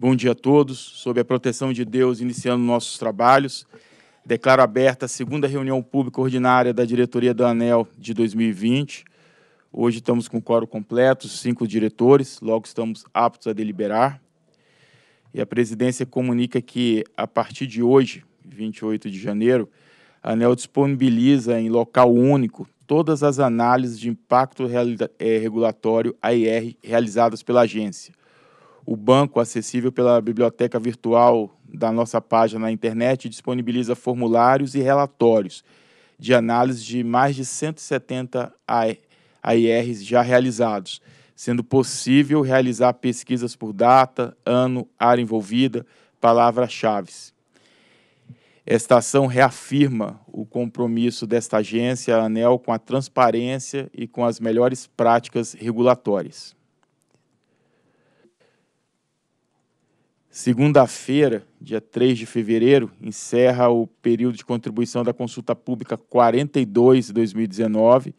Bom dia a todos. Sob a proteção de Deus, iniciando nossos trabalhos, declaro aberta a segunda reunião pública ordinária da diretoria do ANEL de 2020. Hoje estamos com o quórum completo, cinco diretores, logo estamos aptos a deliberar. E a presidência comunica que, a partir de hoje, 28 de janeiro, a ANEL disponibiliza em local único todas as análises de impacto eh, regulatório AIR realizadas pela agência o banco acessível pela biblioteca virtual da nossa página na internet disponibiliza formulários e relatórios de análise de mais de 170 AIRs já realizados, sendo possível realizar pesquisas por data, ano, área envolvida, palavras-chave. Esta ação reafirma o compromisso desta agência, a ANEL, com a transparência e com as melhores práticas regulatórias. Segunda-feira, dia 3 de fevereiro, encerra o período de contribuição da consulta pública 42 de 2019,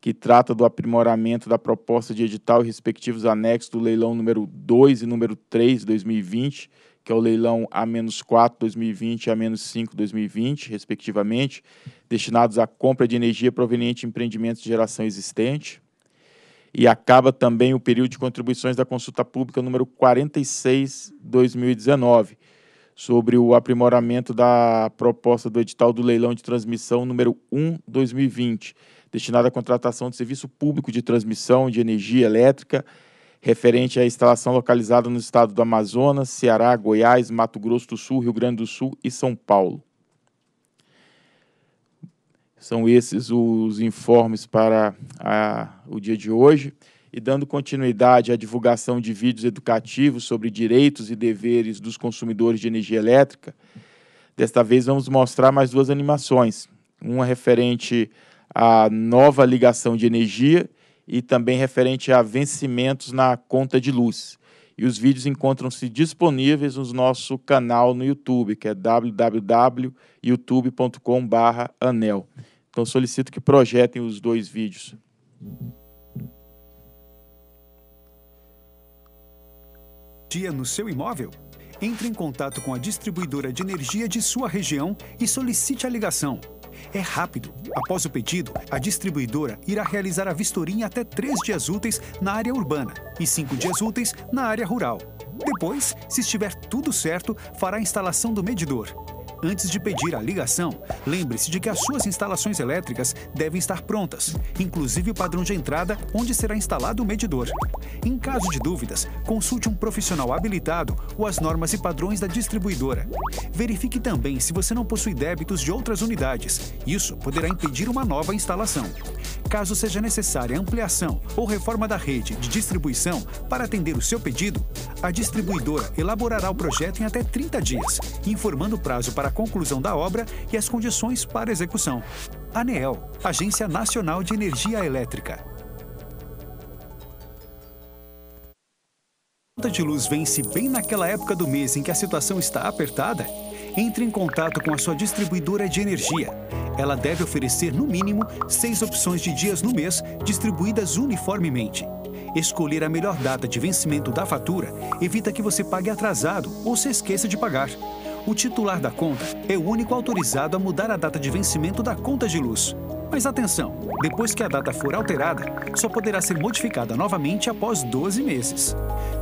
que trata do aprimoramento da proposta de edital e respectivos anexos do leilão número 2 e número 3 de 2020, que é o leilão A-4 2020 e A-5 2020, respectivamente, destinados à compra de energia proveniente de empreendimentos de geração existente e acaba também o período de contribuições da consulta pública número 46/2019 sobre o aprimoramento da proposta do edital do leilão de transmissão número 1/2020, destinada à contratação de serviço público de transmissão de energia elétrica referente à instalação localizada no estado do Amazonas, Ceará, Goiás, Mato Grosso do Sul, Rio Grande do Sul e São Paulo. São esses os informes para a, o dia de hoje. E dando continuidade à divulgação de vídeos educativos sobre direitos e deveres dos consumidores de energia elétrica, desta vez vamos mostrar mais duas animações. Uma referente à nova ligação de energia e também referente a vencimentos na conta de luz. E os vídeos encontram-se disponíveis no nosso canal no YouTube, que é www.youtube.com/anel. Então solicito que projetem os dois vídeos. Dia no seu imóvel? Entre em contato com a distribuidora de energia de sua região e solicite a ligação. É rápido. Após o pedido, a distribuidora irá realizar a vistoria em até três dias úteis na área urbana e cinco dias úteis na área rural. Depois, se estiver tudo certo, fará a instalação do medidor. Antes de pedir a ligação, lembre-se de que as suas instalações elétricas devem estar prontas, inclusive o padrão de entrada onde será instalado o medidor. Em caso de dúvidas, consulte um profissional habilitado ou as normas e padrões da distribuidora. Verifique também se você não possui débitos de outras unidades. Isso poderá impedir uma nova instalação. Caso seja necessária ampliação ou reforma da rede de distribuição para atender o seu pedido, a distribuidora elaborará o projeto em até 30 dias, informando o prazo para conclusão da obra e as condições para execução. ANEEL, Agência Nacional de Energia Elétrica. A conta de luz vence bem naquela época do mês em que a situação está apertada? Entre em contato com a sua distribuidora de energia. Ela deve oferecer, no mínimo, seis opções de dias no mês, distribuídas uniformemente. Escolher a melhor data de vencimento da fatura evita que você pague atrasado ou se esqueça de pagar o titular da conta é o único autorizado a mudar a data de vencimento da conta de luz. Mas atenção, depois que a data for alterada, só poderá ser modificada novamente após 12 meses.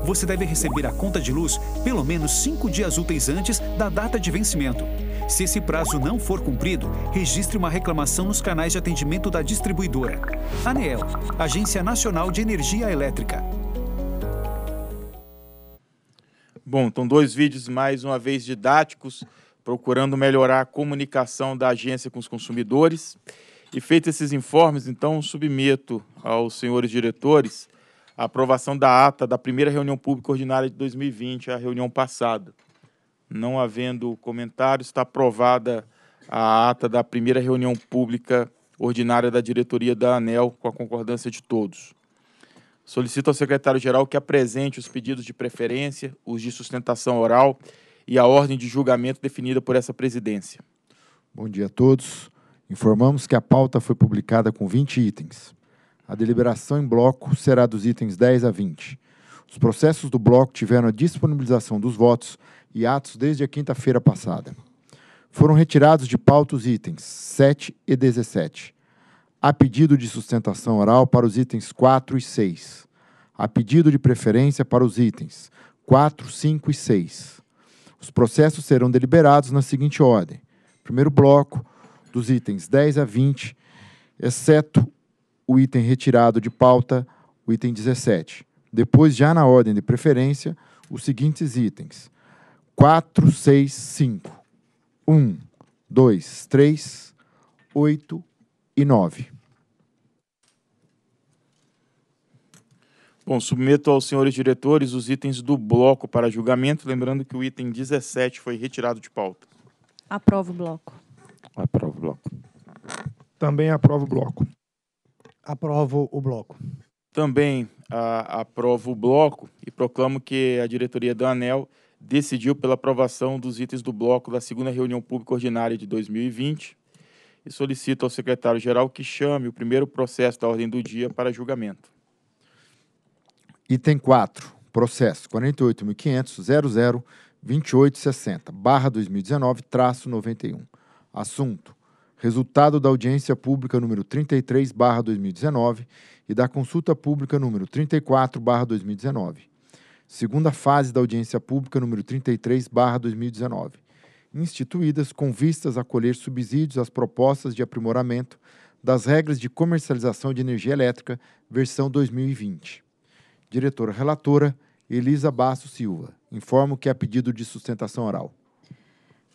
Você deve receber a conta de luz pelo menos 5 dias úteis antes da data de vencimento. Se esse prazo não for cumprido, registre uma reclamação nos canais de atendimento da distribuidora. ANEEL, Agência Nacional de Energia Elétrica. Bom, então dois vídeos mais uma vez didáticos, procurando melhorar a comunicação da agência com os consumidores. E feitos esses informes, então submeto aos senhores diretores a aprovação da ata da primeira reunião pública ordinária de 2020, a reunião passada. Não havendo comentários, está aprovada a ata da primeira reunião pública ordinária da diretoria da ANEL com a concordância de todos. Solicito ao secretário-geral que apresente os pedidos de preferência, os de sustentação oral e a ordem de julgamento definida por essa presidência. Bom dia a todos. Informamos que a pauta foi publicada com 20 itens. A deliberação em bloco será dos itens 10 a 20. Os processos do bloco tiveram a disponibilização dos votos e atos desde a quinta-feira passada. Foram retirados de pauta os itens 7 e 17. Há pedido de sustentação oral para os itens 4 e 6. Há pedido de preferência para os itens 4, 5 e 6. Os processos serão deliberados na seguinte ordem: primeiro bloco, dos itens 10 a 20, exceto o item retirado de pauta, o item 17. Depois, já na ordem de preferência, os seguintes itens: 4, 6, 5, 1, 2, 3, 8, e 9. Bom, submeto aos senhores diretores os itens do bloco para julgamento, lembrando que o item 17 foi retirado de pauta. Aprovo o bloco. Aprovo o bloco. Também aprovo o bloco. Aprovo o bloco. Também ah, aprovo o bloco e proclamo que a diretoria da ANEL decidiu pela aprovação dos itens do bloco da segunda reunião pública ordinária de 2020, e solicito ao secretário-geral que chame o primeiro processo da ordem do dia para julgamento. Item 4. Processo 48.500.002860, barra 2019, traço 91. Assunto. Resultado da audiência pública número 33, barra 2019 e da consulta pública número 34, barra 2019. Segunda fase da audiência pública número 33, barra 2019 instituídas com vistas a colher subsídios às propostas de aprimoramento das regras de comercialização de energia elétrica, versão 2020. Diretora relatora Elisa Basso Silva, informo que há é pedido de sustentação oral.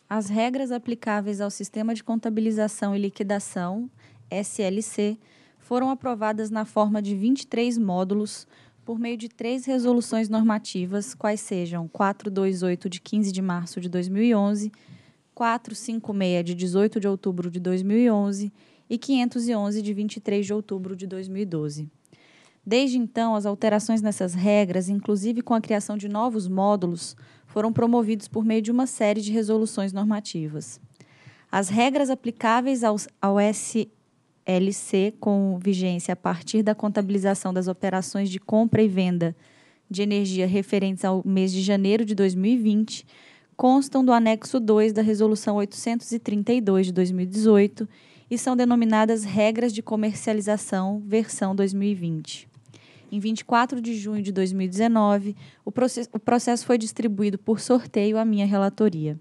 As regras aplicáveis ao Sistema de Contabilização e Liquidação, SLC, foram aprovadas na forma de 23 módulos por meio de três resoluções normativas, quais sejam 428 de 15 de março de 2011, 456 de 18 de outubro de 2011 e 511 de 23 de outubro de 2012. Desde então, as alterações nessas regras, inclusive com a criação de novos módulos, foram promovidos por meio de uma série de resoluções normativas. As regras aplicáveis ao, ao LC com vigência a partir da contabilização das operações de compra e venda de energia referentes ao mês de janeiro de 2020 constam do anexo 2 da resolução 832 de 2018 e são denominadas regras de comercialização versão 2020. Em 24 de junho de 2019, o, process o processo foi distribuído por sorteio à minha relatoria.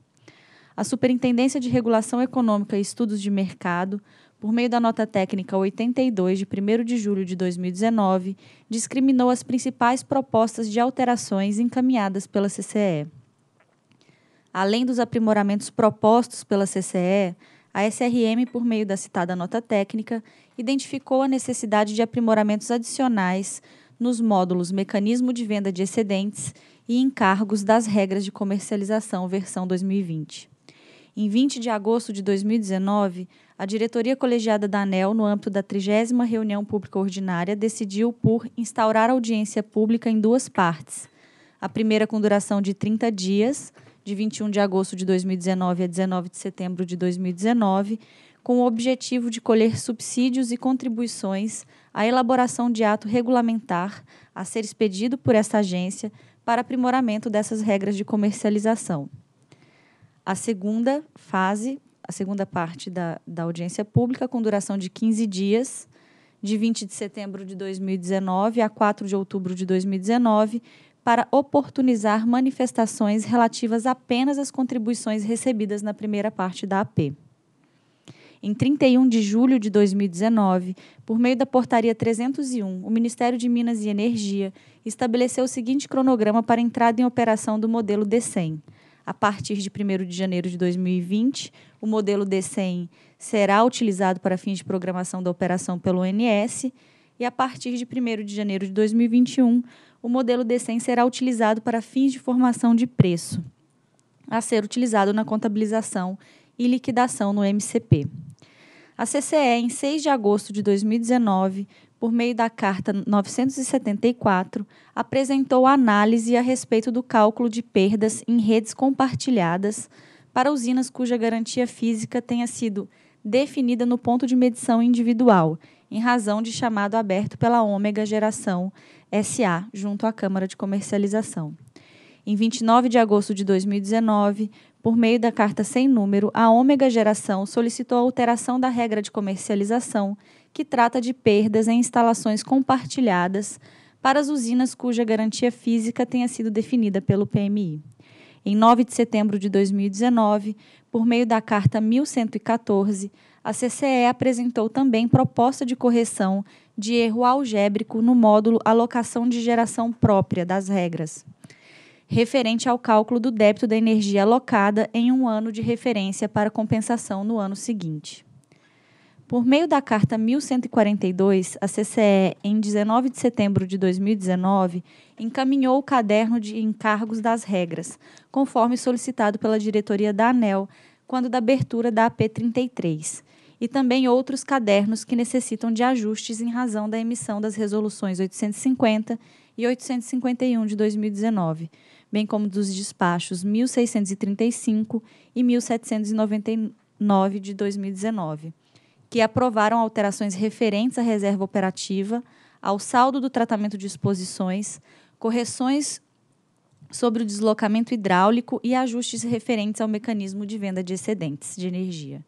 A Superintendência de Regulação Econômica e Estudos de Mercado por meio da nota técnica 82 de 1 de julho de 2019, discriminou as principais propostas de alterações encaminhadas pela CCE. Além dos aprimoramentos propostos pela CCE, a SRM, por meio da citada nota técnica, identificou a necessidade de aprimoramentos adicionais nos módulos Mecanismo de Venda de Excedentes e Encargos das Regras de Comercialização versão 2020. Em 20 de agosto de 2019, a diretoria colegiada da ANEL, no âmbito da 30 reunião pública ordinária, decidiu por instaurar audiência pública em duas partes. A primeira com duração de 30 dias, de 21 de agosto de 2019 a 19 de setembro de 2019, com o objetivo de colher subsídios e contribuições à elaboração de ato regulamentar a ser expedido por esta agência para aprimoramento dessas regras de comercialização. A segunda fase a segunda parte da, da audiência pública, com duração de 15 dias, de 20 de setembro de 2019 a 4 de outubro de 2019, para oportunizar manifestações relativas apenas às contribuições recebidas na primeira parte da AP. Em 31 de julho de 2019, por meio da Portaria 301, o Ministério de Minas e Energia estabeleceu o seguinte cronograma para a entrada em operação do modelo DECEM, a partir de 1 de janeiro de 2020, o modelo D100 será utilizado para fins de programação da operação pelo ONS e a partir de 1 de janeiro de 2021, o modelo D100 será utilizado para fins de formação de preço, a ser utilizado na contabilização e liquidação no MCP. A CCE, em 6 de agosto de 2019, por meio da Carta 974, apresentou análise a respeito do cálculo de perdas em redes compartilhadas para usinas cuja garantia física tenha sido definida no ponto de medição individual, em razão de chamado aberto pela Ômega Geração SA junto à Câmara de Comercialização. Em 29 de agosto de 2019, por meio da carta sem número, a Ômega Geração solicitou a alteração da regra de comercialização que trata de perdas em instalações compartilhadas para as usinas cuja garantia física tenha sido definida pelo PMI. Em 9 de setembro de 2019, por meio da Carta 1114, a CCE apresentou também proposta de correção de erro algébrico no módulo Alocação de Geração Própria das Regras, referente ao cálculo do débito da energia alocada em um ano de referência para compensação no ano seguinte. Por meio da Carta 1142, a CCE, em 19 de setembro de 2019, encaminhou o caderno de encargos das regras, conforme solicitado pela diretoria da ANEL, quando da abertura da AP33, e também outros cadernos que necessitam de ajustes em razão da emissão das resoluções 850 e 851 de 2019, bem como dos despachos 1635 e 1799 de 2019 que aprovaram alterações referentes à reserva operativa, ao saldo do tratamento de exposições, correções sobre o deslocamento hidráulico e ajustes referentes ao mecanismo de venda de excedentes de energia.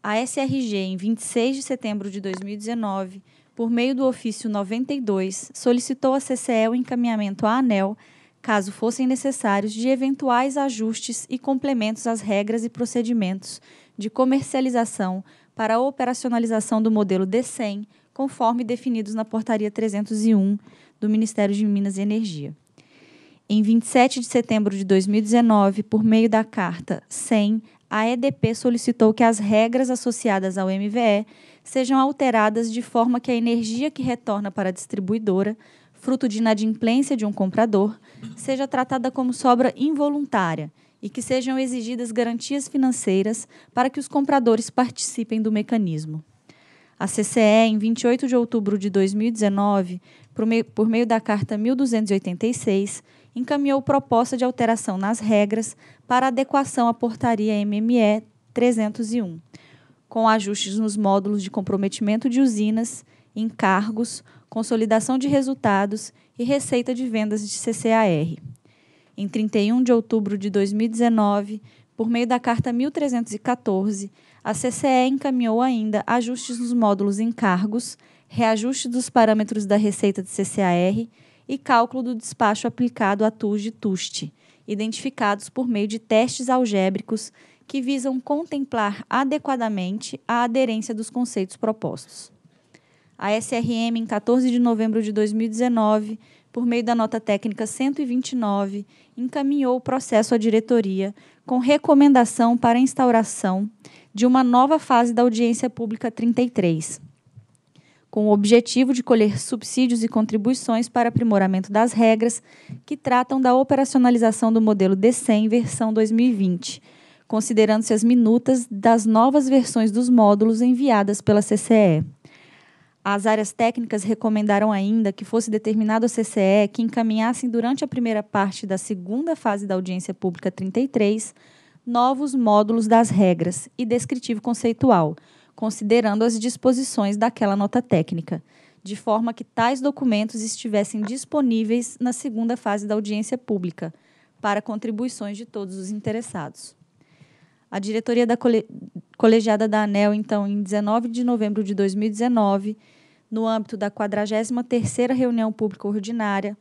A SRG, em 26 de setembro de 2019, por meio do ofício 92, solicitou à CCE o encaminhamento à ANEL, caso fossem necessários, de eventuais ajustes e complementos às regras e procedimentos de comercialização para a operacionalização do modelo D100, conforme definidos na Portaria 301 do Ministério de Minas e Energia. Em 27 de setembro de 2019, por meio da carta 100, a EDP solicitou que as regras associadas ao MVE sejam alteradas de forma que a energia que retorna para a distribuidora, fruto de inadimplência de um comprador, seja tratada como sobra involuntária e que sejam exigidas garantias financeiras para que os compradores participem do mecanismo. A CCE, em 28 de outubro de 2019, por, meio, por meio da Carta 1286, encaminhou proposta de alteração nas regras para adequação à Portaria MME 301, com ajustes nos módulos de comprometimento de usinas, encargos, consolidação de resultados e receita de vendas de CCAR em 31 de outubro de 2019, por meio da Carta 1314, a CCE encaminhou ainda ajustes nos módulos encargos, reajuste dos parâmetros da receita de CCAR e cálculo do despacho aplicado a TUS de TUST, identificados por meio de testes algébricos que visam contemplar adequadamente a aderência dos conceitos propostos. A SRM, em 14 de novembro de 2019, por meio da nota técnica 129, encaminhou o processo à diretoria com recomendação para a instauração de uma nova fase da audiência pública 33, com o objetivo de colher subsídios e contribuições para aprimoramento das regras que tratam da operacionalização do modelo DCEM versão 2020, considerando-se as minutas das novas versões dos módulos enviadas pela CCE. As áreas técnicas recomendaram ainda que fosse determinado ao CCE que encaminhassem durante a primeira parte da segunda fase da audiência pública 33 novos módulos das regras e descritivo conceitual, considerando as disposições daquela nota técnica, de forma que tais documentos estivessem disponíveis na segunda fase da audiência pública, para contribuições de todos os interessados. A diretoria da, colegiada da ANEL, então, em 19 de novembro de 2019, no âmbito da 43ª reunião pública ordinária,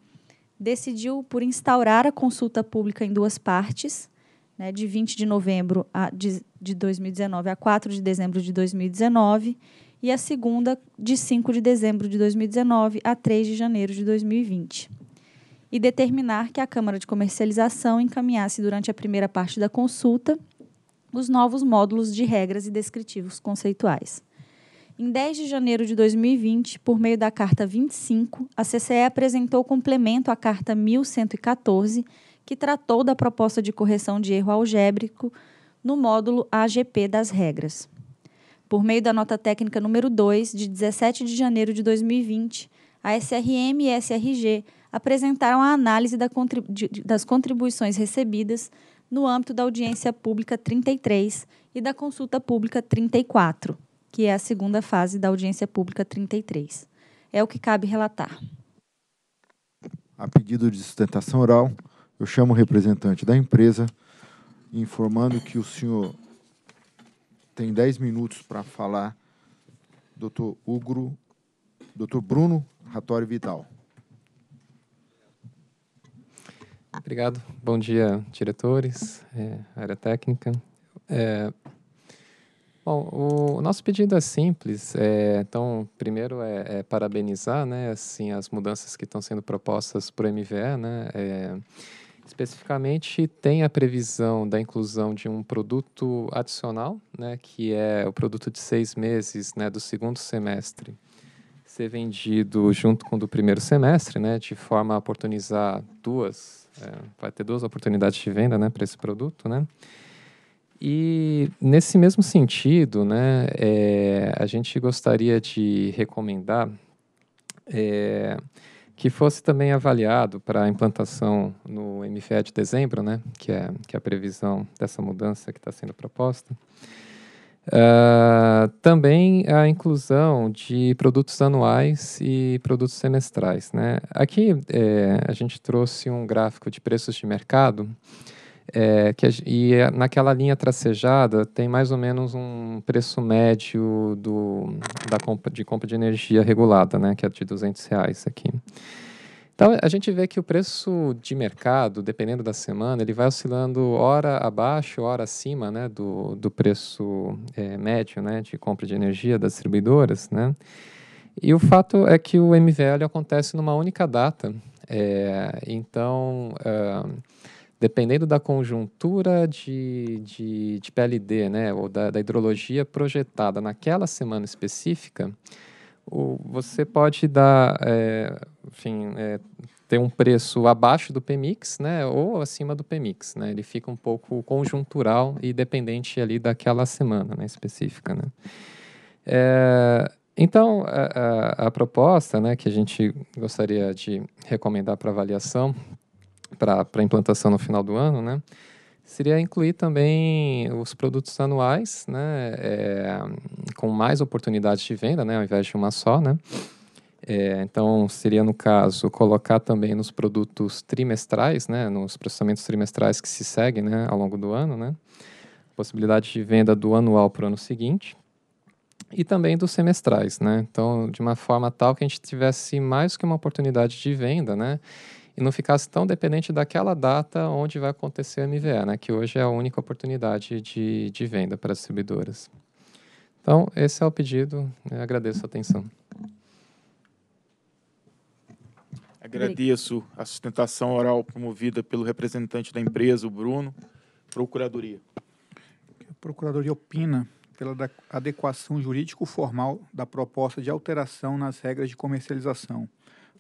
decidiu por instaurar a consulta pública em duas partes, né, de 20 de novembro a, de, de 2019 a 4 de dezembro de 2019 e a segunda de 5 de dezembro de 2019 a 3 de janeiro de 2020. E determinar que a Câmara de Comercialização encaminhasse durante a primeira parte da consulta os novos módulos de regras e descritivos conceituais. Em 10 de janeiro de 2020, por meio da Carta 25, a CCE apresentou complemento à Carta 1114, que tratou da proposta de correção de erro algébrico no módulo AGP das regras. Por meio da nota técnica número 2, de 17 de janeiro de 2020, a SRM e a SRG apresentaram a análise das contribuições recebidas no âmbito da audiência pública 33 e da consulta pública 34, que é a segunda fase da audiência pública 33. É o que cabe relatar. A pedido de sustentação oral, eu chamo o representante da empresa, informando que o senhor tem 10 minutos para falar, doutor Ugro, doutor Bruno Ratório vital. Obrigado. Bom dia, diretores, é, área técnica. É, bom, o, o, nosso pedido é simples. É, então, primeiro é, é, parabenizar, né, assim, as mudanças que estão sendo propostas por MVE, né. É, especificamente tem a previsão da inclusão de um produto adicional, né, que é o produto de seis meses, né, do segundo semestre ser vendido junto com o do primeiro semestre, né, de forma a oportunizar duas é, vai ter duas oportunidades de venda né, para esse produto, né? E nesse mesmo sentido, né, é, a gente gostaria de recomendar é, que fosse também avaliado para a implantação no MFE de dezembro, né, que é, que é a previsão dessa mudança que está sendo proposta, Uh, também a inclusão de produtos anuais e produtos semestrais. Né? Aqui é, a gente trouxe um gráfico de preços de mercado é, que, e é, naquela linha tracejada tem mais ou menos um preço médio do, da compra, de compra de energia regulada, né? que é de 200 reais aqui. Então, a gente vê que o preço de mercado, dependendo da semana, ele vai oscilando hora abaixo, hora acima né, do, do preço é, médio né, de compra de energia das distribuidoras. Né? E o fato é que o MVL acontece numa única data. É, então, uh, dependendo da conjuntura de, de, de PLD, né, ou da, da hidrologia projetada naquela semana específica, o, você pode dar, é, enfim, é, ter um preço abaixo do PMIX, né, ou acima do PMIX, né, ele fica um pouco conjuntural e dependente ali daquela semana, né, específica, né. É, então, a, a, a, proposta, né, que a gente gostaria de recomendar para avaliação, para implantação no final do ano, né, seria incluir também os produtos anuais, né, é, com mais oportunidades de venda, né, ao invés de uma só, né. É, então, seria, no caso, colocar também nos produtos trimestrais, né, nos processamentos trimestrais que se seguem né, ao longo do ano, né, possibilidade de venda do anual para o ano seguinte e também dos semestrais, né? Então, de uma forma tal que a gente tivesse mais que uma oportunidade de venda, né? e não ficasse tão dependente daquela data onde vai acontecer a MVA, né, que hoje é a única oportunidade de, de venda para as distribuidoras. Então, esse é o pedido. Eu né? agradeço a atenção. Agradeço a sustentação oral promovida pelo representante da empresa, o Bruno. Procuradoria. A Procuradoria opina pela adequação jurídico-formal da proposta de alteração nas regras de comercialização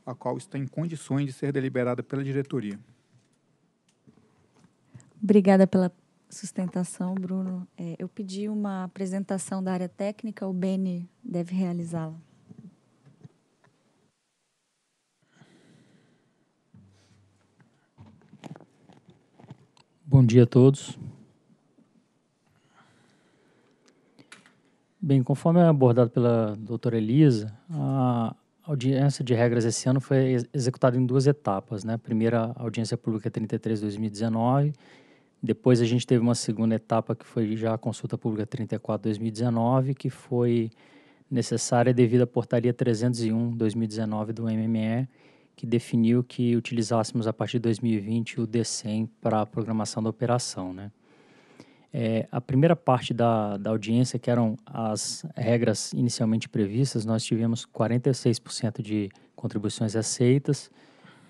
a qual está em condições de ser deliberada pela diretoria. Obrigada pela sustentação, Bruno. É, eu pedi uma apresentação da área técnica, o Beni deve realizá-la. Bom dia a todos. Bem, conforme é abordado pela doutora Elisa, a, a audiência de regras esse ano foi ex executada em duas etapas, né? Primeira audiência pública 33 2019, depois a gente teve uma segunda etapa que foi já a consulta pública 34 2019, que foi necessária devido à portaria 301 2019 do MME, que definiu que utilizássemos a partir de 2020 o DECEM para a programação da operação, né? É, a primeira parte da, da audiência, que eram as regras inicialmente previstas, nós tivemos 46% de contribuições aceitas,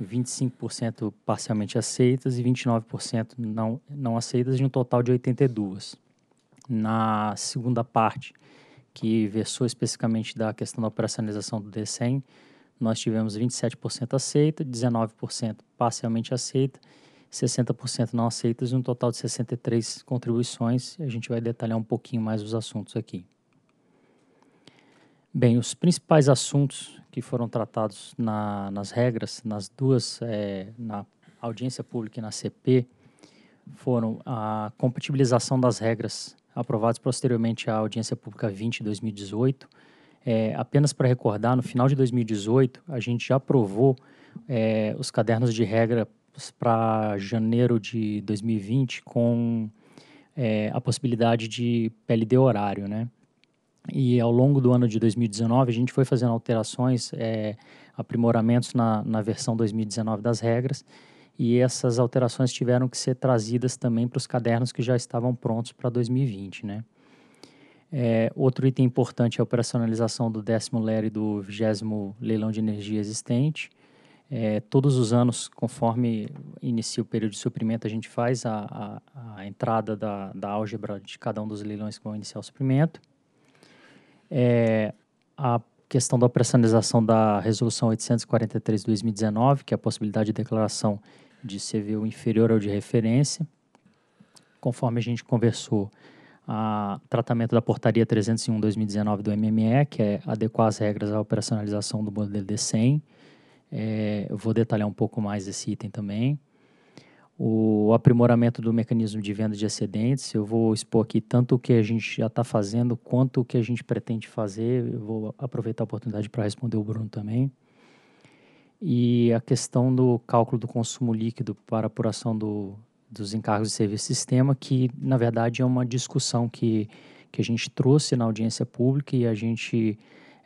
25% parcialmente aceitas e 29% não, não aceitas, de um total de 82. Na segunda parte, que versou especificamente da questão da operacionalização do DECEM, nós tivemos 27% aceita, 19% parcialmente aceita 60% não aceitas e um total de 63 contribuições. A gente vai detalhar um pouquinho mais os assuntos aqui. Bem, os principais assuntos que foram tratados na, nas regras, nas duas, é, na audiência pública e na CP, foram a compatibilização das regras aprovadas posteriormente à audiência pública 20 de 2018. É, apenas para recordar, no final de 2018, a gente já aprovou é, os cadernos de regra para janeiro de 2020 com é, a possibilidade de PLD horário, né? E ao longo do ano de 2019, a gente foi fazendo alterações, é, aprimoramentos na, na versão 2019 das regras, e essas alterações tiveram que ser trazidas também para os cadernos que já estavam prontos para 2020, né? É, outro item importante é a operacionalização do décimo LER e do vigésimo leilão de energia existente. É, todos os anos, conforme inicia o período de suprimento, a gente faz a, a, a entrada da, da, álgebra de cada um dos leilões que vão iniciar o suprimento. É, a questão da operacionalização da Resolução 843 2019, que é a possibilidade de declaração de CVU inferior ao de referência. Conforme a gente conversou, o tratamento da Portaria 301 2019 do MME, que é adequar as regras à operacionalização do modelo D100. É, eu vou detalhar um pouco mais esse item também. O aprimoramento do mecanismo de venda de excedentes, eu vou expor aqui tanto o que a gente já está fazendo quanto o que a gente pretende fazer. Eu vou aproveitar a oportunidade para responder o Bruno também. E a questão do cálculo do consumo líquido para apuração do, dos encargos de serviço sistema, que na verdade é uma discussão que, que a gente trouxe na audiência pública e a gente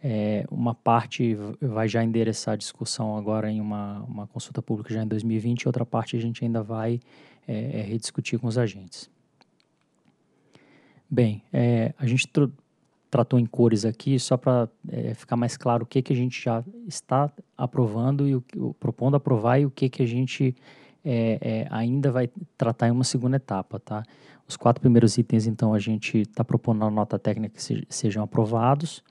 é, uma parte vai já endereçar a discussão agora em uma, uma consulta pública já em 2020, outra parte a gente ainda vai é, é, rediscutir com os agentes. Bem, é, a gente tr tratou em cores aqui só para é, ficar mais claro o que, que a gente já está aprovando e o, o propondo aprovar e o que, que a gente é, ainda vai tratar em uma segunda etapa, tá? Os quatro primeiros itens, então, a gente está propondo na nota técnica que se, sejam aprovados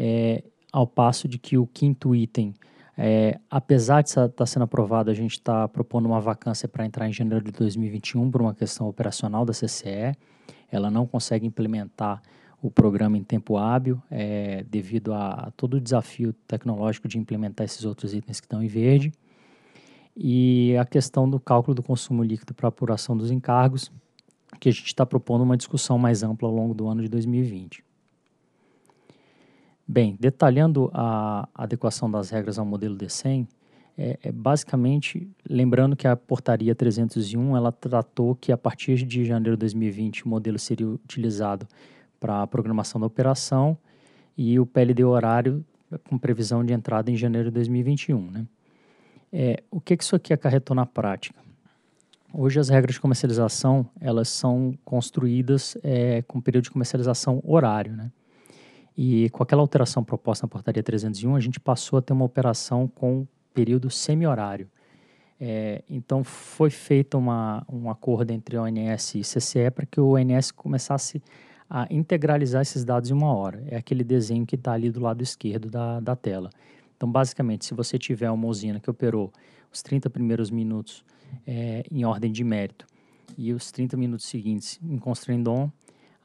é, ao passo de que o quinto item, é, apesar de estar tá sendo aprovado, a gente está propondo uma vacância para entrar em janeiro de 2021 por uma questão operacional da CCE. Ela não consegue implementar o programa em tempo hábil, é, devido a, a, todo o desafio tecnológico de implementar esses outros itens que estão em verde. E a questão do cálculo do consumo líquido para apuração dos encargos, que a gente está propondo uma discussão mais ampla ao longo do ano de 2020. Bem, detalhando a adequação das regras ao modelo DECEM, é, é basicamente, lembrando que a portaria 301, ela tratou que a partir de janeiro de 2020 o modelo seria utilizado para a programação da operação e o PLD horário com previsão de entrada em janeiro de 2021. Né? É, o que, que isso aqui acarretou na prática? Hoje as regras de comercialização elas são construídas é, com período de comercialização horário, né? E com aquela alteração proposta na portaria 301, a gente passou a ter uma operação com período semi-horário. É, então, foi feito uma, um acordo entre o ONS e CCE para que o ONS começasse a integralizar esses dados em uma hora. É aquele desenho que está ali do lado esquerdo da, da tela. Então, basicamente, se você tiver uma usina que operou os 30 primeiros minutos é, em ordem de mérito e os 30 minutos seguintes em Constrendon,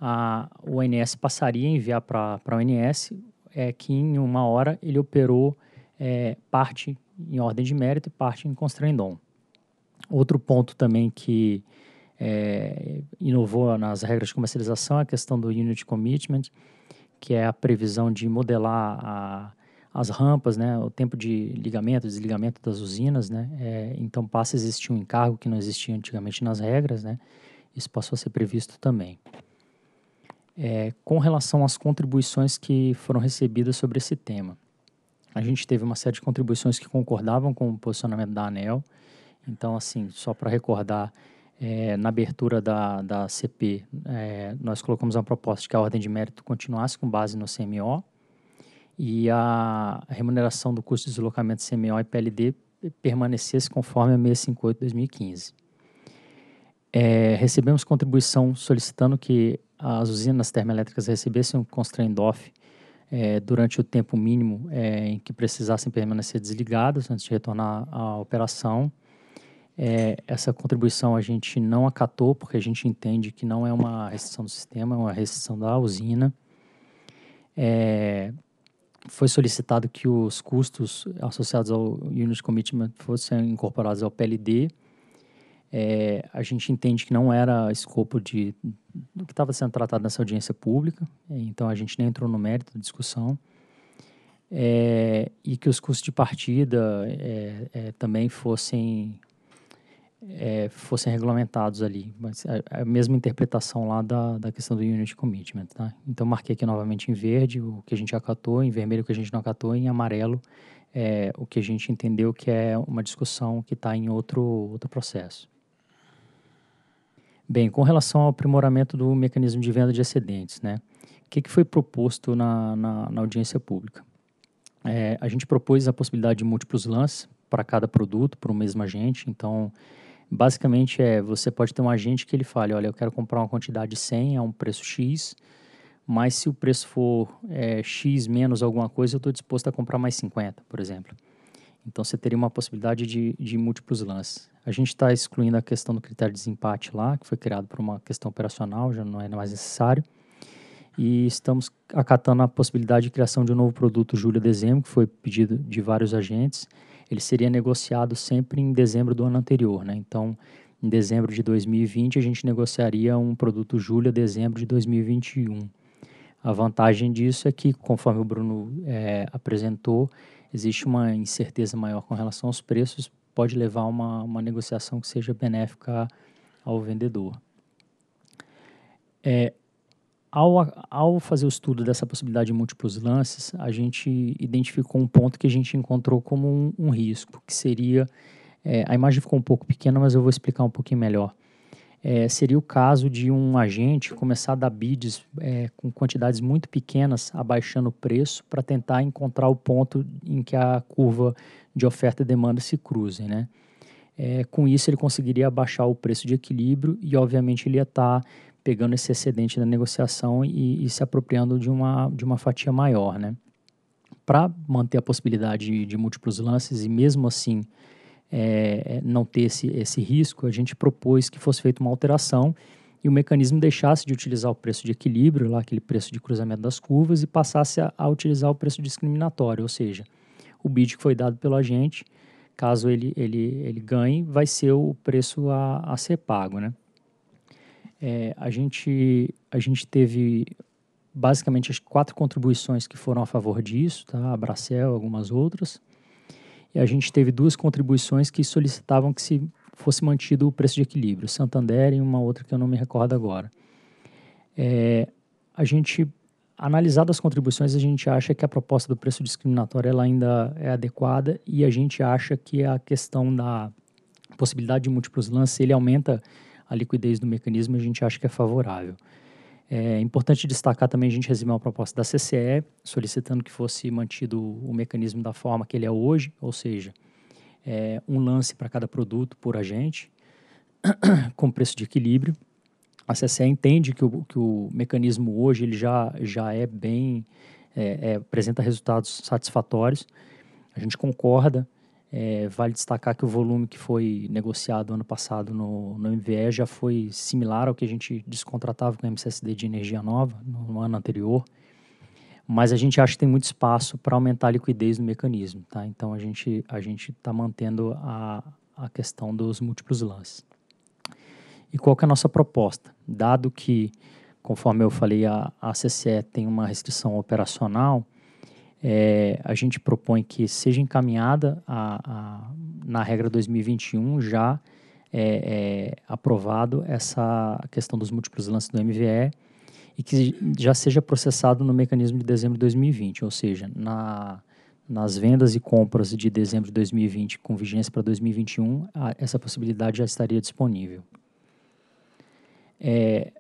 a, o ONS passaria a enviar para a ONS é que em uma hora ele operou é, parte em ordem de mérito e parte em constrangedom. Outro ponto também que é, inovou nas regras de comercialização é a questão do Unit Commitment, que é a previsão de modelar a, as rampas, né, o tempo de ligamento, desligamento das usinas, né, é, então passa a existir um encargo que não existia antigamente nas regras, né, isso passou a ser previsto também é, com relação às contribuições que foram recebidas sobre esse tema. A gente teve uma série de contribuições que concordavam com o posicionamento da ANEL. Então, assim, só para recordar, é, na abertura da, da CP, é, nós colocamos uma proposta de que a ordem de mérito continuasse com base no CMO e a remuneração do custo de deslocamento CMO e PLD permanecesse conforme a 658-2015. É, recebemos contribuição solicitando que as usinas termoelétricas recebessem um constraint off é, durante o tempo mínimo é, em que precisassem permanecer desligadas antes de retornar à operação. É, essa contribuição a gente não acatou, porque a gente entende que não é uma restrição do sistema, é uma restrição da usina. É, foi solicitado que os custos associados ao Unit Commitment fossem incorporados ao PLD, é, a gente entende que não era escopo de, do que estava sendo tratado nessa audiência pública, é, então a gente nem entrou no mérito da discussão. É, e que os custos de partida é, é também fossem, é, fossem regulamentados ali. Mas a, a, mesma interpretação lá da, da questão do Unit Commitment. Tá? Então, marquei aqui novamente em verde o que a gente acatou, em vermelho o que a gente não acatou, e em amarelo o que a gente entendeu que é uma discussão que está em outro, outro processo. Bem, com relação ao aprimoramento do mecanismo de venda de excedentes, né? O que, que foi proposto na, na, na audiência pública? É, a gente propôs a possibilidade de múltiplos lances para cada produto, para o mesmo agente. Então, basicamente é, você pode ter um agente que ele fale, olha, eu quero comprar uma quantidade de 100 a um preço X, mas se o preço for é, X menos alguma coisa, eu estou disposto a comprar mais 50, por exemplo. Então você teria uma possibilidade de, de múltiplos lances. A gente está excluindo a questão do critério de desempate lá, que foi criado por uma questão operacional, já não é mais necessário. E estamos acatando a possibilidade de criação de um novo produto julho a dezembro, que foi pedido de vários agentes. Ele seria negociado sempre em dezembro do ano anterior, né? Então, em dezembro de 2020, a gente negociaria um produto julho a dezembro de 2021. A vantagem disso é que, conforme o Bruno é, apresentou, existe uma incerteza maior com relação aos preços, pode levar a uma, uma negociação que seja benéfica ao vendedor. É, ao, ao fazer o estudo dessa possibilidade de múltiplos lances, a gente identificou um ponto que a gente encontrou como um, um risco, que seria. É, a imagem ficou um pouco pequena, mas eu vou explicar um pouquinho melhor é, seria o caso de um agente começar a dar bids é, com quantidades muito pequenas, abaixando o preço, para tentar encontrar o ponto em que a curva de oferta e demanda se cruzem. Né? É, com isso, ele conseguiria abaixar o preço de equilíbrio e, obviamente, ele ia estar tá pegando esse excedente da negociação e, e, se apropriando de uma, de uma fatia maior. Né? Para manter a possibilidade de, de múltiplos lances e, mesmo assim, é, não ter esse, esse risco, a gente propôs que fosse feita uma alteração e o mecanismo deixasse de utilizar o preço de equilíbrio, lá aquele preço de cruzamento das curvas, e passasse a, a utilizar o preço discriminatório, ou seja, o bid que foi dado pelo agente, caso ele, ele, ele ganhe, vai ser o preço a, a ser pago, né? É, a, gente, a gente teve basicamente as quatro contribuições que foram a favor disso, tá? A Bracel, algumas outras e a gente teve duas contribuições que solicitavam que se fosse mantido o preço de equilíbrio, Santander e uma outra que eu não me recordo agora. É, a gente, analisado as contribuições, a gente acha que a proposta do preço discriminatório ela ainda é adequada e a gente acha que a questão da possibilidade de múltiplos lances, ele aumenta a liquidez do mecanismo, a gente acha que é favorável. É importante destacar também, a gente recebeu uma proposta da CCE, solicitando que fosse mantido o mecanismo da forma que ele é hoje, ou seja, é, um lance para cada produto por agente, com preço de equilíbrio. A CCE entende que o, que o mecanismo hoje ele já, já é bem, é, é, apresenta resultados satisfatórios. A gente concorda é, vale destacar que o volume que foi negociado ano passado no, no MVE já foi similar ao que a gente descontratava com o MCSD de energia nova no, no ano anterior, mas a gente acha que tem muito espaço para aumentar a liquidez no mecanismo, tá? Então a gente a gente está mantendo a, a questão dos múltiplos lances. E qual que é a nossa proposta? Dado que, conforme eu falei, a, a CCE tem uma restrição operacional, é, a gente propõe que seja encaminhada a, a na regra 2021 já é, é, aprovado essa questão dos múltiplos lances do MVE e que já seja processado no mecanismo de dezembro de 2020, ou seja, na, nas vendas e compras de dezembro de 2020 com vigência para 2021, a, essa possibilidade já estaria disponível. É,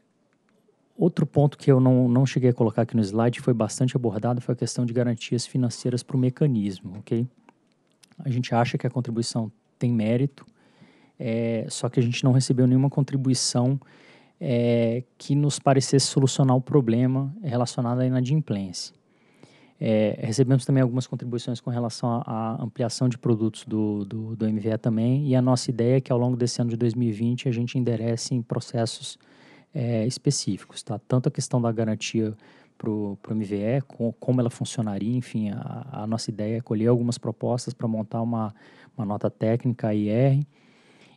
Outro ponto que eu não, não cheguei a colocar aqui no slide foi bastante abordado foi a questão de garantias financeiras para o mecanismo, ok? A gente acha que a contribuição tem mérito, é, só que a gente não recebeu nenhuma contribuição é, que nos parecesse solucionar o problema relacionado à inadimplência. É, recebemos também algumas contribuições com relação à ampliação de produtos do, do, do MVE também, e a nossa ideia é que ao longo desse ano de 2020 a gente enderece em processos é, específicos, tá? Tanto a questão da garantia para o MVE, com, como ela funcionaria, enfim, a, a, nossa ideia é colher algumas propostas para montar uma, uma nota técnica IR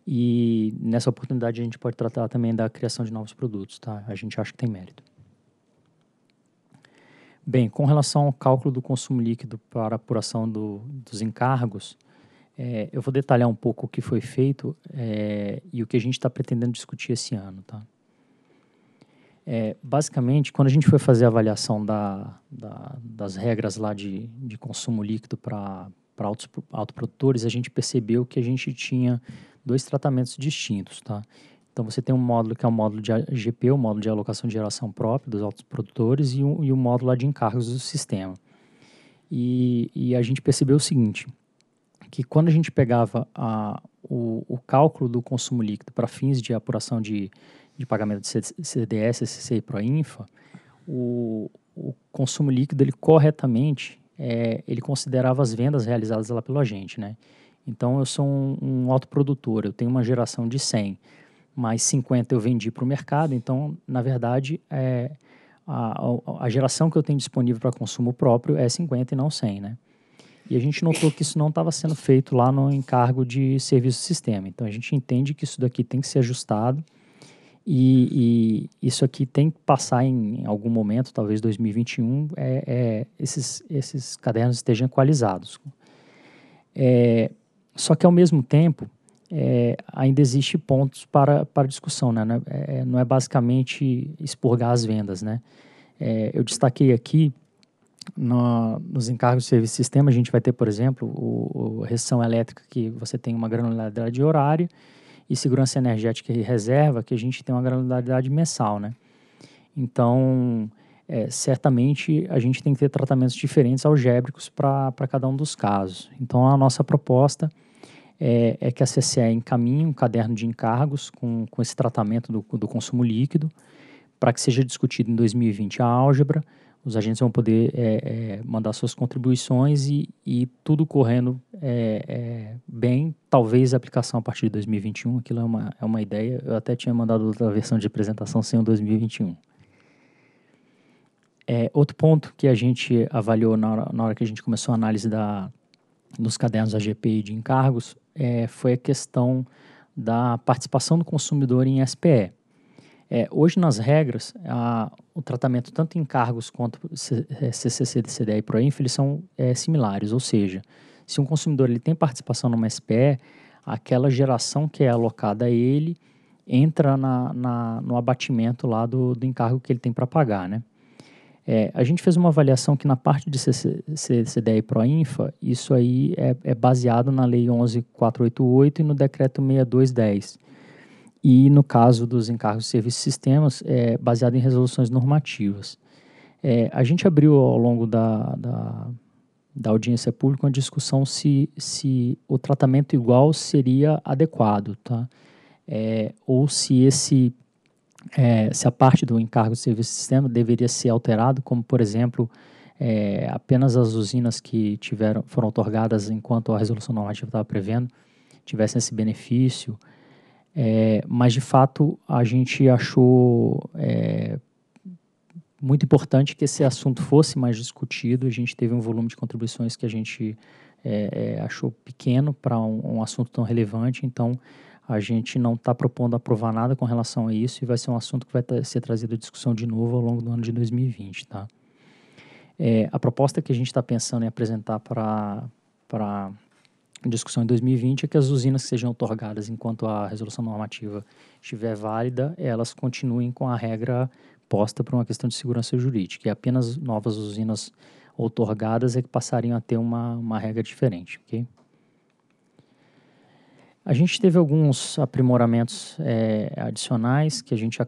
e nessa oportunidade a gente pode tratar também da criação de novos produtos, tá? A gente acha que tem mérito. Bem, com relação ao cálculo do consumo líquido para apuração do, dos encargos, é, eu vou detalhar um pouco o que foi feito é, e o que a gente está pretendendo discutir esse ano, tá? É, basicamente, quando a gente foi fazer a avaliação da, da, das regras lá de, de consumo líquido para autoprodutores, a gente percebeu que a gente tinha dois tratamentos distintos, tá? Então, você tem um módulo que é o um módulo de GP, o um módulo de alocação de geração própria dos autoprodutores e o um, e um módulo de encargos do sistema. E, e a gente percebeu o seguinte, que quando a gente pegava a, o, o cálculo do consumo líquido para fins de apuração de de pagamento de CDS, SCI e Proinfa, o, o consumo líquido ele corretamente é, ele considerava as vendas realizadas lá pelo agente, né? Então eu sou um, um autoprodutor, eu tenho uma geração de 100, mais 50 eu vendi para o mercado, então na verdade é, a, a, a geração que eu tenho disponível para consumo próprio é 50 e não 100, né? E a gente notou que isso não estava sendo feito lá no encargo de serviço do sistema. Então a gente entende que isso daqui tem que ser ajustado e, e, isso aqui tem que passar em, em algum momento, talvez 2021, é, é, esses, esses cadernos estejam equalizados. É, só que, ao mesmo tempo, é, ainda existe pontos para, para discussão. Né? Não, é, é não é basicamente expurgar as vendas. Né? É, eu destaquei aqui, no, nos encargos de serviço de sistema, a gente vai ter, por exemplo, o, o restrição elétrica, que você tem uma granularidade horária, e segurança energética e reserva, que a gente tem uma granularidade mensal, né? Então, é, certamente a gente tem que ter tratamentos diferentes algébricos para cada um dos casos. Então, a nossa proposta é, é, que a CCE encaminhe um caderno de encargos com, com esse tratamento do, do consumo líquido, para que seja discutido em 2020 a álgebra, os agentes vão poder é, é, mandar suas contribuições e, e tudo correndo é, é bem. Talvez a aplicação a partir de 2021, aquilo é uma, é uma ideia. Eu até tinha mandado outra versão de apresentação sem o 2021. É, outro ponto que a gente avaliou na hora, na hora que a gente começou a análise da, dos cadernos agp de encargos é, foi a questão da participação do consumidor em SPE. É, hoje, nas regras, a, o tratamento tanto em cargos quanto CCC, é, CDE e PROINF, eles são é, similares, ou seja, se um consumidor ele tem participação numa SPE, aquela geração que é alocada a ele entra na, na no abatimento lá do, do encargo que ele tem para pagar, né? É, a gente fez uma avaliação que na parte de CDE e Proinfa, isso aí é, é, baseado na Lei 11.488 e no Decreto 6210 e no caso dos encargos de serviços e sistemas, é, baseado em resoluções normativas. É, a gente abriu ao longo da, da, da, audiência pública uma discussão se, se o tratamento igual seria adequado, tá? É, ou se esse é, se a parte do encargo de serviço de sistema deveria ser alterado, como por exemplo é, apenas as usinas que tiveram foram otorgadas enquanto a resolução normativa estava prevendo tivessem esse benefício, é, mas, de fato, a gente achou é, muito importante que esse assunto fosse mais discutido. A gente teve um volume de contribuições que a gente é, é achou pequeno para um, um, assunto tão relevante. Então, a gente não está propondo aprovar nada com relação a isso e vai ser um assunto que vai ser trazido à discussão de novo ao longo do ano de 2020. Tá? É, a proposta que a gente está pensando em apresentar para discussão em 2020 é que as usinas que sejam otorgadas enquanto a resolução normativa estiver válida, elas continuem com a regra posta por uma questão de segurança jurídica, e apenas novas usinas otorgadas é que passariam a ter uma, uma regra diferente. Okay? A gente teve alguns aprimoramentos é, adicionais que a gente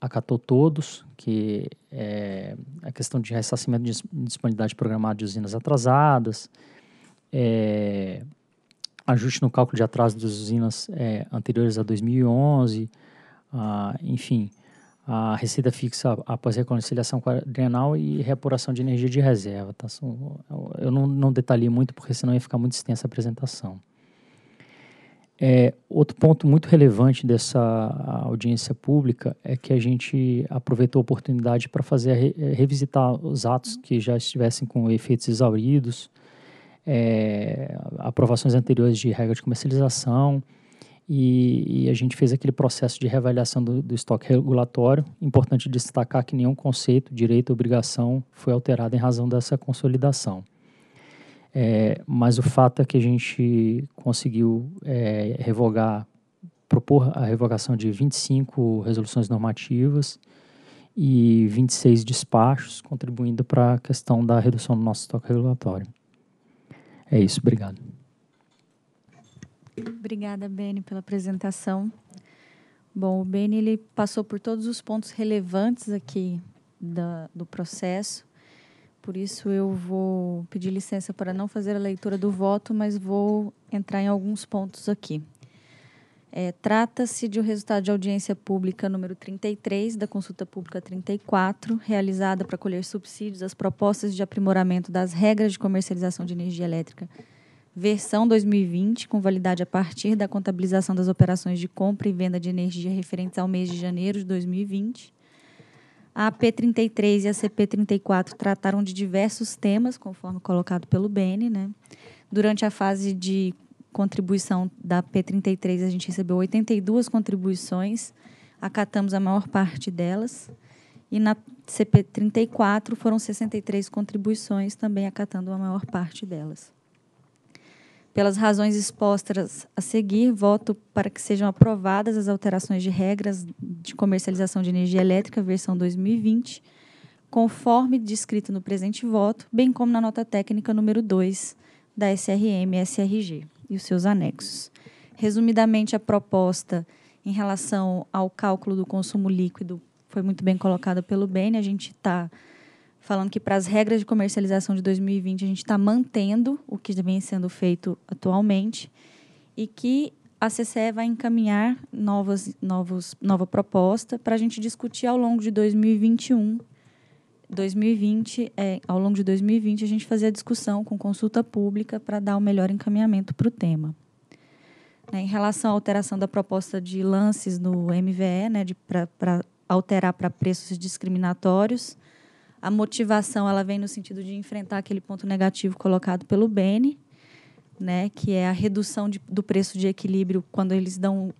acatou todos, que é a questão de ressarcimento de disponibilidade programada de usinas atrasadas, é, ajuste no cálculo de atraso das usinas é, anteriores a 2011, ah, enfim, a receita fixa após reconciliação quadrenal e reapuração de energia de reserva. Tá? Eu não, não detalhei muito porque senão ia ficar muito extensa a apresentação. É, outro ponto muito relevante dessa audiência pública é que a gente aproveitou a oportunidade para fazer é, revisitar os atos que já estivessem com efeitos exauridos, é, aprovações anteriores de regra de comercialização e, e, a gente fez aquele processo de reavaliação do, do, estoque regulatório. Importante destacar que nenhum conceito, direito, obrigação foi alterado em razão dessa consolidação. É, mas o fato é que a gente conseguiu é, revogar, propor a revogação de 25 resoluções normativas e 26 despachos, contribuindo para a questão da redução do nosso estoque regulatório. É isso, obrigado. Obrigada, Beni, pela apresentação. Bom, o Beni ele passou por todos os pontos relevantes aqui da, do processo. Por isso, eu vou pedir licença para não fazer a leitura do voto, mas vou entrar em alguns pontos aqui. É, Trata-se de um resultado de audiência pública número 33, da consulta pública 34, realizada para colher subsídios às propostas de aprimoramento das regras de comercialização de energia elétrica, versão 2020, com validade a partir da contabilização das operações de compra e venda de energia referentes ao mês de janeiro de 2020. A AP33 e a CP34 trataram de diversos temas, conforme colocado pelo Bene, né? durante a fase de contribuição da P33, a gente recebeu 82 contribuições, acatamos a maior parte delas. E na CP34 foram 63 contribuições, também acatando a maior parte delas. Pelas razões expostas a seguir, voto para que sejam aprovadas as alterações de regras de comercialização de energia elétrica, versão 2020, conforme descrito no presente voto, bem como na nota técnica número 2 da SRM-SRG e os seus anexos. Resumidamente, a proposta em relação ao cálculo do consumo líquido foi muito bem colocada pelo Ben. A gente está falando que, para as regras de comercialização de 2020, a gente está mantendo o que vem sendo feito atualmente e que a CCE vai encaminhar novas, novos, nova proposta para a gente discutir ao longo de 2021 2020, é, ao longo de 2020, a gente fazia discussão com consulta pública para dar o melhor encaminhamento para o tema. Né, em relação à alteração da proposta de lances no MVE, né, para alterar para preços discriminatórios, a motivação ela vem no sentido de enfrentar aquele ponto negativo colocado pelo Bene, né, que é a redução de, do preço de equilíbrio quando eles dão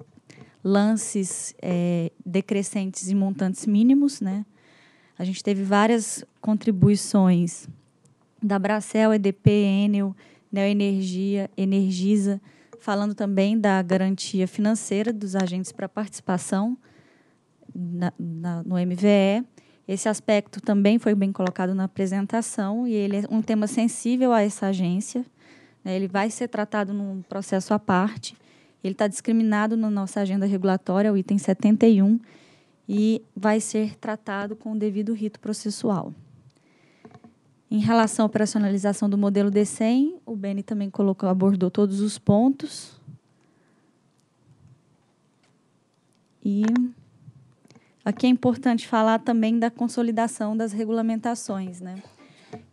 lances é, decrescentes em montantes mínimos, né? A gente teve várias contribuições da Bracel, EDP, Enel, Neoenergia, Energisa, falando também da garantia financeira dos agentes para participação na, na, no MVE. Esse aspecto também foi bem colocado na apresentação e ele é um tema sensível a essa agência. Né? Ele vai ser tratado num processo à parte. Ele está discriminado na nossa agenda regulatória, o item 71, e vai ser tratado com o devido rito processual. Em relação à operacionalização do modelo DCEM, o Beni também colocou, abordou todos os pontos. E aqui é importante falar também da consolidação das regulamentações, né?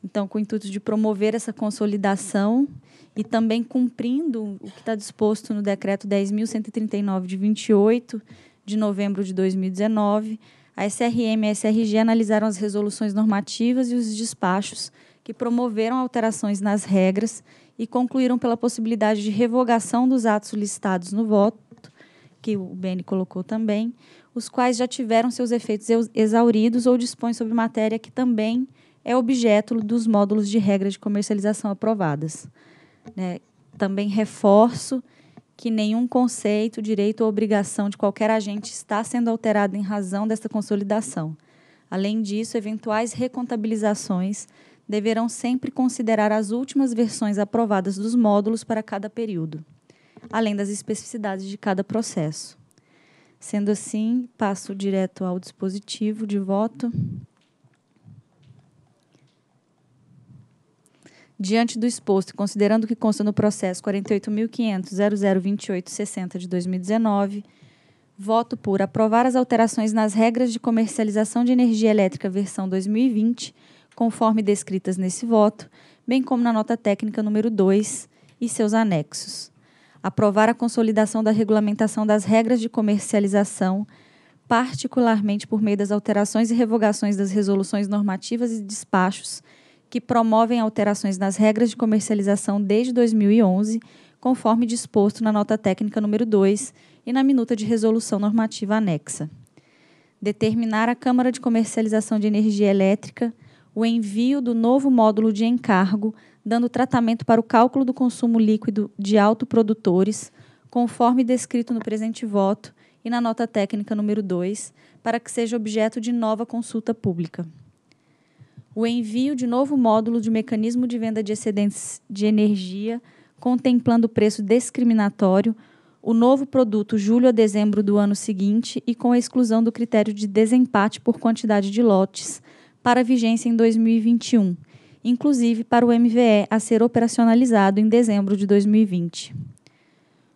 Então, com o intuito de promover essa consolidação e também cumprindo o que está disposto no decreto 10.139 de 28 de novembro de 2019, a SRM e a SRG analisaram as resoluções normativas e os despachos que promoveram alterações nas regras e concluíram pela possibilidade de revogação dos atos listados no voto, que o Beni colocou também, os quais já tiveram seus efeitos exauridos ou dispõem sobre matéria que também é objeto dos módulos de regras de comercialização aprovadas. Né? Também reforço que nenhum conceito, direito ou obrigação de qualquer agente está sendo alterado em razão desta consolidação. Além disso, eventuais recontabilizações deverão sempre considerar as últimas versões aprovadas dos módulos para cada período, além das especificidades de cada processo. Sendo assim, passo direto ao dispositivo de voto. Diante do exposto, considerando que consta no processo 48.500.002860 de 2019, voto por aprovar as alterações nas regras de comercialização de energia elétrica versão 2020, conforme descritas nesse voto, bem como na nota técnica número 2 e seus anexos. Aprovar a consolidação da regulamentação das regras de comercialização, particularmente por meio das alterações e revogações das resoluções normativas e despachos que promovem alterações nas regras de comercialização desde 2011, conforme disposto na nota técnica número 2 e na minuta de resolução normativa anexa. Determinar à Câmara de Comercialização de Energia Elétrica o envio do novo módulo de encargo, dando tratamento para o cálculo do consumo líquido de autoprodutores, conforme descrito no presente voto e na nota técnica número 2, para que seja objeto de nova consulta pública o envio de novo módulo de mecanismo de venda de excedentes de energia, contemplando preço discriminatório, o novo produto julho a dezembro do ano seguinte e com a exclusão do critério de desempate por quantidade de lotes para vigência em 2021, inclusive para o MVE a ser operacionalizado em dezembro de 2020.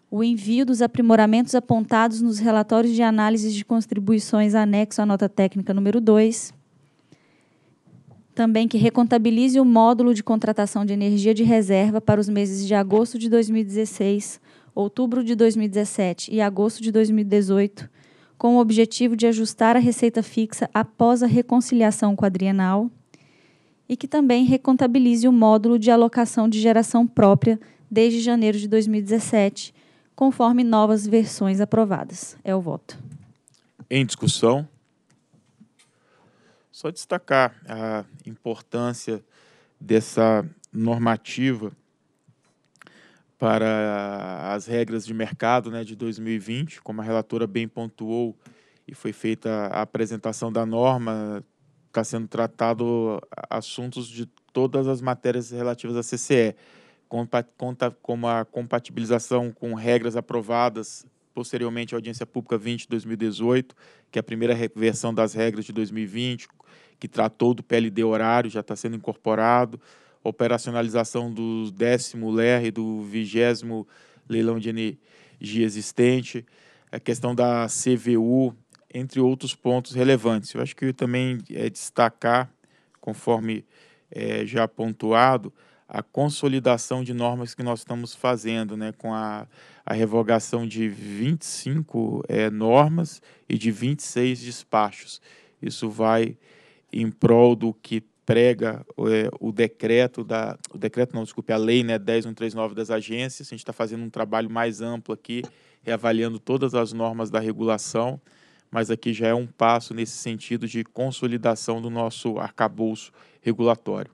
O envio dos aprimoramentos apontados nos relatórios de análise de contribuições anexo à nota técnica número 2, também que recontabilize o módulo de contratação de energia de reserva para os meses de agosto de 2016, outubro de 2017 e agosto de 2018, com o objetivo de ajustar a receita fixa após a reconciliação quadrienal, e que também recontabilize o módulo de alocação de geração própria desde janeiro de 2017, conforme novas versões aprovadas. É o voto. Em discussão. Só destacar a importância dessa normativa para as regras de mercado né, de 2020, como a relatora bem pontuou e foi feita a apresentação da norma, está sendo tratado assuntos de todas as matérias relativas à CCE, conta como a compatibilização com regras aprovadas posteriormente à audiência pública 20 de 2018, que é a primeira versão das regras de 2020, que tratou do PLD horário, já está sendo incorporado, operacionalização do décimo LER e do vigésimo leilão de energia existente, a questão da CVU, entre outros pontos relevantes. Eu acho que também é destacar, conforme é, já pontuado, a consolidação de normas que nós estamos fazendo, né, com a, a revogação de 25 é, normas e de 26 despachos. Isso vai em prol do que prega é, o decreto da o decreto não desculpe a lei né 10139 das agências a gente está fazendo um trabalho mais amplo aqui reavaliando todas as normas da regulação mas aqui já é um passo nesse sentido de consolidação do nosso arcabouço regulatório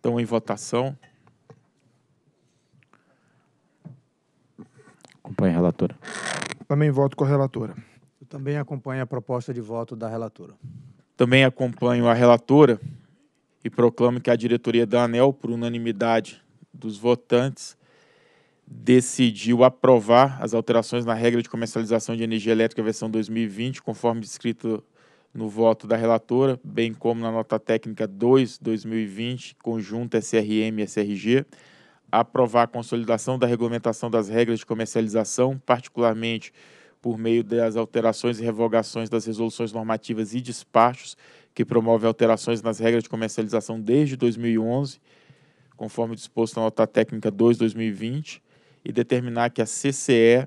então em votação acompanhe a relatora também voto com a relatora também acompanho a proposta de voto da relatora. Também acompanho a relatora e proclamo que a diretoria da ANEL, por unanimidade dos votantes, decidiu aprovar as alterações na regra de comercialização de energia elétrica versão 2020, conforme descrito no voto da relatora, bem como na nota técnica 2 2020, conjunto SRM SRG, aprovar a consolidação da regulamentação das regras de comercialização, particularmente por meio das alterações e revogações das resoluções normativas e despachos que promove alterações nas regras de comercialização desde 2011, conforme disposto na nota técnica 2/2020, e determinar que a CCE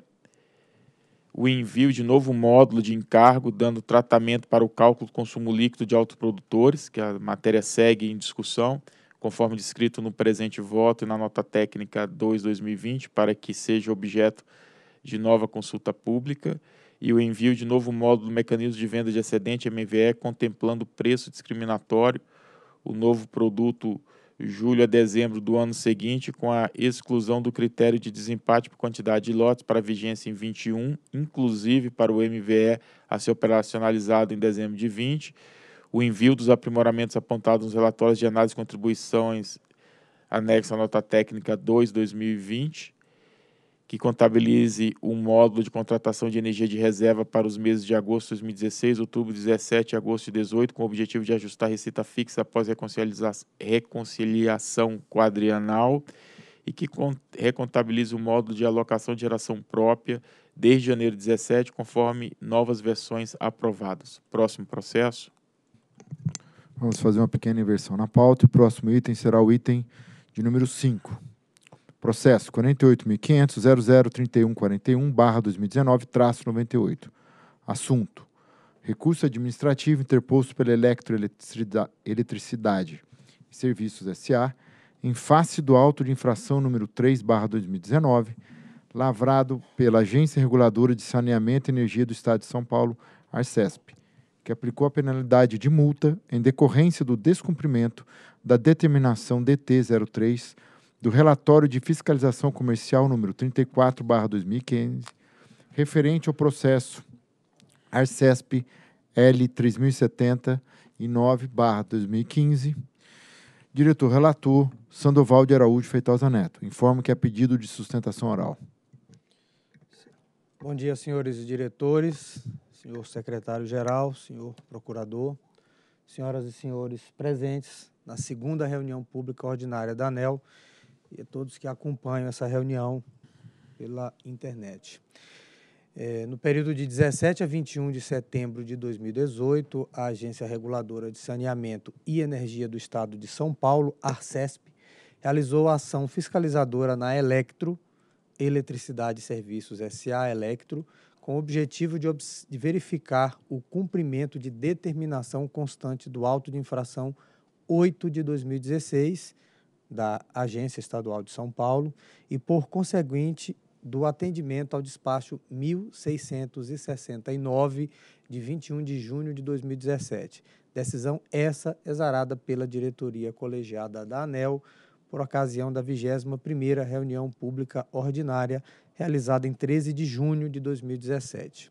o envio de novo módulo de encargo, dando tratamento para o cálculo do consumo líquido de autoprodutores, que a matéria segue em discussão, conforme descrito no presente voto e na nota técnica 2/2020, para que seja objeto de nova consulta pública e o envio de novo módulo do mecanismo de venda de excedente MVE, contemplando preço discriminatório, o novo produto julho a dezembro do ano seguinte, com a exclusão do critério de desempate por quantidade de lotes para vigência em 21, inclusive para o MVE a ser operacionalizado em dezembro de 20, o envio dos aprimoramentos apontados nos relatórios de análise de contribuições anexo à nota técnica 2 2020, que contabilize um módulo de contratação de energia de reserva para os meses de agosto de 2016, outubro de 17 e agosto de 2018, com o objetivo de ajustar a receita fixa após reconciliação quadrianal e que recontabilize o módulo de alocação de geração própria desde janeiro de 17, conforme novas versões aprovadas. Próximo processo. Vamos fazer uma pequena inversão na pauta. O próximo item será o item de número 5. Processo 48.500.003141-2019-98. Assunto: Recurso administrativo interposto pela Eletroeletricidade e Serviços S.A. em face do auto de infração número 3/2019, lavrado pela Agência Reguladora de Saneamento e Energia do Estado de São Paulo, ARCESP, que aplicou a penalidade de multa em decorrência do descumprimento da determinação DT 03 do relatório de fiscalização comercial número 34/2015, referente ao processo Arcesp L 3070 9/2015. Diretor relator Sandoval de Araújo Feitosa Neto. Informo que é pedido de sustentação oral. Bom dia, senhores diretores, senhor secretário-geral, senhor procurador, senhoras e senhores presentes na segunda reunião pública ordinária da ANEL, e a todos que acompanham essa reunião pela internet. É, no período de 17 a 21 de setembro de 2018, a Agência Reguladora de Saneamento e Energia do Estado de São Paulo, ARCESP, realizou a ação fiscalizadora na Electro, Eletricidade e Serviços SA Electro, com o objetivo de, de verificar o cumprimento de determinação constante do auto de infração 8 de 2016 da Agência Estadual de São Paulo e, por conseguinte, do atendimento ao despacho 1669, de 21 de junho de 2017. Decisão essa exarada pela diretoria colegiada da ANEL por ocasião da 21ª reunião pública ordinária realizada em 13 de junho de 2017.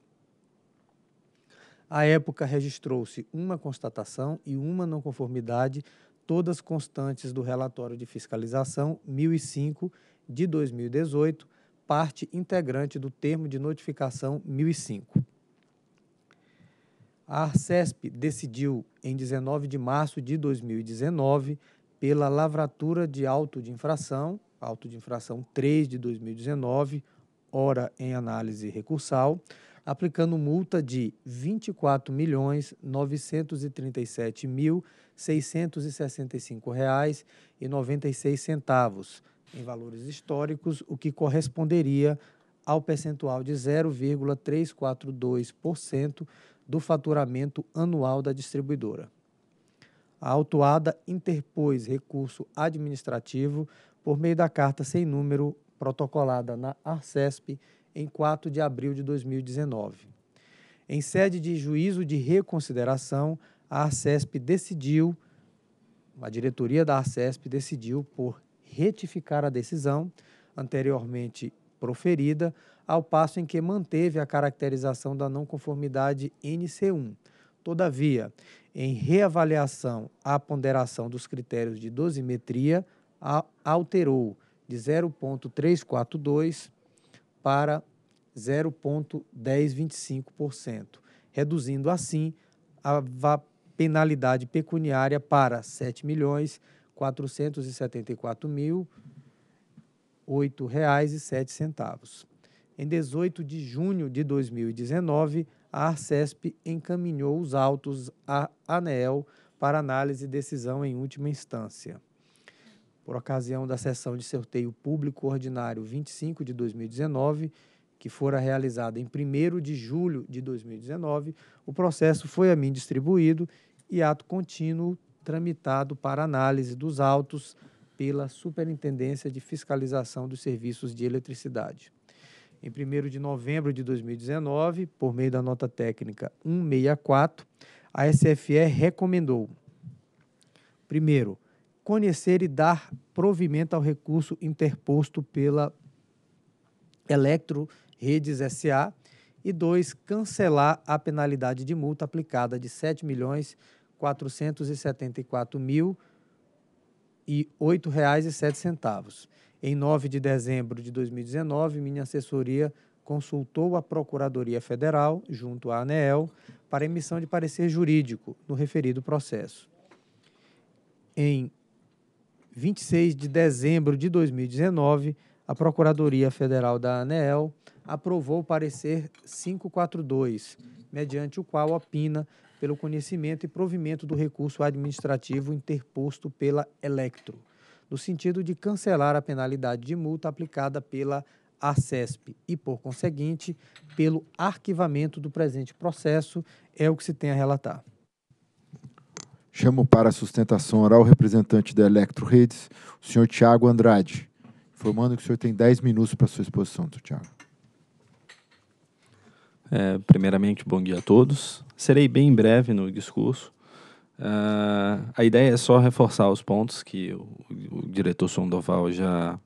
À época, registrou-se uma constatação e uma não conformidade todas constantes do relatório de fiscalização 1005 de 2018, parte integrante do termo de notificação 1005. A Arcesp decidiu, em 19 de março de 2019, pela lavratura de auto de infração, auto de infração 3 de 2019, hora em análise recursal, aplicando multa de R$ 24.937.665,96 em valores históricos, o que corresponderia ao percentual de 0,342% do faturamento anual da distribuidora. A autuada interpôs recurso administrativo por meio da carta sem número protocolada na Arcesp em 4 de abril de 2019. Em sede de juízo de reconsideração, a Arcesp decidiu, a diretoria da Arcesp decidiu por retificar a decisão anteriormente proferida, ao passo em que manteve a caracterização da não conformidade NC1. Todavia, em reavaliação, a ponderação dos critérios de dosimetria alterou de 0.342 para 0,1025%, reduzindo assim a penalidade pecuniária para R$ 7.474.008,07. Em 18 de junho de 2019, a Arcesp encaminhou os autos à ANEEL para análise e decisão em última instância por ocasião da sessão de sorteio público ordinário 25 de 2019, que fora realizada em 1 de julho de 2019, o processo foi a mim distribuído e ato contínuo tramitado para análise dos autos pela Superintendência de Fiscalização dos Serviços de Eletricidade. Em 1 de novembro de 2019, por meio da nota técnica 164, a SFE recomendou: primeiro, conhecer e dar provimento ao recurso interposto pela Electro Redes SA e dois Cancelar a penalidade de multa aplicada de R$ 7 mil e R$ Em 9 de dezembro de 2019, minha assessoria consultou a Procuradoria Federal, junto à ANEEL, para emissão de parecer jurídico no referido processo. Em 26 de dezembro de 2019, a Procuradoria Federal da ANEEL aprovou o parecer 542, mediante o qual opina pelo conhecimento e provimento do recurso administrativo interposto pela Electro, no sentido de cancelar a penalidade de multa aplicada pela ACESP e, por conseguinte, pelo arquivamento do presente processo, é o que se tem a relatar. Chamo para a sustentação oral o representante da Electro o senhor Tiago Andrade, informando que o senhor tem 10 minutos para a sua exposição, Tiago. É, primeiramente, bom dia a todos. Serei bem breve no discurso. Uh, a ideia é só reforçar os pontos que o, o diretor Sondoval já,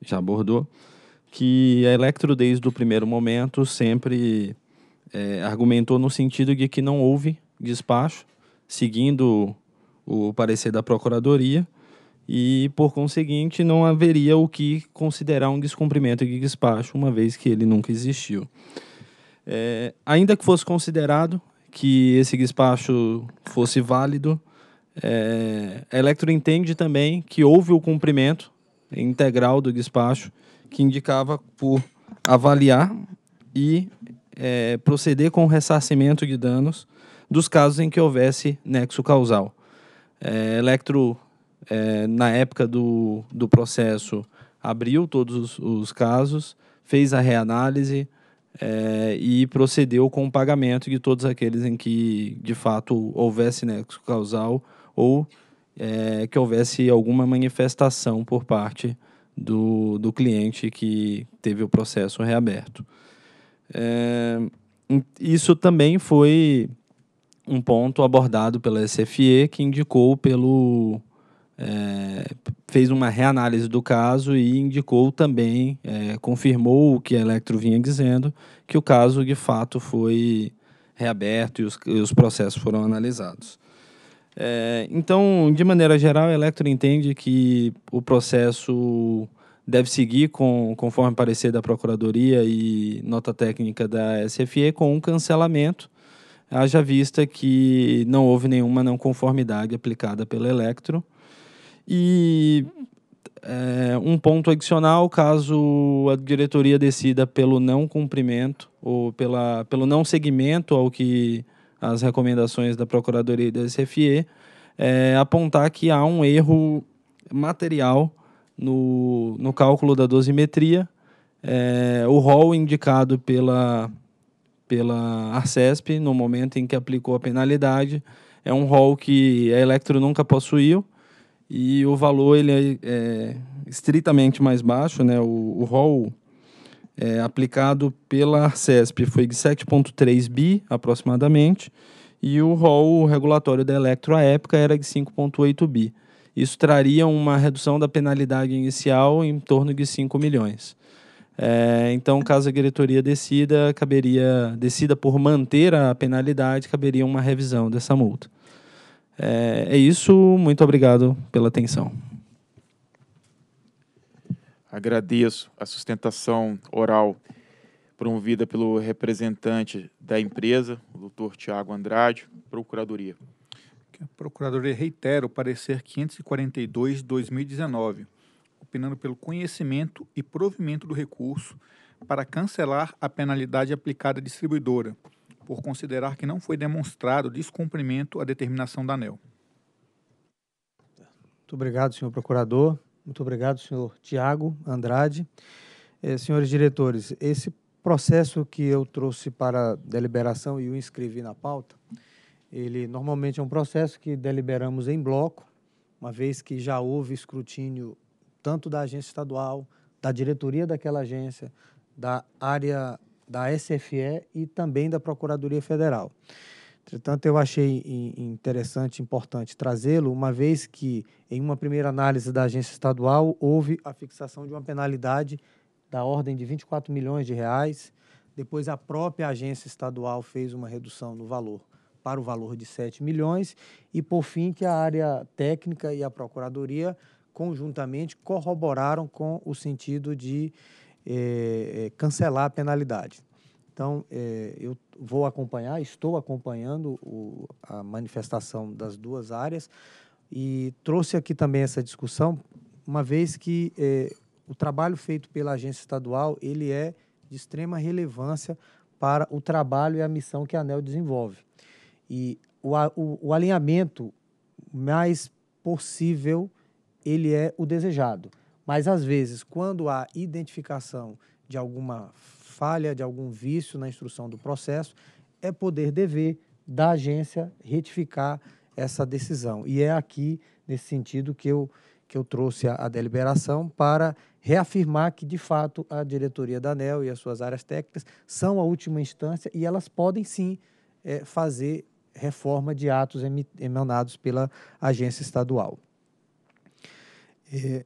já abordou, que a Electro, desde o primeiro momento, sempre é, argumentou no sentido de que não houve despacho seguindo o parecer da Procuradoria, e, por conseguinte, não haveria o que considerar um descumprimento de despacho, uma vez que ele nunca existiu. É, ainda que fosse considerado que esse despacho fosse válido, é, a Electro entende também que houve o cumprimento integral do despacho, que indicava por avaliar e é, proceder com o ressarcimento de danos dos casos em que houvesse nexo causal. É, Electro, é, na época do, do processo, abriu todos os, os casos, fez a reanálise é, e procedeu com o pagamento de todos aqueles em que, de fato, houvesse nexo causal ou é, que houvesse alguma manifestação por parte do, do cliente que teve o processo reaberto. É, isso também foi um ponto abordado pela SFE que indicou pelo. É, fez uma reanálise do caso e indicou também, é, confirmou o que a Electro vinha dizendo, que o caso de fato foi reaberto e os, e os processos foram analisados. É, então, de maneira geral, a Electro entende que o processo deve seguir com, conforme parecer da Procuradoria e nota técnica da SFE, com um cancelamento haja vista que não houve nenhuma não conformidade aplicada pelo Electro. E é, um ponto adicional, caso a diretoria decida pelo não cumprimento ou pela, pelo não seguimento ao que as recomendações da Procuradoria da SFE, é, eh, apontar que há um erro material no, no cálculo da dosimetria. É, o rol indicado pela pela Arcesp no momento em que aplicou a penalidade. É um rol que a Electro nunca possuiu e o valor ele é, é estritamente mais baixo, né? O, o rol é, aplicado pela Arcesp foi de 7,3 bi aproximadamente e o rol regulatório da Electro à época era de 5,8 bi. Isso traria uma redução da penalidade inicial em torno de 5 milhões. É, então, caso a diretoria decida, caberia, decida por manter a penalidade, caberia uma revisão dessa multa. É, é isso, muito obrigado pela atenção. Agradeço a sustentação oral promovida pelo representante da empresa, o doutor Tiago Andrade, Procuradoria. A Procuradoria reitera o parecer 542-2019, opinando pelo conhecimento e provimento do recurso para cancelar a penalidade aplicada à distribuidora, por considerar que não foi demonstrado descumprimento à determinação da ANEL. Muito obrigado, senhor procurador. Muito obrigado, senhor Tiago Andrade. Eh, senhores diretores, esse processo que eu trouxe para deliberação e o inscrevi na pauta, ele normalmente é um processo que deliberamos em bloco, uma vez que já houve escrutínio tanto da agência estadual, da diretoria daquela agência, da área da SFE e também da Procuradoria Federal. Entretanto, eu achei interessante, importante trazê-lo, uma vez que, em uma primeira análise da agência estadual, houve a fixação de uma penalidade da ordem de 24 milhões de reais. Depois, a própria agência estadual fez uma redução no valor para o valor de 7 milhões. E, por fim, que a área técnica e a procuradoria conjuntamente corroboraram com o sentido de é, cancelar a penalidade. Então, é, eu vou acompanhar, estou acompanhando o, a manifestação das duas áreas e trouxe aqui também essa discussão, uma vez que o trabalho feito pela agência estadual ele é de extrema relevância para o trabalho e a missão que a ANEL desenvolve. E o, o, o alinhamento mais possível ele é o desejado. Mas às vezes, quando há identificação de alguma falha, de algum vício na instrução do processo, é poder dever da agência retificar essa decisão. E é aqui, nesse sentido, que eu, que eu trouxe a, a deliberação para reafirmar que, de fato, a diretoria da ANEL e as suas áreas técnicas são a última instância e elas podem sim é, fazer reforma de atos emanados pela agência estadual. É,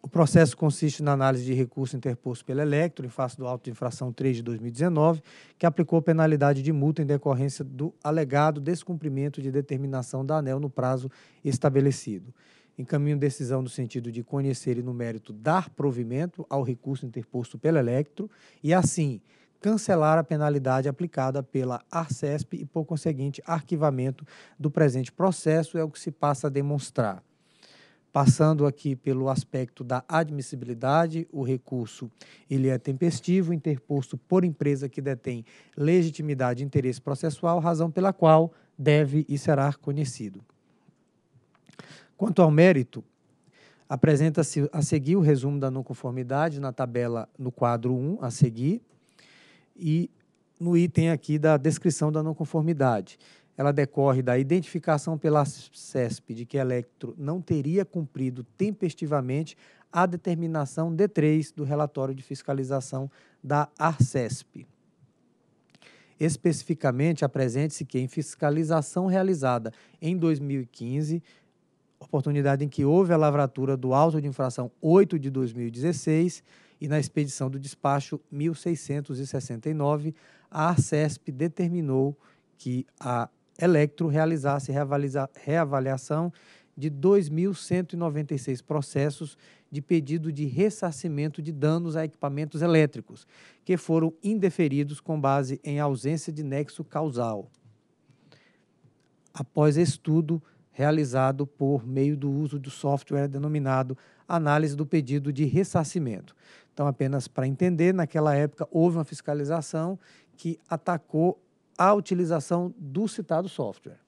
o processo consiste na análise de recurso interposto pela Electro, em face do auto de infração 3 de 2019, que aplicou penalidade de multa em decorrência do alegado descumprimento de determinação da ANEL no prazo estabelecido. Encaminho decisão no sentido de conhecer e, no mérito, dar provimento ao recurso interposto pela Electro e, assim, cancelar a penalidade aplicada pela Arcesp e, por conseguinte, arquivamento do presente processo é o que se passa a demonstrar. Passando aqui pelo aspecto da admissibilidade, o recurso ele é tempestivo, interposto por empresa que detém legitimidade e interesse processual, razão pela qual deve e será conhecido. Quanto ao mérito, apresenta-se a seguir o resumo da não conformidade na tabela no quadro 1 a seguir e no item aqui da descrição da não conformidade ela decorre da identificação pela CESP de que Electro não teria cumprido tempestivamente a determinação D3 do relatório de fiscalização da ARCESP. Especificamente, apresente-se que em fiscalização realizada em 2015, oportunidade em que houve a lavratura do auto de infração 8 de 2016 e na expedição do despacho 1669, a ARCESP determinou que a Electro realizasse reavaliação de 2.196 processos de pedido de ressarcimento de danos a equipamentos elétricos, que foram indeferidos com base em ausência de nexo causal. Após estudo realizado por meio do uso do software denominado análise do pedido de ressarcimento. Então, apenas para entender, naquela época houve uma fiscalização que atacou a utilização do citado software.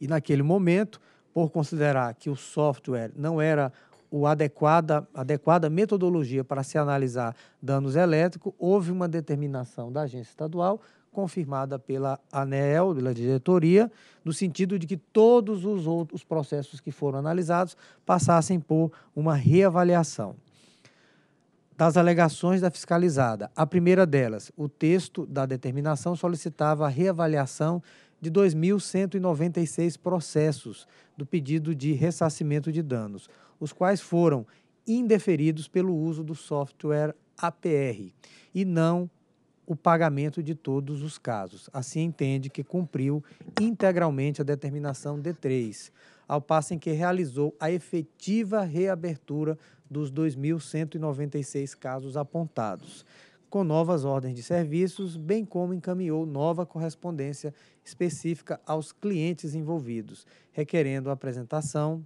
E naquele momento, por considerar que o software não era o adequada, adequada metodologia para se analisar danos elétricos, houve uma determinação da agência estadual, confirmada pela ANEEL, pela diretoria, no sentido de que todos os outros processos que foram analisados passassem por uma reavaliação das alegações da fiscalizada. A primeira delas, o texto da determinação solicitava a reavaliação de 2.196 processos do pedido de ressarcimento de danos, os quais foram indeferidos pelo uso do software APR e não o pagamento de todos os casos. Assim entende que cumpriu integralmente a determinação D3 ao passo em que realizou a efetiva reabertura dos 2.196 casos apontados, com novas ordens de serviços, bem como encaminhou nova correspondência específica aos clientes envolvidos, requerendo a apresentação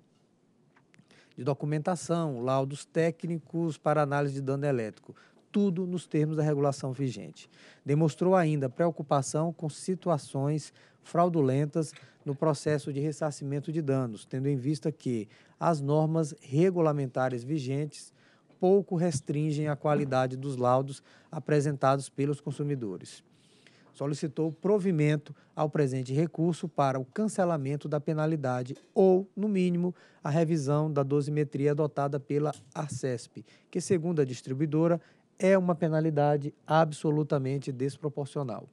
de documentação, laudos técnicos para análise de dano elétrico, tudo nos termos da regulação vigente. Demonstrou ainda preocupação com situações fraudulentas no processo de ressarcimento de danos, tendo em vista que as normas regulamentares vigentes pouco restringem a qualidade dos laudos apresentados pelos consumidores. Solicitou provimento ao presente recurso para o cancelamento da penalidade ou, no mínimo, a revisão da dosimetria adotada pela ARCESP, que, segundo a distribuidora, é uma penalidade absolutamente desproporcional.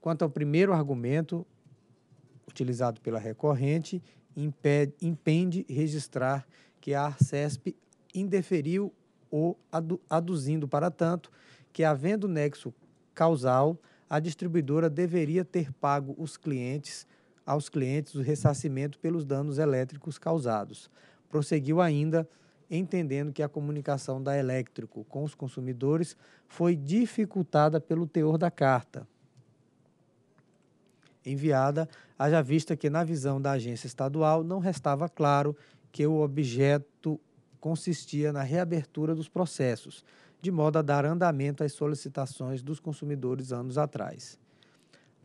Quanto ao primeiro argumento, utilizado pela recorrente, impede, impende registrar que a Arcesp indeferiu ou adu, aduzindo para tanto que, havendo nexo causal, a distribuidora deveria ter pago os clientes aos clientes o ressarcimento pelos danos elétricos causados. Prosseguiu ainda entendendo que a comunicação da Elétrico com os consumidores foi dificultada pelo teor da carta enviada, haja vista que, na visão da agência estadual, não restava claro que o objeto consistia na reabertura dos processos, de modo a dar andamento às solicitações dos consumidores anos atrás.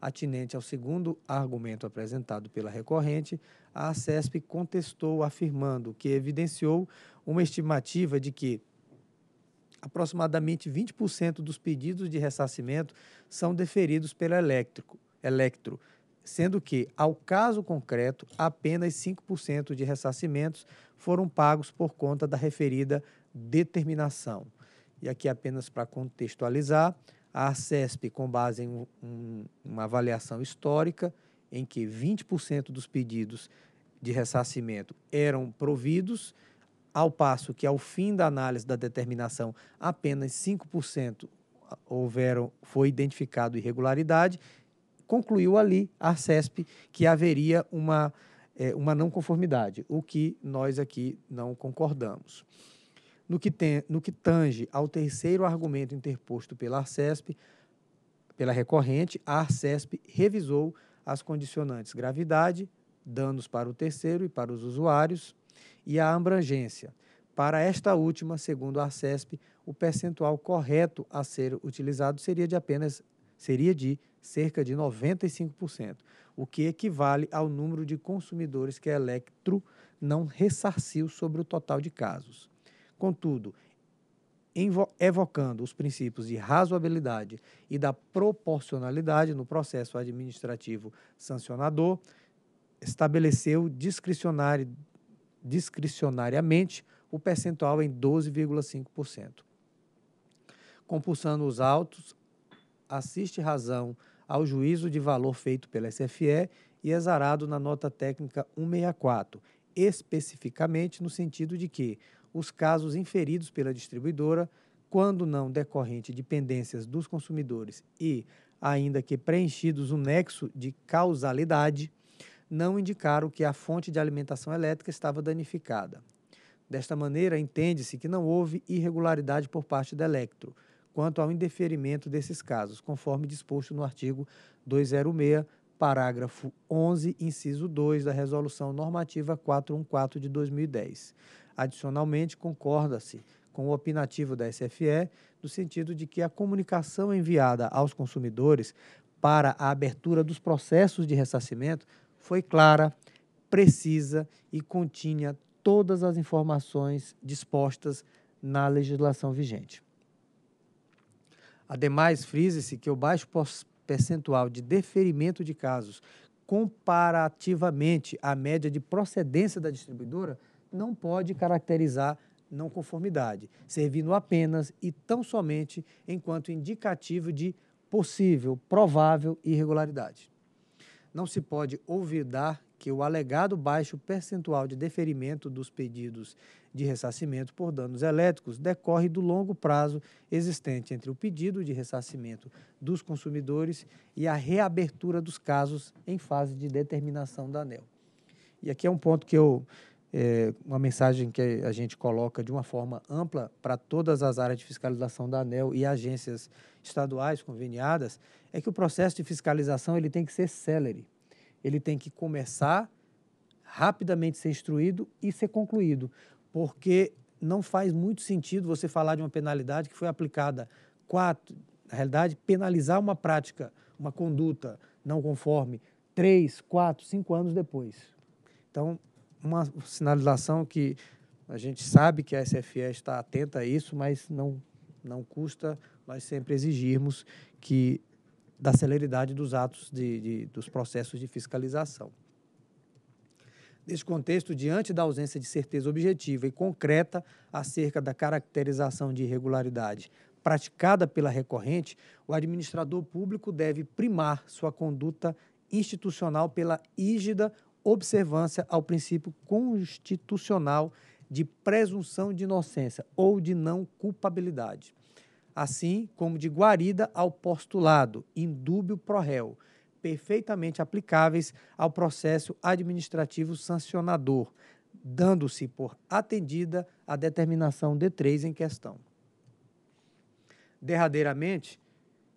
Atinente ao segundo argumento apresentado pela recorrente, a Sesp contestou, afirmando que evidenciou uma estimativa de que aproximadamente 20% dos pedidos de ressarcimento são deferidos pelo elétrico, Electro, sendo que, ao caso concreto, apenas 5% de ressarcimentos foram pagos por conta da referida determinação. E aqui, apenas para contextualizar, a CESP com base em um, uma avaliação histórica, em que 20% dos pedidos de ressarcimento eram providos ao passo que, ao fim da análise da determinação, apenas 5% houveram, foi identificado irregularidade, concluiu ali a CESP que haveria uma, é, uma não conformidade, o que nós aqui não concordamos. No que, tem, no que tange ao terceiro argumento interposto pela Arcesp, pela recorrente, a Arcesp revisou as condicionantes gravidade, danos para o terceiro e para os usuários, e a abrangência. Para esta última, segundo a Arcesp, o percentual correto a ser utilizado seria de apenas seria de cerca de 95%, o que equivale ao número de consumidores que a Electro não ressarciu sobre o total de casos. Contudo, evocando os princípios de razoabilidade e da proporcionalidade no processo administrativo sancionador, estabeleceu discricionário discricionariamente o percentual em 12,5%. Compulsando os autos, assiste razão ao juízo de valor feito pela SFE e exarado é na nota técnica 164, especificamente no sentido de que os casos inferidos pela distribuidora, quando não decorrente de pendências dos consumidores e ainda que preenchidos o nexo de causalidade, não indicaram que a fonte de alimentação elétrica estava danificada. Desta maneira, entende-se que não houve irregularidade por parte da Electro quanto ao indeferimento desses casos, conforme disposto no artigo 206, parágrafo 11, inciso 2 da Resolução Normativa 414 de 2010. Adicionalmente, concorda-se com o opinativo da SFE, no sentido de que a comunicação enviada aos consumidores para a abertura dos processos de ressarcimento foi clara, precisa e continha todas as informações dispostas na legislação vigente. Ademais, frise-se que o baixo percentual de deferimento de casos comparativamente à média de procedência da distribuidora não pode caracterizar não conformidade, servindo apenas e tão somente enquanto indicativo de possível, provável irregularidade não se pode olvidar que o alegado baixo percentual de deferimento dos pedidos de ressarcimento por danos elétricos decorre do longo prazo existente entre o pedido de ressarcimento dos consumidores e a reabertura dos casos em fase de determinação da ANEL. E aqui é um ponto que eu é uma mensagem que a gente coloca de uma forma ampla para todas as áreas de fiscalização da ANEL e agências estaduais conveniadas, é que o processo de fiscalização ele tem que ser celere. Ele tem que começar, rapidamente ser instruído e ser concluído, porque não faz muito sentido você falar de uma penalidade que foi aplicada quatro, na realidade, penalizar uma prática, uma conduta não conforme três, quatro, cinco anos depois. Então, uma sinalização que a gente sabe que a SFE está atenta a isso, mas não não custa nós sempre exigirmos que da celeridade dos atos de, de, dos processos de fiscalização. Neste contexto, diante da ausência de certeza objetiva e concreta acerca da caracterização de irregularidade praticada pela recorrente, o administrador público deve primar sua conduta institucional pela rígida observância ao princípio constitucional de presunção de inocência ou de não culpabilidade, assim como de guarida ao postulado indúbio pro réu, perfeitamente aplicáveis ao processo administrativo sancionador, dando-se por atendida a determinação D3 em questão. Derradeiramente,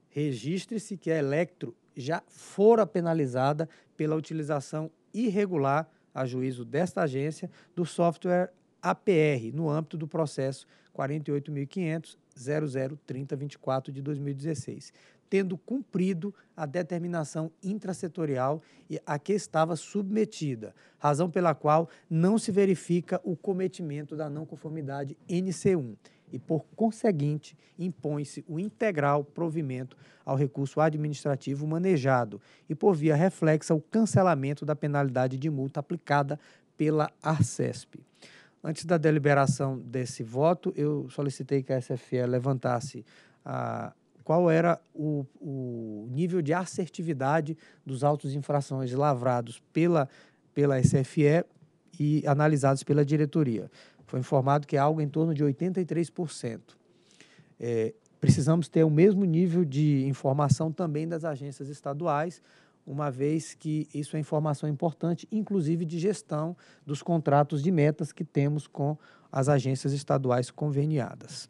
registre-se que a Electro já fora penalizada pela utilização irregular, a juízo desta agência, do software APR no âmbito do processo 48.500.003024 de 2016, tendo cumprido a determinação intrasetorial a que estava submetida, razão pela qual não se verifica o cometimento da não conformidade NC1 e, por conseguinte, impõe-se o integral provimento ao recurso administrativo manejado e, por via reflexa, o cancelamento da penalidade de multa aplicada pela ARCESP. Antes da deliberação desse voto, eu solicitei que a SFE levantasse a, qual era o, o, nível de assertividade dos autos de infrações lavrados pela, pela SFE e analisados pela diretoria. Foi informado que é algo em torno de 83%. É, precisamos ter o mesmo nível de informação também das agências estaduais, uma vez que isso é informação importante, inclusive de gestão dos contratos de metas que temos com as agências estaduais conveniadas.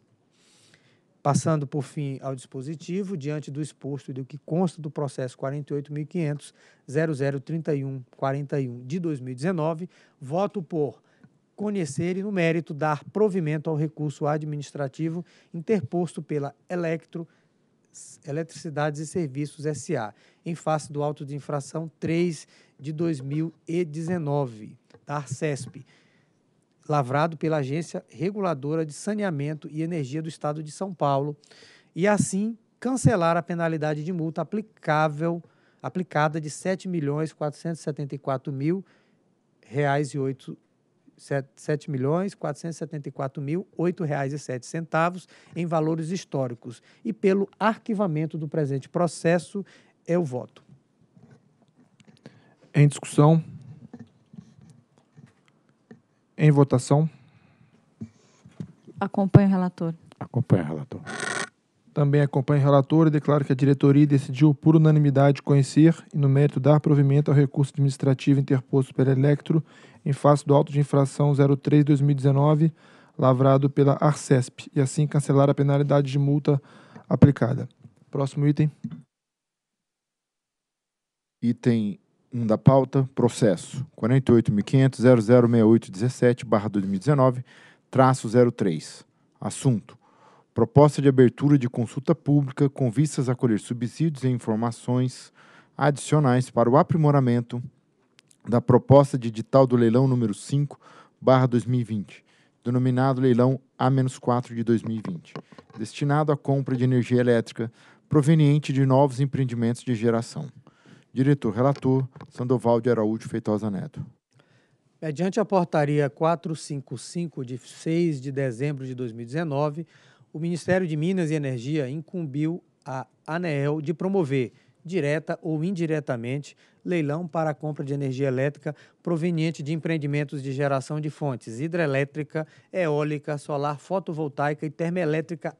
Passando, por fim, ao dispositivo, diante do exposto e do que consta do processo 48.500.0031.41 de 2019, voto por conhecer e, no mérito, dar provimento ao recurso administrativo interposto pela Electro Eletricidades e Serviços SA, em face do auto de infração 3 de 2019 da Arcesp, lavrado pela Agência Reguladora de Saneamento e Energia do Estado de São Paulo, e assim cancelar a penalidade de multa aplicável aplicada de R$ 7.474.000,08 7 milhões 474 mil R$ centavos em valores históricos e pelo arquivamento do presente processo é o voto. Em discussão. Em votação. acompanha o relator. acompanha o relator. Também acompanho o relator e declaro que a diretoria decidiu por unanimidade conhecer e, no mérito, dar provimento ao recurso administrativo interposto pela Electro em face do auto de infração 03-2019, lavrado pela Arcesp, e assim cancelar a penalidade de multa aplicada. Próximo item. Item 1 da pauta, processo 48.500.006817-2019, traço 03. Assunto proposta de abertura de consulta pública com vistas a colher subsídios e informações adicionais para o aprimoramento da proposta de edital do leilão número 5, barra 2020, denominado leilão A-4 de 2020, destinado à compra de energia elétrica proveniente de novos empreendimentos de geração. Diretor relator, Sandoval de Araújo Feitosa Neto. Mediante a portaria 455 de 6 de dezembro de 2019, o Ministério de Minas e Energia incumbiu a ANEEL de promover, direta ou indiretamente, leilão para a compra de energia elétrica proveniente de empreendimentos de geração de fontes hidrelétrica, eólica, solar fotovoltaica e termoelétrica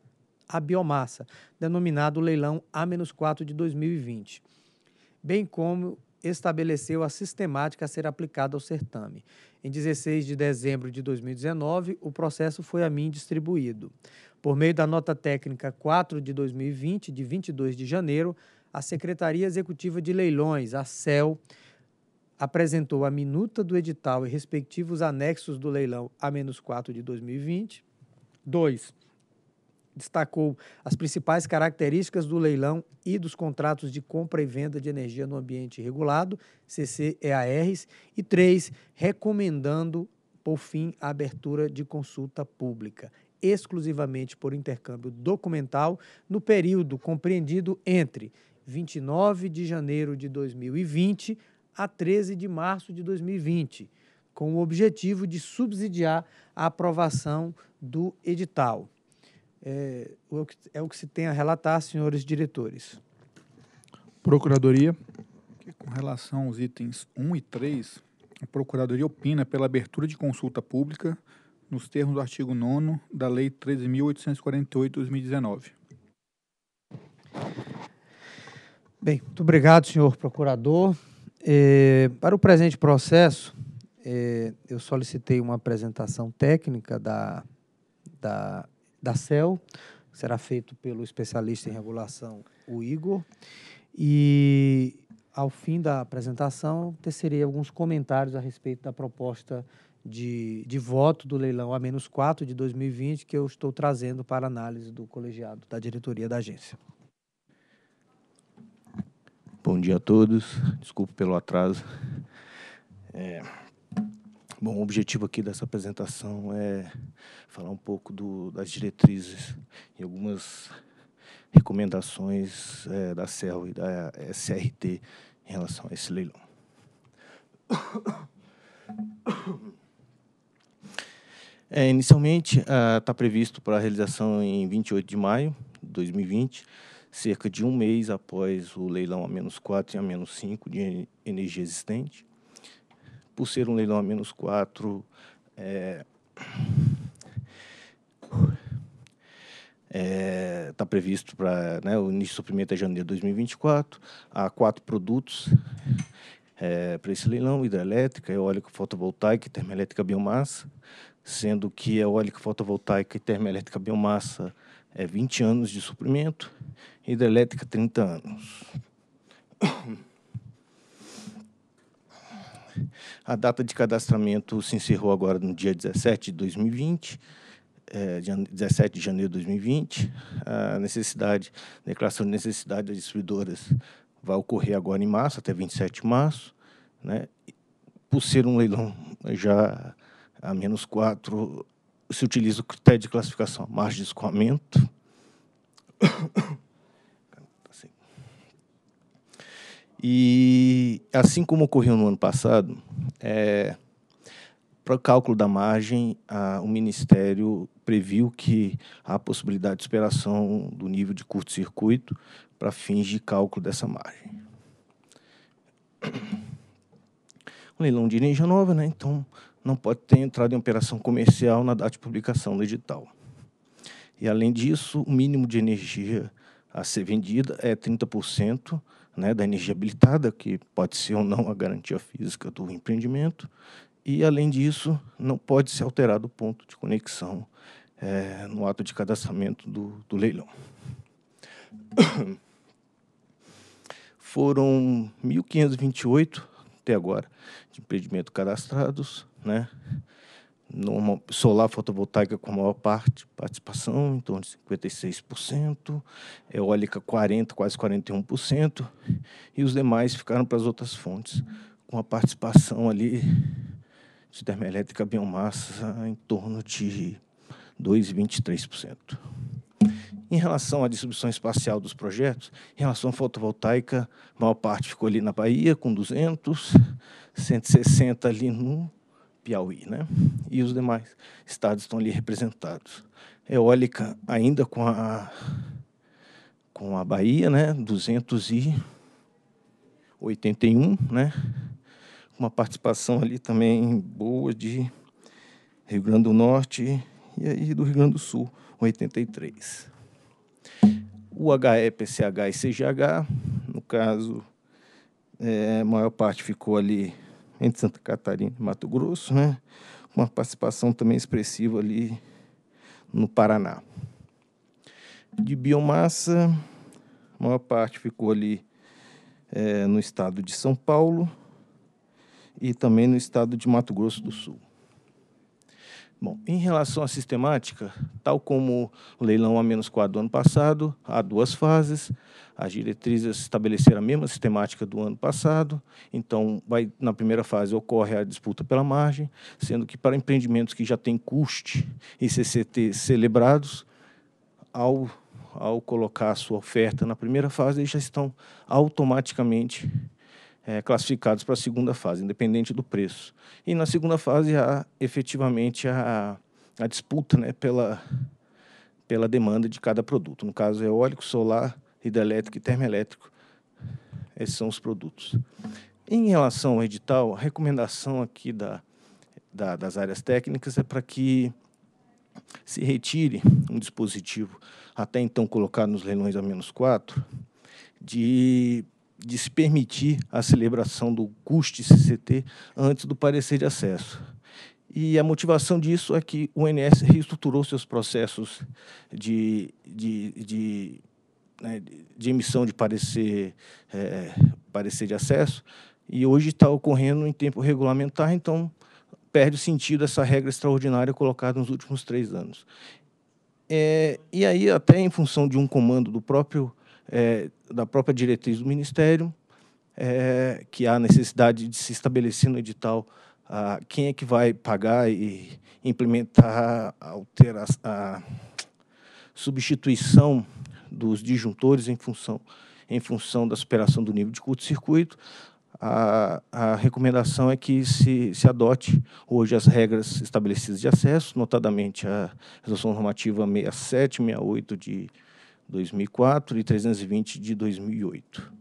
a biomassa, denominado leilão A-4 de 2020, bem como estabeleceu a sistemática a ser aplicada ao certame. Em 16 de dezembro de 2019, o processo foi a mim distribuído. Por meio da nota técnica 4 de 2020, de 22 de janeiro, a Secretaria Executiva de Leilões, a CEL, apresentou a minuta do edital e respectivos anexos do leilão A-4 de 2020. 2 destacou as principais características do leilão e dos contratos de compra e venda de energia no ambiente regulado, CCEARs, e três, recomendando, por fim, a abertura de consulta pública, exclusivamente por intercâmbio documental, no período compreendido entre 29 de janeiro de 2020 a 13 de março de 2020, com o objetivo de subsidiar a aprovação do edital. É, é o que se tem a relatar, senhores diretores. Procuradoria. Com relação aos itens 1 e 3, a Procuradoria opina pela abertura de consulta pública nos termos do artigo 9 da Lei 13.848-2019. Bem, muito obrigado, senhor procurador. É, para o presente processo, é, eu solicitei uma apresentação técnica da, da da CEL, será feito pelo especialista em regulação, o Igor. E ao fim da apresentação, tecerei alguns comentários a respeito da proposta de, de voto do leilão A-4 de 2020 que eu estou trazendo para análise do colegiado da diretoria da agência. Bom dia a todos. Desculpe pelo atraso. É... Bom, o objetivo aqui dessa apresentação é falar um pouco do, das diretrizes e algumas recomendações é, da CEL e da SRT em relação a esse leilão. É, inicialmente, está ah, previsto para a realização em 28 de maio de 2020, cerca de um mês após o leilão a menos 4 e a menos 5 de energia existente por ser um leilão a menos 4, é, está é, tá previsto para né, o início do suprimento é janeiro de 2024. Há quatro produtos é, para esse leilão: hidrelétrica, eólica fotovoltaica e termoelétrica biomassa, sendo que eólica fotovoltaica e termoelétrica biomassa é 20 anos de suprimento, hidrelétrica 30 anos. A data de cadastramento se encerrou agora no dia 17 de 2020, é, 17 de janeiro de 2020. A necessidade, a declaração de necessidade das distribuidoras vai ocorrer agora em março, até 27 de março. Né? Por ser um leilão já a menos 4, se utiliza o critério de classificação, margem de escoamento. E assim como ocorreu no ano passado, é, para o cálculo da margem, a, o Ministério previu que há possibilidade de superação do nível de curto-circuito para fins de cálculo dessa margem. O leilão de energia nova, né? então, não pode ter entrado em operação comercial na data de publicação do edital. E, além disso, o mínimo de energia a ser vendida é 30% né, da energia habilitada, que pode ser ou não a garantia física do empreendimento, e, além disso, não pode ser alterado o ponto de conexão é, no ato de cadastramento do, do leilão. Foram 1.528 até agora de empreendimentos cadastrados, né? solar fotovoltaica com maior parte, participação, em torno de 56%, eólica 40%, quase 41%, e os demais ficaram para as outras fontes, com a participação ali de termoelétrica biomassa em torno de 2,23%. Em relação à distribuição espacial dos projetos, em relação à fotovoltaica, a maior parte ficou ali na Bahia, com 200, 160 ali no Piauí, né? E os demais estados estão ali representados. Eólica ainda com a com a Bahia, né? 281, né? Uma participação ali também boa de Rio Grande do Norte e aí do Rio Grande do Sul, 83. O HE, PCH e CGH, no caso, é, a maior parte ficou ali entre Santa Catarina e Mato Grosso, né? uma participação também expressiva ali no Paraná. De biomassa, a maior parte ficou ali é, no estado de São Paulo e também no estado de Mato Grosso do Sul. Bom, em relação à sistemática, tal como o leilão a menos 4 do ano passado, há duas fases. As diretrizes estabeleceram a mesma sistemática do ano passado, então, vai, na primeira fase, ocorre a disputa pela margem, sendo que para empreendimentos que já têm custe e CCT celebrados, ao, ao colocar a sua oferta na primeira fase, eles já estão automaticamente é, classificados para a segunda fase, independente do preço. E na segunda fase há efetivamente a, a disputa né, pela, pela demanda de cada produto. No caso, eólico, solar hidrelétrico e termoelétrico. Esses são os produtos. Em relação ao edital, a recomendação aqui da, da das áreas técnicas é para que se retire um dispositivo até então colocado nos leilões a menos 4 de, de se permitir a celebração do custe CCT antes do parecer de acesso. E a motivação disso é que o INS reestruturou seus processos de, de, de né, de emissão de parecer, é, parecer de acesso, e hoje está ocorrendo em tempo regulamentar, então perde o sentido essa regra extraordinária colocada nos últimos três anos. É, e aí, até em função de um comando do próprio, é, da própria diretriz do Ministério, é, que há necessidade de se estabelecer no edital a quem é que vai pagar e implementar a, altera a substituição dos disjuntores em função, em função da superação do nível de curto-circuito, a, a, recomendação é que se, se adote hoje as regras estabelecidas de acesso, notadamente a Resolução Normativa 67, 68 de 2004 e 320 de 2008.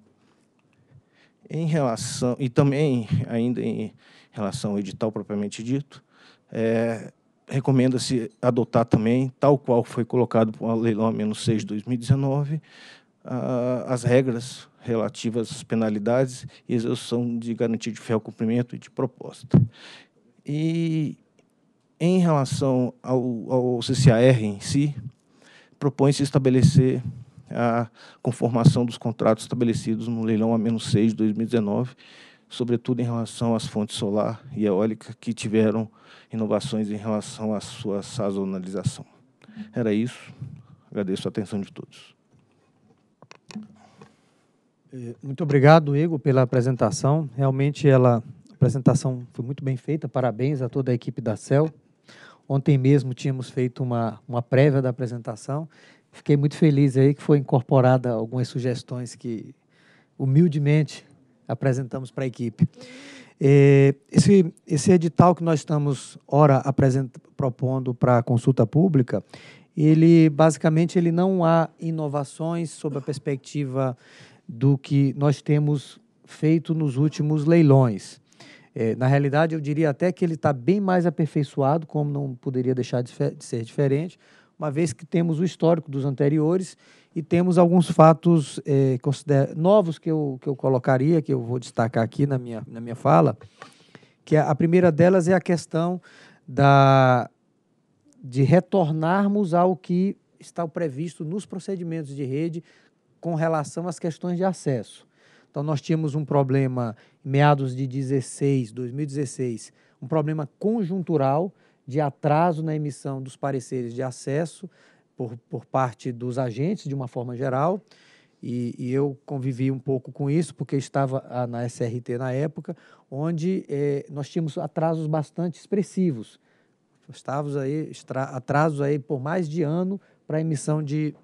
Em relação, e também, ainda em relação ao edital propriamente dito, é, recomenda-se adotar também, tal qual foi colocado para a Lei 6 de 2019, as regras relativas às penalidades e execução de garantia de fiel cumprimento e de proposta. E, em relação ao, ao CCAR em si, propõe-se estabelecer a conformação dos contratos estabelecidos no leilão A-6 de 2019 sobretudo em relação às fontes solar e eólica, que tiveram inovações em relação à sua sazonalização. Era isso. Agradeço a atenção de todos. É, muito obrigado, Igor, pela apresentação. Realmente ela, a apresentação foi muito bem feita. Parabéns a toda a equipe da CEL. Ontem mesmo tínhamos feito uma, uma prévia da apresentação. Fiquei muito feliz aí que foi incorporada algumas sugestões que humildemente apresentamos para a equipe. É, esse, esse edital que nós estamos, ora, propondo para consulta pública, ele basicamente ele não há inovações sob a perspectiva do que nós temos feito nos últimos leilões. É, na realidade, eu diria até que ele está bem mais aperfeiçoado, como não poderia deixar de, de ser diferente, uma vez que temos o histórico dos anteriores e temos alguns fatos é, novos que eu, que eu colocaria, que eu vou destacar aqui na minha, na minha fala, que a, a primeira delas é a questão da, de retornarmos ao que está previsto nos procedimentos de rede com relação às questões de acesso. Então, nós tínhamos um problema, meados de 16, 2016, um problema conjuntural de atraso na emissão dos pareceres de acesso por, por parte dos agentes, de uma forma geral. E, e, eu convivi um pouco com isso, porque estava ah, na SRT na época, onde eh, nós tínhamos atrasos bastante expressivos. Estávamos aí, atrasos aí por mais de ano para a emissão de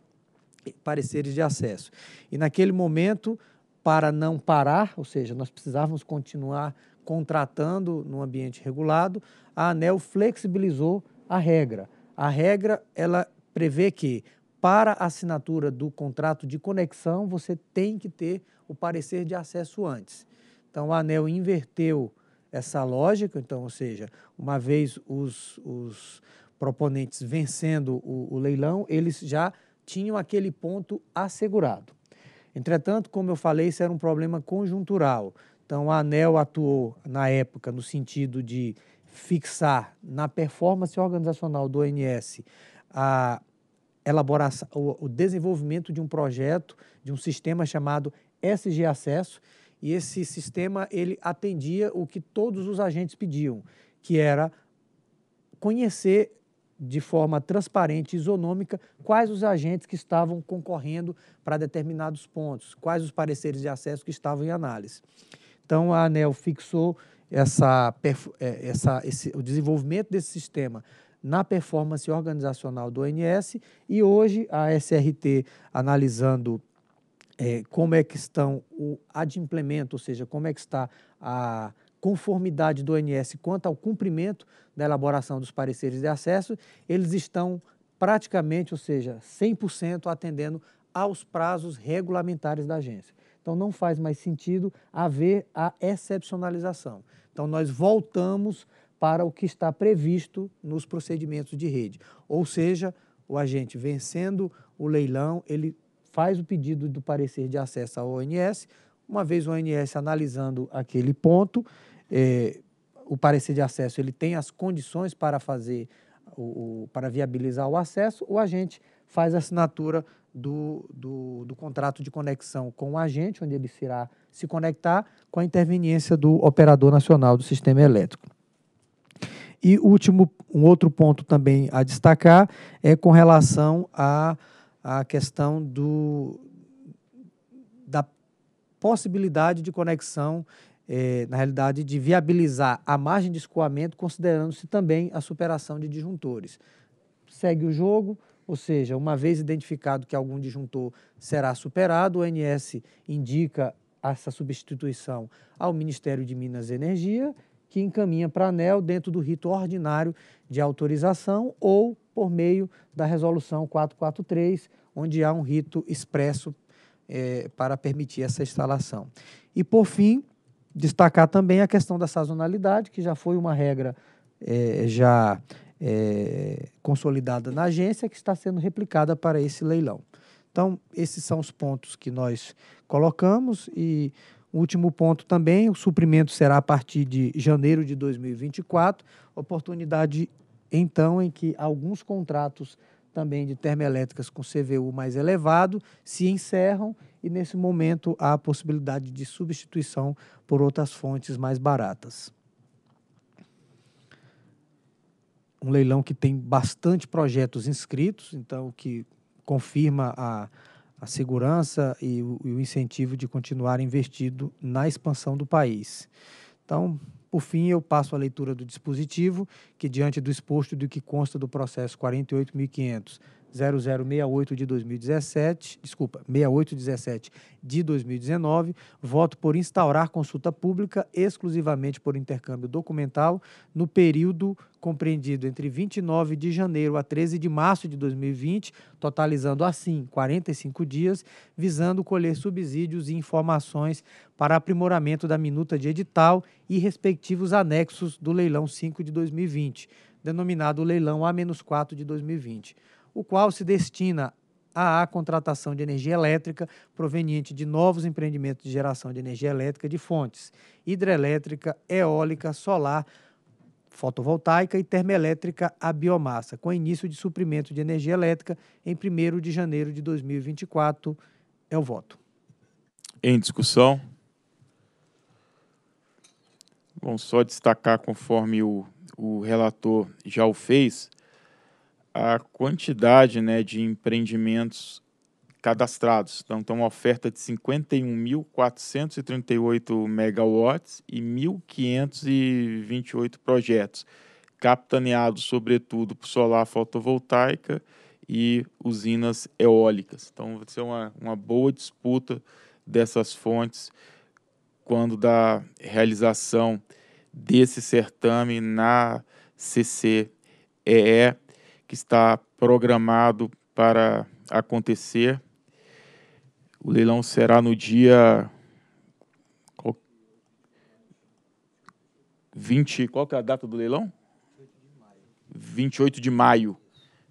pareceres de acesso. E naquele momento, para não parar, ou seja, nós precisávamos continuar contratando num ambiente regulado, a ANEL flexibilizou a regra. A regra ela prevê que para assinatura do contrato de conexão você tem que ter o parecer de acesso antes. Então a ANEL inverteu essa lógica, então, ou seja, uma vez os, os proponentes vencendo o, o leilão, eles já tinham aquele ponto assegurado. Entretanto, como eu falei, isso era um problema conjuntural. Então, a ANEL atuou na época no sentido de fixar na performance organizacional do ONS a elaboração, o, o desenvolvimento de um projeto, de um sistema chamado SG Acesso, e esse sistema ele atendia o que todos os agentes pediam, que era conhecer de forma transparente e isonômica quais os agentes que estavam concorrendo para determinados pontos, quais os pareceres de acesso que estavam em análise. Então a ANEL fixou essa, é, essa, esse, o desenvolvimento desse sistema na performance organizacional do ONS e hoje a SRT analisando é, como é que estão o adimplemento, ou seja, como é que está a conformidade do ONS quanto ao cumprimento da elaboração dos pareceres de acesso, eles estão praticamente, ou seja, 100% atendendo aos prazos regulamentares da agência. Então não faz mais sentido haver a excepcionalização. Então nós voltamos para o que está previsto nos procedimentos de rede. Ou seja, o agente vencendo o leilão, ele faz o pedido do parecer de acesso à ONS. Uma vez o ONS analisando aquele ponto, eh, o parecer de acesso ele tem as condições para fazer o, o, para viabilizar o acesso, o agente faz a assinatura do, do, do, contrato de conexão com o agente, onde ele irá se conectar com a interveniência do operador nacional do sistema elétrico. E último, um outro ponto também a destacar é com relação à a, a questão do, da possibilidade de conexão é, na realidade, de viabilizar a margem de escoamento, considerando-se também a superação de disjuntores. Segue o jogo, ou seja, uma vez identificado que algum disjuntor será superado, o ONS indica essa substituição ao Ministério de Minas e Energia, que encaminha para a ANEL dentro do rito ordinário de autorização ou por meio da resolução 443, onde há um rito expresso é, para permitir essa instalação. E, por fim, destacar também a questão da sazonalidade, que já foi uma regra é, já é, consolidada na agência que está sendo replicada para esse leilão. Então, esses são os pontos que nós colocamos e último ponto também, o suprimento será a partir de janeiro de 2024, oportunidade então em que alguns contratos também de termoelétricas com CVU mais elevado se encerram e nesse momento há a possibilidade de substituição por outras fontes mais baratas. um leilão que tem bastante projetos inscritos, então que confirma a, a segurança e o, e o incentivo de continuar investido na expansão do país. Então, por fim, eu passo a leitura do dispositivo, que, diante do exposto do que consta do processo 48.500 0068 de 2017, desculpa, 6817 de 2019, voto por instaurar consulta pública exclusivamente por intercâmbio documental no período compreendido entre 29 de janeiro a 13 de março de 2020, totalizando assim 45 dias, visando colher subsídios e informações para aprimoramento da minuta de edital e respectivos anexos do leilão 5 de 2020, denominado leilão A-4 de 2020 o qual se destina à contratação de energia elétrica proveniente de novos empreendimentos de geração de energia elétrica de fontes hidrelétrica, eólica, solar, fotovoltaica e termoelétrica a biomassa, com início de suprimento de energia elétrica em 1 de janeiro de 2024. É o voto. Em discussão? vamos só destacar, conforme o, o relator já o fez, a quantidade né, de empreendimentos cadastrados. Então, tem uma oferta de 51.438 megawatts e 1.528 projetos, capitaneados, sobretudo, por solar fotovoltaica e usinas eólicas. Então, vai ser uma, uma boa disputa dessas fontes quando da realização desse certame na CCEE que está programado para acontecer. O leilão será no dia 20, qual que é a data do leilão? 28 de maio.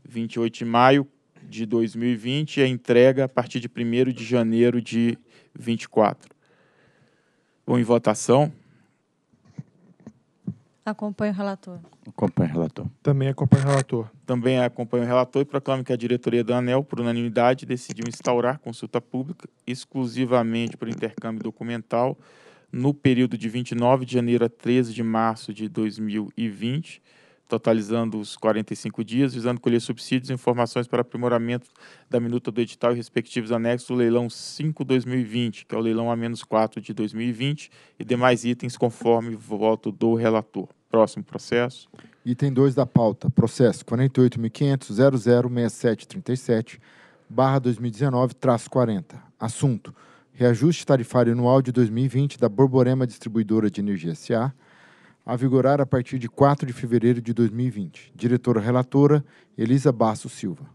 28 de maio de 2020 e a entrega a partir de 1 de janeiro de 24. Bom, em votação. Acompanho o relator. Acompanho o relator. Também acompanho o relator. Também acompanho o relator e proclamo que a diretoria da ANEL, por unanimidade, decidiu instaurar consulta pública exclusivamente para intercâmbio documental no período de 29 de janeiro a 13 de março de 2020 totalizando os 45 dias, visando colher subsídios e informações para aprimoramento da minuta do edital e respectivos anexos do leilão 5-2020, que é o leilão A-4 de 2020, e demais itens conforme voto do relator. Próximo processo. Item 2 da pauta, processo 48.500.006737, barra 2019, traço 40. Assunto, reajuste tarifário anual de 2020 da Borborema Distribuidora de Energia S.A., a vigorar a partir de 4 de fevereiro de 2020. Diretora relatora, Elisa Basso Silva.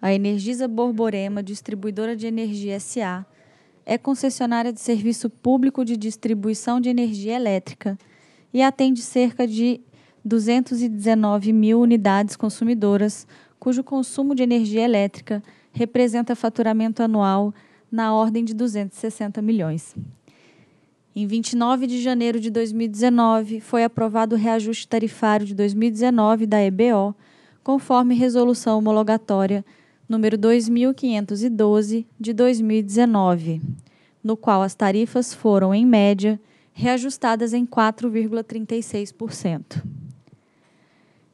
A Energisa Borborema, distribuidora de energia SA, é concessionária de serviço público de distribuição de energia elétrica e atende cerca de 219 mil unidades consumidoras, cujo consumo de energia elétrica representa faturamento anual na ordem de 260 milhões. Em 29 de janeiro de 2019, foi aprovado o reajuste tarifário de 2019 da EBO, conforme resolução homologatória número 2512 de 2019, no qual as tarifas foram em média reajustadas em 4,36%.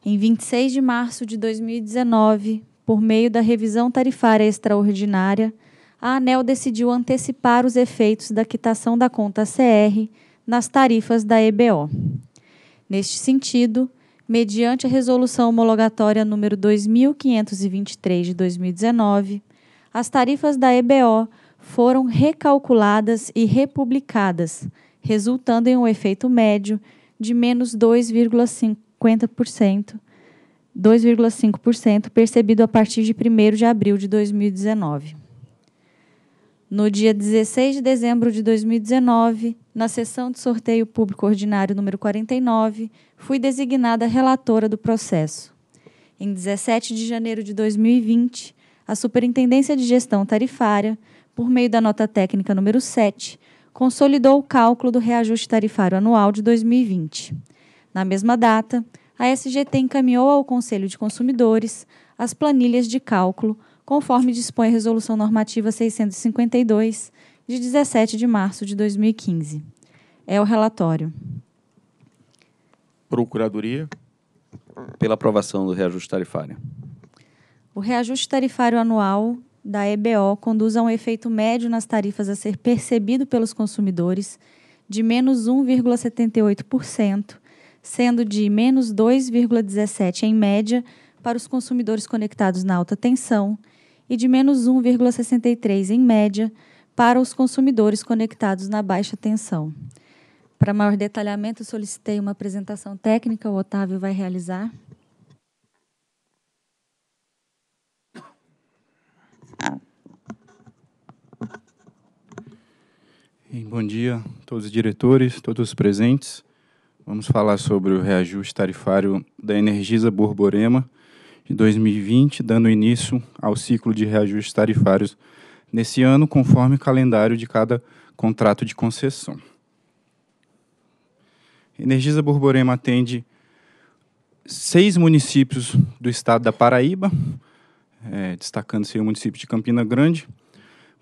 Em 26 de março de 2019, por meio da revisão tarifária extraordinária, a ANEL decidiu antecipar os efeitos da quitação da conta CR nas tarifas da EBO. Neste sentido, mediante a resolução homologatória número 2523 de 2019, as tarifas da EBO foram recalculadas e republicadas, resultando em um efeito médio de menos 2,50% 2,5% percebido a partir de 1 de abril de 2019. No dia 16 de dezembro de 2019, na sessão de sorteio público ordinário número 49, fui designada relatora do processo. Em 17 de janeiro de 2020, a Superintendência de Gestão Tarifária, por meio da nota técnica número 7, consolidou o cálculo do reajuste tarifário anual de 2020. Na mesma data, a SGT encaminhou ao Conselho de Consumidores as planilhas de cálculo, conforme dispõe a Resolução Normativa 652, de 17 de março de 2015. É o relatório. Procuradoria. Pela aprovação do reajuste tarifário. O reajuste tarifário anual da EBO conduz a um efeito médio nas tarifas a ser percebido pelos consumidores de menos 1,78% sendo de menos 2,17 em média para os consumidores conectados na alta tensão e de menos 1,63 em média para os consumidores conectados na baixa tensão. Para maior detalhamento, solicitei uma apresentação técnica, o Otávio vai realizar. Bom dia a todos os diretores, todos os presentes. Vamos falar sobre o reajuste tarifário da Energisa Borborema de 2020, dando início ao ciclo de reajustes tarifários nesse ano, conforme o calendário de cada contrato de concessão. Energisa Borborema atende seis municípios do estado da Paraíba, é, destacando-se o município de Campina Grande,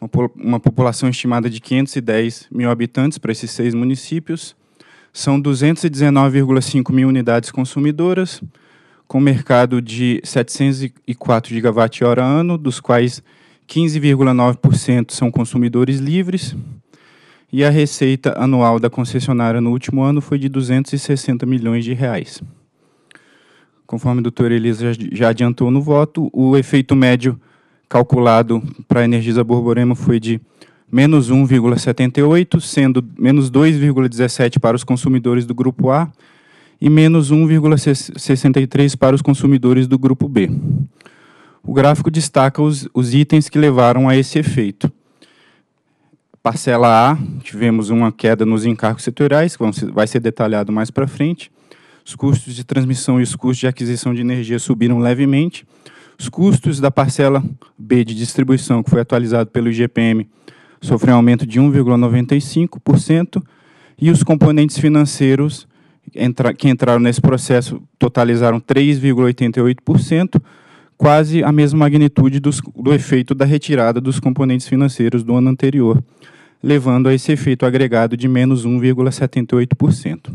uma, uma população estimada de 510 mil habitantes para esses seis municípios, são 219,5 mil unidades consumidoras, com mercado de 704 gigawatt-hora ano, dos quais 15,9% são consumidores livres, e a receita anual da concessionária no último ano foi de 260 milhões de reais. Conforme o doutor Elisa já adiantou no voto, o efeito médio calculado para a Energisa Borborema foi de menos 1,78, sendo menos 2,17 para os consumidores do grupo A e menos 1,63 para os consumidores do grupo B. O gráfico destaca os, os itens que levaram a esse efeito. Parcela A, tivemos uma queda nos encargos setoriais, que ser, vai ser detalhado mais para frente. Os custos de transmissão e os custos de aquisição de energia subiram levemente. Os custos da parcela B de distribuição, que foi atualizado pelo IGPM, sofreu um aumento de 1,95%, e os componentes financeiros que entraram nesse processo totalizaram 3,88%, quase a mesma magnitude dos, do efeito da retirada dos componentes financeiros do ano anterior, levando a esse efeito agregado de menos 1,78%.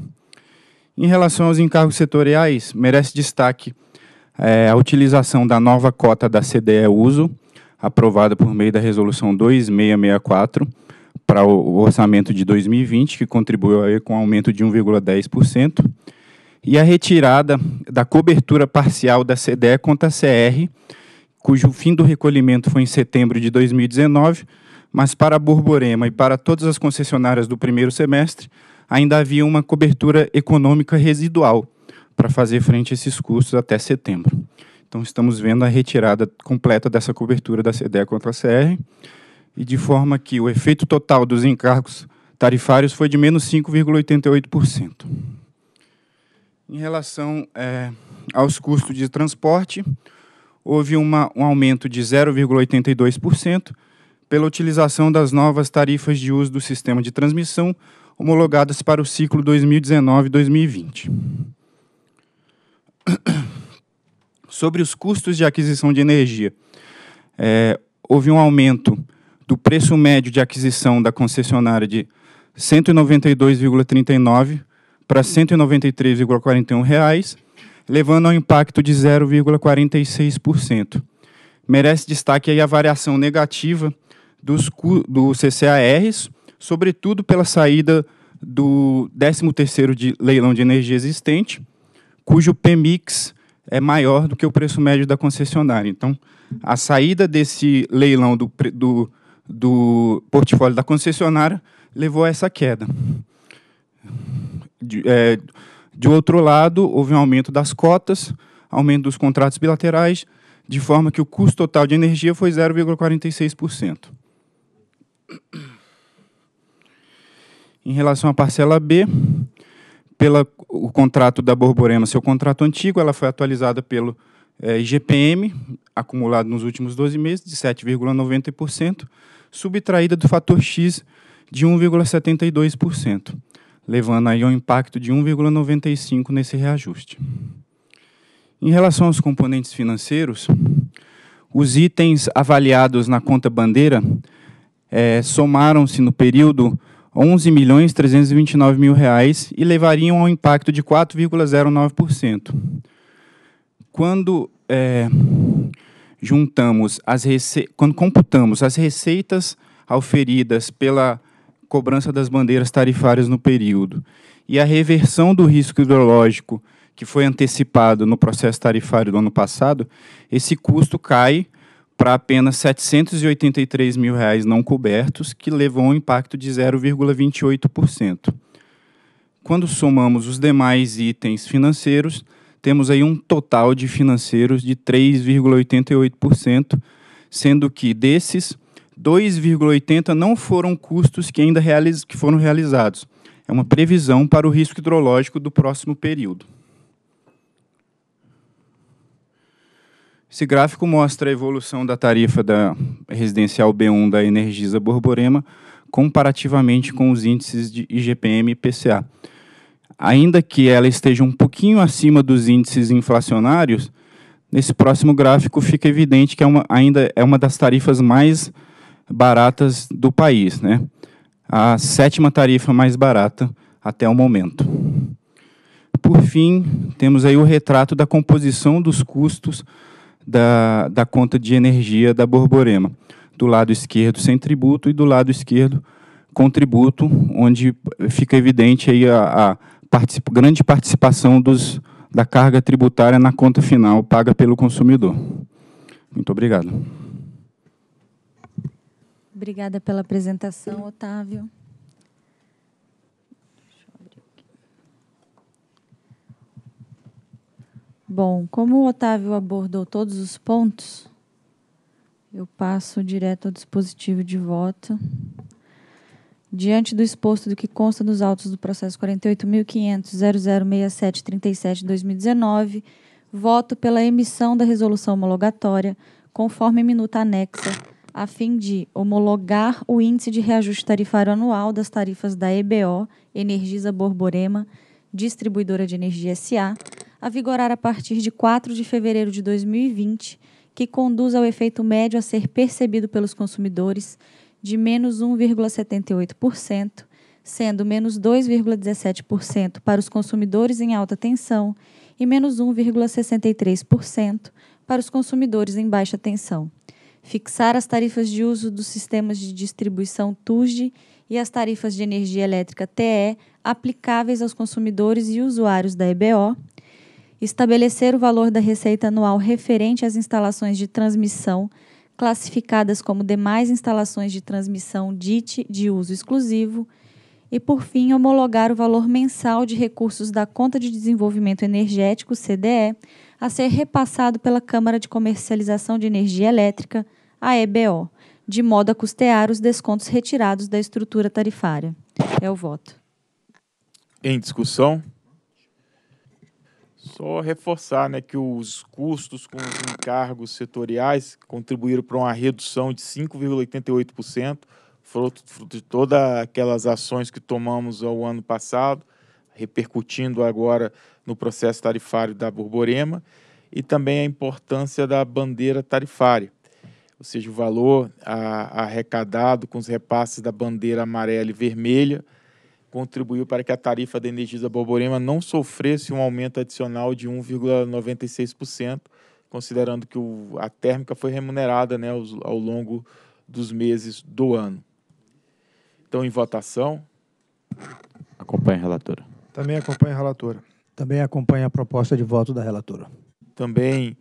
Em relação aos encargos setoriais, merece destaque é, a utilização da nova cota da CDE Uso, aprovada por meio da Resolução 2664 para o orçamento de 2020, que contribuiu com um aumento de 1,10%, e a retirada da cobertura parcial da CDE contra a CR, cujo fim do recolhimento foi em setembro de 2019, mas para a Borborema e para todas as concessionárias do primeiro semestre, ainda havia uma cobertura econômica residual para fazer frente a esses custos até setembro. Então, estamos vendo a retirada completa dessa cobertura da CDE contra a CR, e de forma que o efeito total dos encargos tarifários foi de menos 5,88%. Em relação é, aos custos de transporte, houve uma, um aumento de 0,82% pela utilização das novas tarifas de uso do sistema de transmissão homologadas para o ciclo 2019-2020 sobre os custos de aquisição de energia. É, houve um aumento do preço médio de aquisição da concessionária de 192,39 para 193,41 193,41, levando ao impacto de 0,46%. Merece destaque aí a variação negativa dos, do CCARs, sobretudo pela saída do 13º de leilão de energia existente, cujo PMIX é maior do que o preço médio da concessionária. Então, a saída desse leilão do, do, do portfólio da concessionária levou a essa queda. De, é, de outro lado, houve um aumento das cotas, aumento dos contratos bilaterais, de forma que o custo total de energia foi 0,46%. Em relação à parcela B, pela o contrato da Borborema, seu contrato antigo, ela foi atualizada pelo é, eh, IGPM, acumulado nos últimos 12 meses, de 7,90%, subtraída do fator X de 1,72%, levando aí um impacto de 1,95% nesse reajuste. Em relação aos componentes financeiros, os itens avaliados na conta bandeira é, somaram-se no período 11 milhões 329 mil reais e levariam ao impacto de 4,09%. Quando é, juntamos as quando computamos as receitas auferidas pela cobrança das bandeiras tarifárias no período e a reversão do risco hidrológico que foi antecipado no processo tarifário do ano passado, esse custo cai para apenas 783 mil reais não cobertos, que levou a um impacto de 0,28%. Quando somamos os demais itens financeiros, temos aí um total de financeiros de 3,88%, sendo que desses 2,80 não foram custos que ainda realiz... que foram realizados. É uma previsão para o risco hidrológico do próximo período. Esse gráfico mostra a evolução da tarifa da residencial B1 da Energisa Borborema comparativamente com os índices de IGPM e PCA. Ainda que ela esteja um pouquinho acima dos índices inflacionários, nesse próximo gráfico fica evidente que é uma, ainda é uma das tarifas mais baratas do país, né? A sétima tarifa mais barata até o momento. Por fim, temos aí o retrato da composição dos custos da, da conta de energia da Borborema. Do lado esquerdo sem tributo e do lado esquerdo com tributo, onde fica evidente aí a, a grande participação dos, da carga tributária na conta final paga pelo consumidor. Muito obrigado. Obrigada pela apresentação, Otávio. Bom, como o Otávio abordou todos os pontos, eu passo direto ao dispositivo de voto. Diante do exposto do que consta nos autos do processo 48.500.0067.37.2019, voto pela emissão da resolução homologatória, conforme minuta anexa, a fim de homologar o índice de reajuste tarifário anual das tarifas da EBO, Energisa Borborema, Distribuidora de Energia SA, a vigorar a partir de 4 de fevereiro de 2020, que conduz ao efeito médio a ser percebido pelos consumidores de menos 1,78%, sendo menos 2,17% para os consumidores em alta tensão e menos 1,63% para os consumidores em baixa tensão. Fixar as tarifas de uso dos sistemas de distribuição TUSD e as tarifas de energia elétrica TE aplicáveis aos consumidores e usuários da EBO estabelecer o valor da receita anual referente às instalações de transmissão classificadas como demais instalações de transmissão DIT de uso exclusivo e, por fim, homologar o valor mensal de recursos da Conta de Desenvolvimento Energético, CDE, a ser repassado pela Câmara de Comercialização de Energia Elétrica, a EBO, de modo a custear os descontos retirados da estrutura tarifária. É o voto. Em discussão? Só reforçar né, que os custos com os encargos setoriais contribuíram para uma redução de 5,88%, fruto, fruto de todas aquelas ações que tomamos ao ano passado, repercutindo agora no processo tarifário da Borborema, e também a importância da bandeira tarifária, ou seja, o valor a, arrecadado com os repasses da bandeira amarela e vermelha contribuiu para que a tarifa da Energisa Borborema não sofresse um aumento adicional de 1,96%, considerando que o, a térmica foi remunerada né, ao longo dos meses do ano. Então, em votação. Acompanhe a relatora. Também acompanha a relatora. Também acompanha a proposta de voto da relatora. Também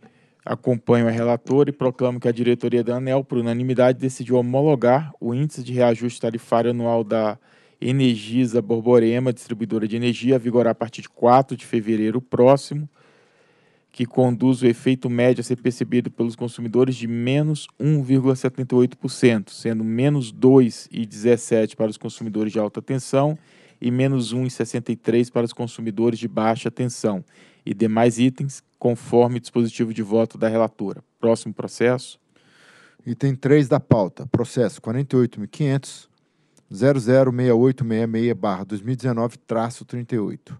acompanho a relatora e proclamo que a diretoria da ANEL, por unanimidade, decidiu homologar o índice de reajuste tarifário anual da Energisa Borborema, distribuidora de energia, a vigorar a partir de 4 de fevereiro próximo, que conduz o efeito médio a ser percebido pelos consumidores de menos 1,78%, sendo menos 2,17% para os consumidores de alta tensão e menos 1,63% para os consumidores de baixa tensão e demais itens, conforme dispositivo de voto da relatora. Próximo processo. Item 3 da pauta. Processo 48.500 006866-2019-38.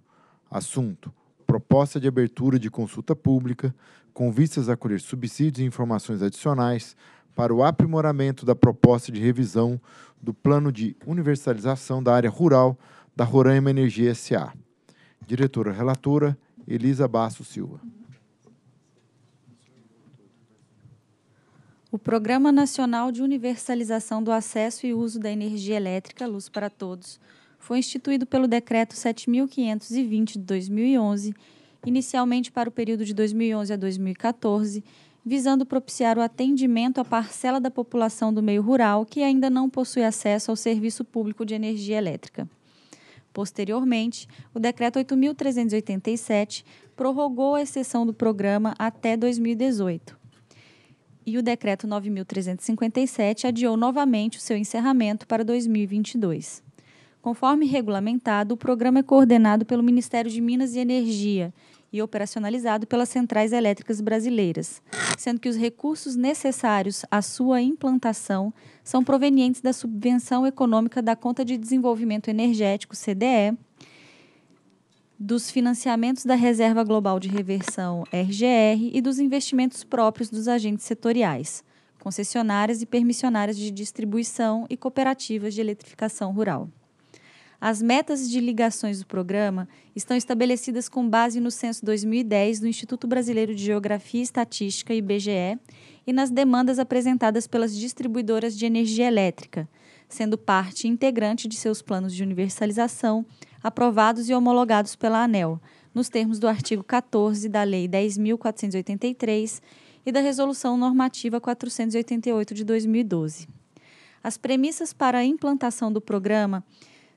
Assunto: Proposta de abertura de consulta pública com vistas a colher subsídios e informações adicionais para o aprimoramento da proposta de revisão do plano de universalização da área rural da Roraima Energia SA. Diretora relatora Elisa Basso Silva. o Programa Nacional de Universalização do Acesso e Uso da Energia Elétrica Luz para Todos foi instituído pelo Decreto 7.520 de 2011, inicialmente para o período de 2011 a 2014, visando propiciar o atendimento à parcela da população do meio rural que ainda não possui acesso ao serviço público de energia elétrica. Posteriormente, o Decreto 8.387 prorrogou a exceção do programa até 2018 e o decreto 9357 adiou novamente o seu encerramento para 2022. Conforme regulamentado, o programa é coordenado pelo Ministério de Minas e Energia e operacionalizado pelas centrais elétricas brasileiras, sendo que os recursos necessários à sua implantação são provenientes da subvenção econômica da Conta de Desenvolvimento Energético, CDE, dos financiamentos da Reserva Global de Reversão, RGR, e dos investimentos próprios dos agentes setoriais, concessionárias e permissionárias de distribuição e cooperativas de eletrificação rural. As metas de ligações do programa estão estabelecidas com base no Censo 2010 do Instituto Brasileiro de Geografia e Estatística, IBGE, e nas demandas apresentadas pelas distribuidoras de energia elétrica, sendo parte integrante de seus planos de universalização, aprovados e homologados pela ANEL, nos termos do artigo 14 da Lei 10.483 e da Resolução Normativa 488 de 2012. As premissas para a implantação do programa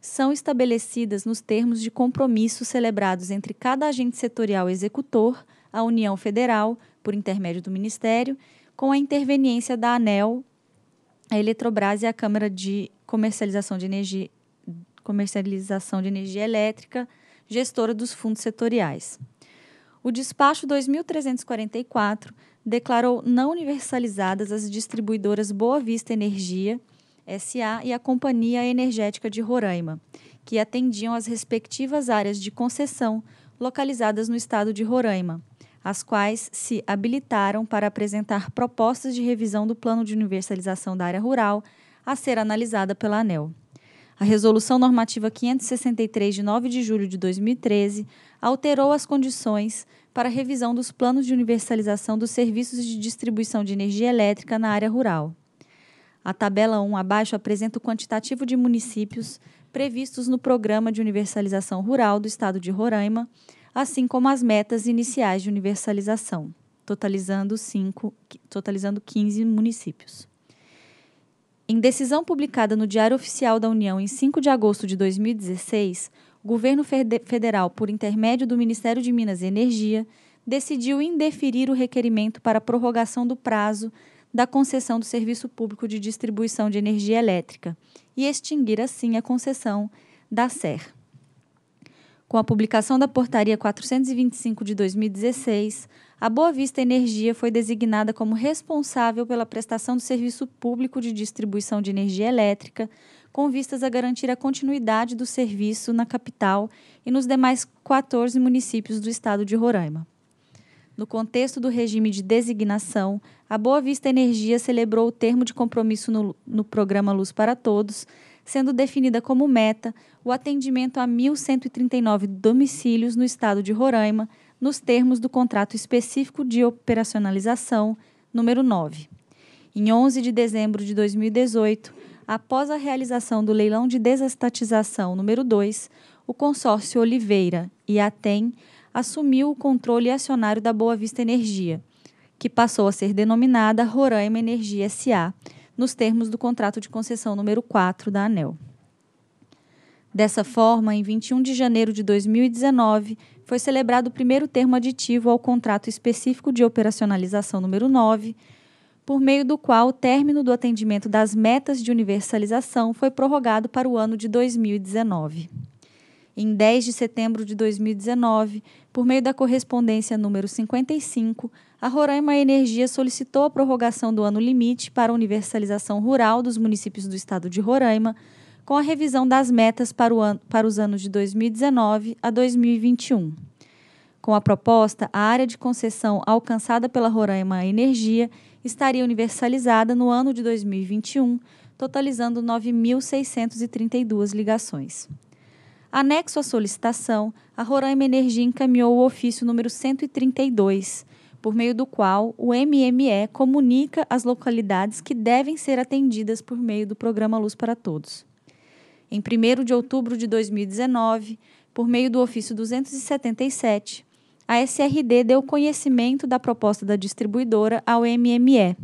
são estabelecidas nos termos de compromissos celebrados entre cada agente setorial executor, a União Federal, por intermédio do Ministério, com a interveniência da ANEL, a Eletrobras e a Câmara de Comercialização de Energia comercialização de energia elétrica, gestora dos fundos setoriais. O despacho 2344 declarou não universalizadas as distribuidoras Boa Vista Energia SA e a Companhia Energética de Roraima, que atendiam as respectivas áreas de concessão localizadas no estado de Roraima, as quais se habilitaram para apresentar propostas de revisão do plano de universalização da área rural a ser analisada pela ANEL. A Resolução Normativa 563, de 9 de julho de 2013, alterou as condições para a revisão dos planos de universalização dos serviços de distribuição de energia elétrica na área rural. A tabela 1 abaixo apresenta o quantitativo de municípios previstos no Programa de Universalização Rural do Estado de Roraima, assim como as metas iniciais de universalização, totalizando, cinco, totalizando 15 municípios. Em decisão publicada no Diário Oficial da União em 5 de agosto de 2016, o governo federal, por intermédio do Ministério de Minas e Energia, decidiu indeferir o requerimento para prorrogação do prazo da concessão do Serviço Público de Distribuição de Energia Elétrica e extinguir assim a concessão da SER. Com a publicação da Portaria 425 de 2016, a Boa Vista Energia foi designada como responsável pela prestação do serviço público de distribuição de energia elétrica, com vistas a garantir a continuidade do serviço na capital e nos demais 14 municípios do estado de Roraima. No contexto do regime de designação, a Boa Vista Energia celebrou o termo de compromisso no, no programa Luz para Todos, sendo definida como meta o atendimento a 1.139 domicílios no estado de Roraima, nos termos do contrato específico de operacionalização número 9. Em 11 de dezembro de 2018, após a realização do leilão de desestatização número 2, o consórcio Oliveira e Atem assumiu o controle acionário da Boa Vista Energia, que passou a ser denominada Roraima Energia SA, nos termos do contrato de concessão número 4 da ANEL. Dessa forma, em 21 de janeiro de 2019, foi celebrado o primeiro termo aditivo ao contrato específico de operacionalização número 9, por meio do qual o término do atendimento das metas de universalização foi prorrogado para o ano de 2019. Em 10 de setembro de 2019, por meio da correspondência número 55, a Roraima Energia solicitou a prorrogação do ano limite para a universalização rural dos municípios do estado de Roraima com a revisão das metas para, para os anos de 2019 a 2021. Com a proposta, a área de concessão alcançada pela Roraima Energia estaria universalizada no ano de 2021, totalizando 9.632 ligações. Anexo à solicitação, a Roraima Energia encaminhou o ofício número 132, por meio do qual o MME comunica as localidades que devem ser atendidas por meio do programa Luz para Todos em 1 de outubro de 2019, por meio do ofício 277, a SRD deu conhecimento da proposta da distribuidora ao MME,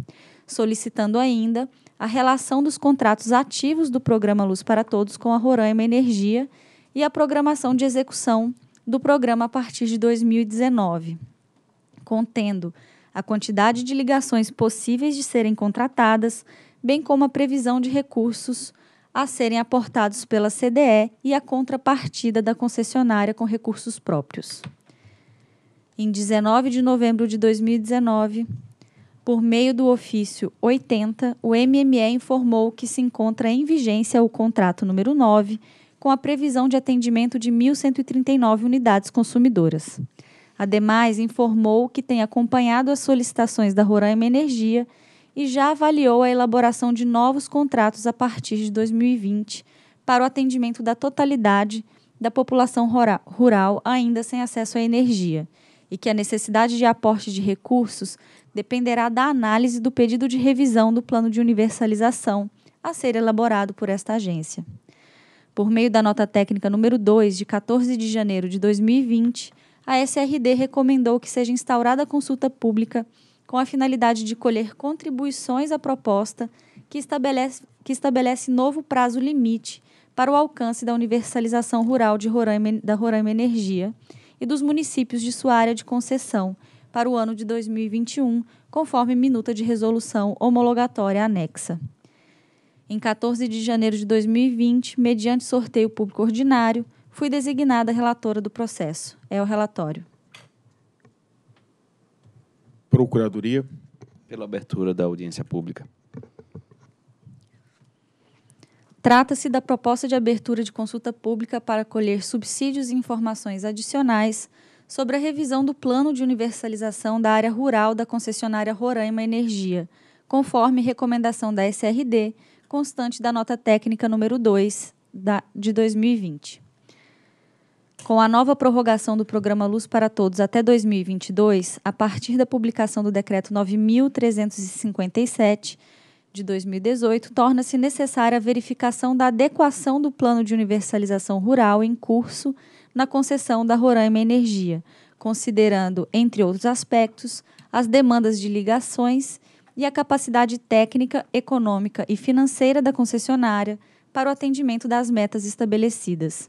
solicitando ainda a relação dos contratos ativos do programa Luz para Todos com a Roraima Energia e a programação de execução do programa a partir de 2019, contendo a quantidade de ligações possíveis de serem contratadas, bem como a previsão de recursos a serem aportados pela CDE e a contrapartida da concessionária com recursos próprios. Em 19 de novembro de 2019, por meio do ofício 80, o MME informou que se encontra em vigência o contrato número 9, com a previsão de atendimento de 1.139 unidades consumidoras. Ademais, informou que tem acompanhado as solicitações da Roraima Energia e já avaliou a elaboração de novos contratos a partir de 2020 para o atendimento da totalidade da população rural ainda sem acesso à energia, e que a necessidade de aporte de recursos dependerá da análise do pedido de revisão do plano de universalização a ser elaborado por esta agência. Por meio da nota técnica número 2, de 14 de janeiro de 2020, a SRD recomendou que seja instaurada consulta pública com a finalidade de colher contribuições à proposta que estabelece, que estabelece novo prazo limite para o alcance da universalização rural de Roraima, da Roraima Energia e dos municípios de sua área de concessão para o ano de 2021, conforme minuta de resolução homologatória anexa. Em 14 de janeiro de 2020, mediante sorteio público ordinário, fui designada relatora do processo. É o relatório. Procuradoria. Pela abertura da audiência pública. Trata-se da proposta de abertura de consulta pública para colher subsídios e informações adicionais sobre a revisão do plano de universalização da área rural da concessionária Roraima Energia, conforme recomendação da SRD, constante da nota técnica número 2 de 2020. Com a nova prorrogação do programa Luz para Todos até 2022, a partir da publicação do Decreto 9357 de 2018, torna-se necessária a verificação da adequação do plano de universalização rural em curso na concessão da Roraima Energia, considerando, entre outros aspectos, as demandas de ligações e a capacidade técnica, econômica e financeira da concessionária para o atendimento das metas estabelecidas.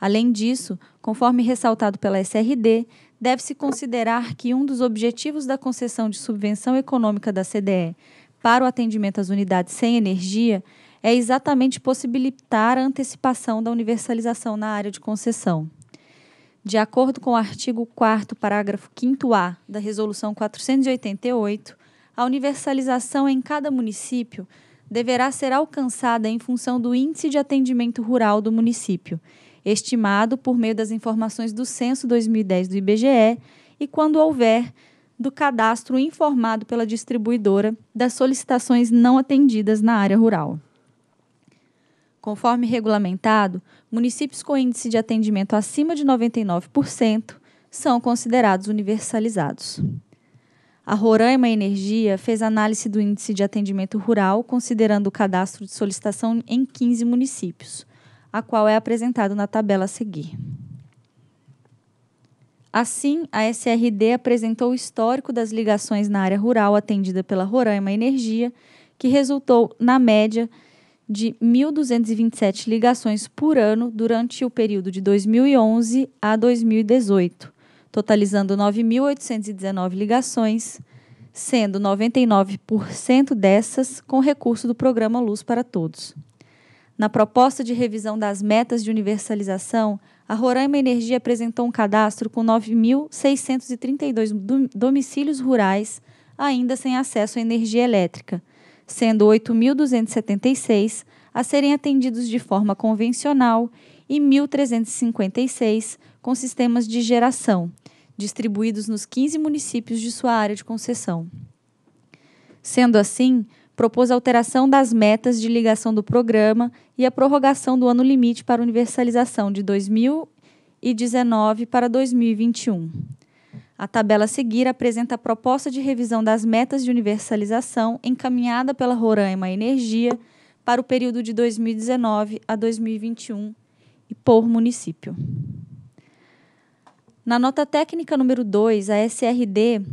Além disso, conforme ressaltado pela SRD, deve-se considerar que um dos objetivos da concessão de subvenção econômica da CDE para o atendimento às unidades sem energia é exatamente possibilitar a antecipação da universalização na área de concessão. De acordo com o artigo 4 parágrafo 5A da Resolução 488, a universalização em cada município deverá ser alcançada em função do índice de atendimento rural do município estimado por meio das informações do Censo 2010 do IBGE e, quando houver, do cadastro informado pela distribuidora das solicitações não atendidas na área rural. Conforme regulamentado, municípios com índice de atendimento acima de 99% são considerados universalizados. A Roraima Energia fez análise do índice de atendimento rural, considerando o cadastro de solicitação em 15 municípios a qual é apresentado na tabela a seguir. Assim, a SRD apresentou o histórico das ligações na área rural atendida pela Roraima Energia, que resultou, na média, de 1.227 ligações por ano durante o período de 2011 a 2018, totalizando 9.819 ligações, sendo 99% dessas com recurso do programa Luz para Todos. Na proposta de revisão das metas de universalização, a Roraima Energia apresentou um cadastro com 9.632 domicílios rurais ainda sem acesso à energia elétrica, sendo 8.276 a serem atendidos de forma convencional e 1.356 com sistemas de geração, distribuídos nos 15 municípios de sua área de concessão. Sendo assim, propôs a alteração das metas de ligação do programa e a prorrogação do ano limite para universalização de 2019 para 2021. A tabela a seguir apresenta a proposta de revisão das metas de universalização encaminhada pela Roraima Energia para o período de 2019 a 2021 e por município. Na nota técnica número 2, a SRD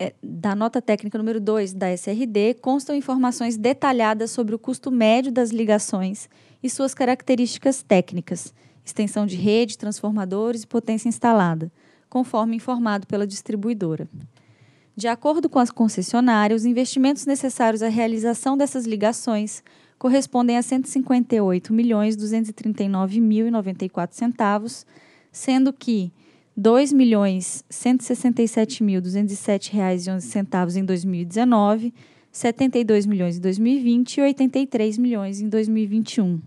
é, da nota técnica número 2 da SRD constam informações detalhadas sobre o custo médio das ligações e suas características técnicas, extensão de rede, transformadores e potência instalada, conforme informado pela distribuidora. De acordo com as concessionárias, os investimentos necessários à realização dessas ligações correspondem a R$ 158.239.094, sendo que 2 milhões mil reais e 11 centavos em 2019, 72 milhões em 2020 e 83 milhões em 2021,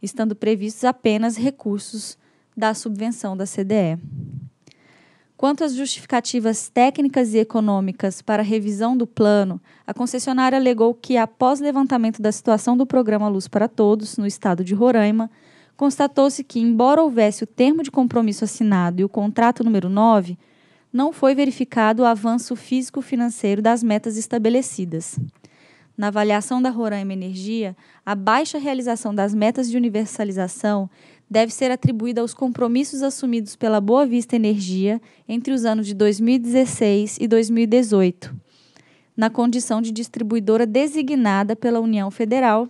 estando previstos apenas recursos da subvenção da CDE. Quanto às justificativas técnicas e econômicas para a revisão do plano, a concessionária alegou que, após levantamento da situação do programa Luz para Todos, no estado de Roraima, constatou-se que, embora houvesse o termo de compromisso assinado e o contrato número 9, não foi verificado o avanço físico-financeiro das metas estabelecidas. Na avaliação da Roraima Energia, a baixa realização das metas de universalização deve ser atribuída aos compromissos assumidos pela Boa Vista Energia entre os anos de 2016 e 2018, na condição de distribuidora designada pela União Federal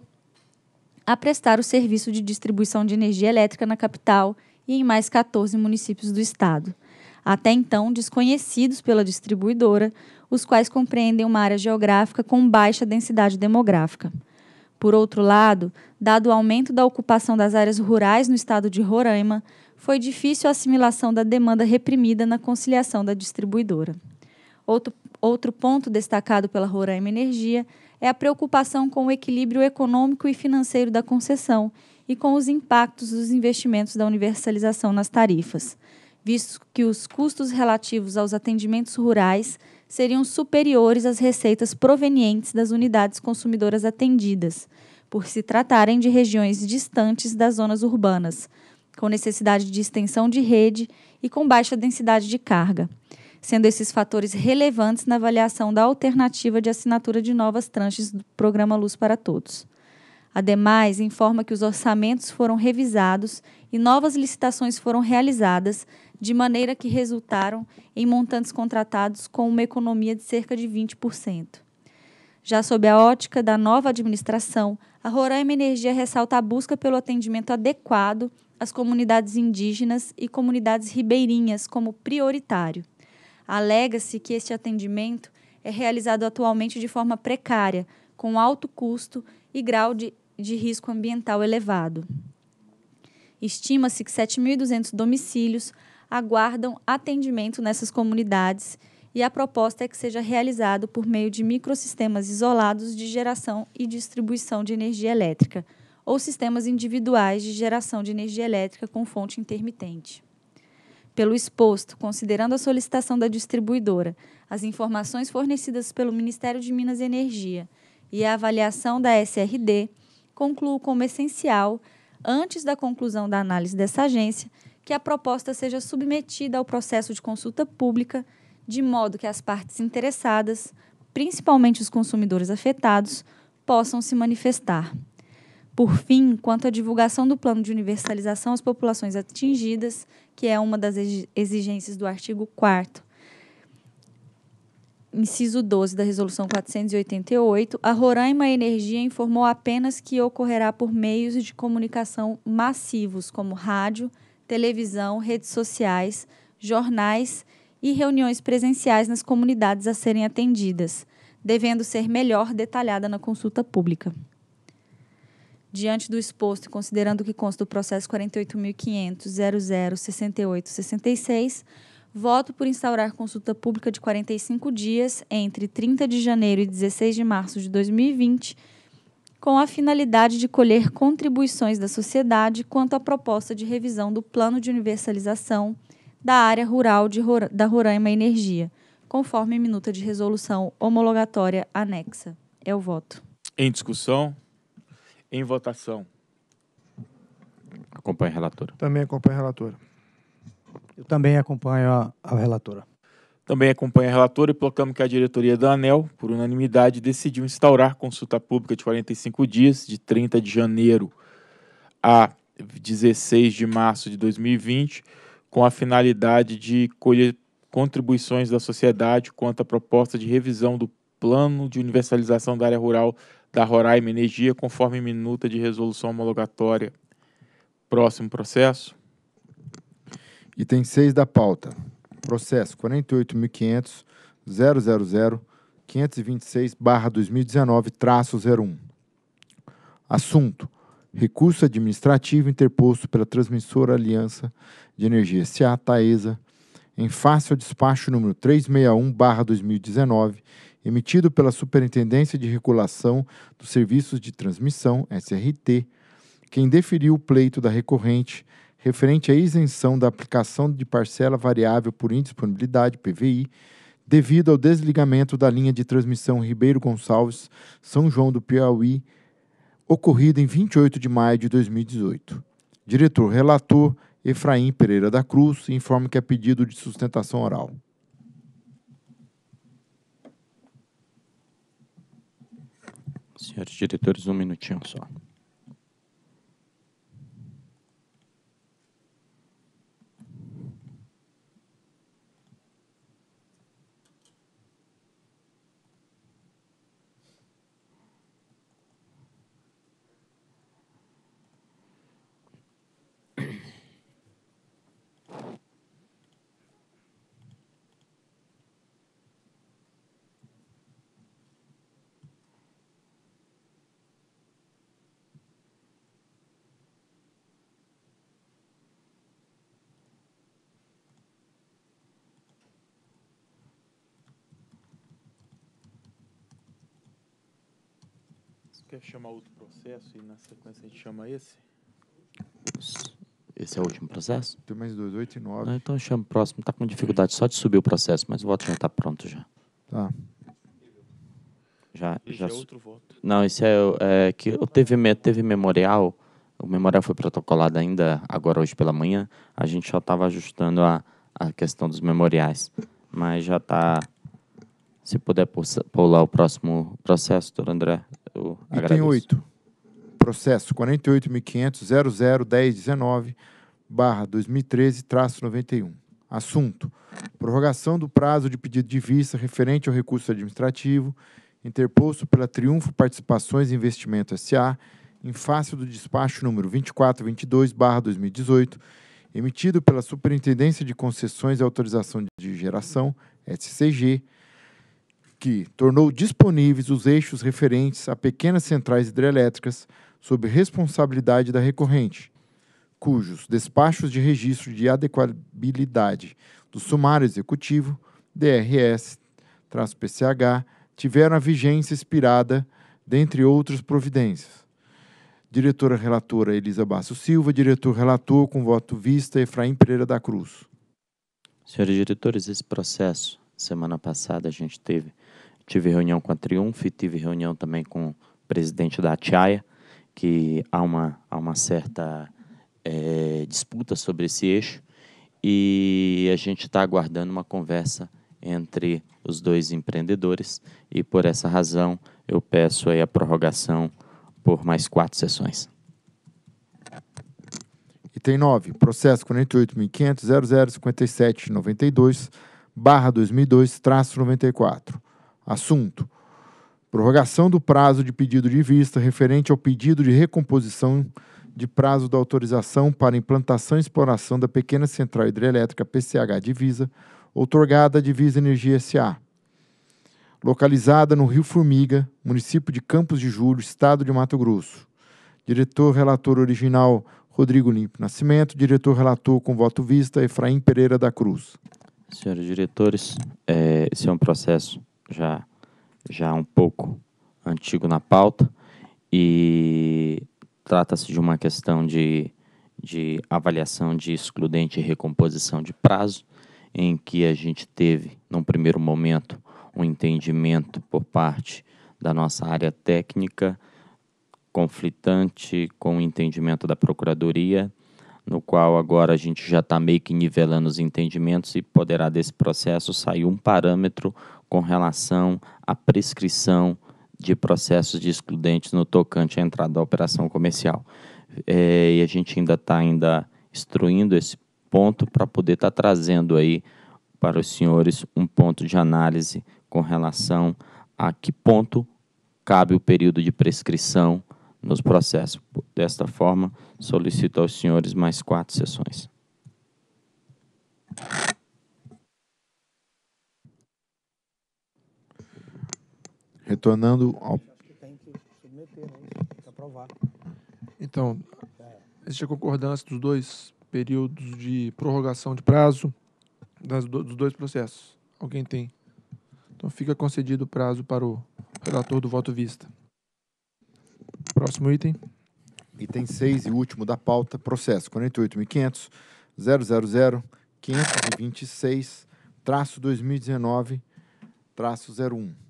a prestar o serviço de distribuição de energia elétrica na capital e em mais 14 municípios do estado, até então desconhecidos pela distribuidora, os quais compreendem uma área geográfica com baixa densidade demográfica. Por outro lado, dado o aumento da ocupação das áreas rurais no estado de Roraima, foi difícil a assimilação da demanda reprimida na conciliação da distribuidora. Outro, outro ponto destacado pela Roraima Energia é a preocupação com o equilíbrio econômico e financeiro da concessão e com os impactos dos investimentos da universalização nas tarifas, visto que os custos relativos aos atendimentos rurais seriam superiores às receitas provenientes das unidades consumidoras atendidas, por se tratarem de regiões distantes das zonas urbanas, com necessidade de extensão de rede e com baixa densidade de carga sendo esses fatores relevantes na avaliação da alternativa de assinatura de novas tranches do programa Luz para Todos. Ademais, informa que os orçamentos foram revisados e novas licitações foram realizadas, de maneira que resultaram em montantes contratados com uma economia de cerca de 20%. Já sob a ótica da nova administração, a Roraima Energia ressalta a busca pelo atendimento adequado às comunidades indígenas e comunidades ribeirinhas como prioritário. Alega-se que este atendimento é realizado atualmente de forma precária, com alto custo e grau de, de risco ambiental elevado. Estima-se que 7.200 domicílios aguardam atendimento nessas comunidades e a proposta é que seja realizado por meio de microsistemas isolados de geração e distribuição de energia elétrica ou sistemas individuais de geração de energia elétrica com fonte intermitente. Pelo exposto, considerando a solicitação da distribuidora, as informações fornecidas pelo Ministério de Minas e Energia e a avaliação da SRD, concluo como essencial, antes da conclusão da análise dessa agência, que a proposta seja submetida ao processo de consulta pública, de modo que as partes interessadas, principalmente os consumidores afetados, possam se manifestar. Por fim, quanto à divulgação do plano de universalização às populações atingidas, que é uma das exigências do artigo 4 inciso 12 da resolução 488, a Roraima Energia informou apenas que ocorrerá por meios de comunicação massivos, como rádio, televisão, redes sociais, jornais e reuniões presenciais nas comunidades a serem atendidas, devendo ser melhor detalhada na consulta pública. Diante do exposto e considerando que consta do processo 48.500.006866, voto por instaurar consulta pública de 45 dias entre 30 de janeiro e 16 de março de 2020, com a finalidade de colher contribuições da sociedade quanto à proposta de revisão do plano de universalização da área rural de Ror da Roraima Energia, conforme minuta de resolução homologatória anexa. É o voto. Em discussão. Em votação. Acompanho a relatora. Também acompanho a relatora. Eu também acompanho a, a relatora. Também acompanho a relatora e proclamo que a diretoria da ANEL, por unanimidade, decidiu instaurar consulta pública de 45 dias, de 30 de janeiro a 16 de março de 2020, com a finalidade de colher contribuições da sociedade quanto à proposta de revisão do Plano de Universalização da Área Rural da Roraima Energia conforme minuta de resolução homologatória. Próximo processo. Item 6 da pauta. Processo 48.500.000.526-2019, traço 01. Assunto. Recurso administrativo interposto pela transmissora Aliança de Energia SA Taesa em face ao despacho número 361-2019 emitido pela Superintendência de Regulação dos Serviços de Transmissão, SRT, quem deferiu o pleito da recorrente referente à isenção da aplicação de parcela variável por indisponibilidade, PVI, devido ao desligamento da linha de transmissão Ribeiro Gonçalves São João do Piauí, ocorrido em 28 de maio de 2018. Diretor relator Efraim Pereira da Cruz informa que é pedido de sustentação oral. senhores diretores, um minutinho só. Quer chamar outro processo e na sequência a gente chama esse? Esse é o último processo? Tem mais dois, oito e nove. Não, então eu chamo o próximo. Está com dificuldade só de subir o processo, mas o voto já está pronto já. Tá. Já, já, já é outro voto. Não, esse é, é que eu teve, teve memorial. O memorial foi protocolado ainda agora hoje pela manhã. A gente já estava ajustando a, a questão dos memoriais, mas já está se puder pular o próximo processo, doutor André, eu agradeço. Item 8. Processo 48.500.001019 barra 2013 traço 91. Assunto. Prorrogação do prazo de pedido de vista referente ao recurso administrativo interposto pela Triunfo Participações e Investimento S.A. em face do despacho número 2422/2018, emitido pela Superintendência de Concessões e Autorização de Geração, SCG, que tornou disponíveis os eixos referentes a pequenas centrais hidrelétricas sob responsabilidade da recorrente, cujos despachos de registro de adequabilidade do sumário executivo, DRS-PCH, tiveram a vigência expirada, dentre outras providências. Diretora relatora Elisa Basso Silva, diretor relator com voto vista Efraim Pereira da Cruz. Senhores diretores, esse processo, semana passada a gente teve tive reunião com a Triunfo e tive reunião também com o presidente da Tiaia, que há uma, há uma certa é, disputa sobre esse eixo e a gente está aguardando uma conversa entre os dois empreendedores e por essa razão eu peço aí a prorrogação por mais quatro sessões. Item 9, processo 48.500.0057.92, barra 2002, traço 94. Assunto: prorrogação do prazo de pedido de vista referente ao pedido de recomposição de prazo da autorização para implantação e exploração da pequena central hidrelétrica PCH Divisa, outorgada à Divisa Energia S.A., localizada no Rio Formiga, município de Campos de Julho, estado de Mato Grosso. Diretor relator original Rodrigo Limpo Nascimento, diretor relator com voto vista Efraim Pereira da Cruz. Senhores diretores, é, esse é um processo já, já um pouco antigo na pauta, e trata-se de uma questão de, de avaliação de excludente e recomposição de prazo, em que a gente teve, num primeiro momento, um entendimento por parte da nossa área técnica conflitante com o entendimento da Procuradoria, no qual agora a gente já está meio que nivelando os entendimentos e poderá desse processo sair um parâmetro com relação à prescrição de processos de excludentes no tocante à entrada da operação comercial. É, e a gente ainda está ainda instruindo esse ponto para poder estar tá trazendo aí para os senhores um ponto de análise com relação a que ponto cabe o período de prescrição nos processos. Desta forma, solicito aos senhores mais quatro sessões. Retornando ao. Né? Então, existe a concordância dos dois períodos de prorrogação de prazo das, dos dois processos. Alguém tem? Então fica concedido o prazo para o relator do voto vista. Próximo item. Item 6 e último da pauta, processo 48.500 000 526 traço 2019 traço 01.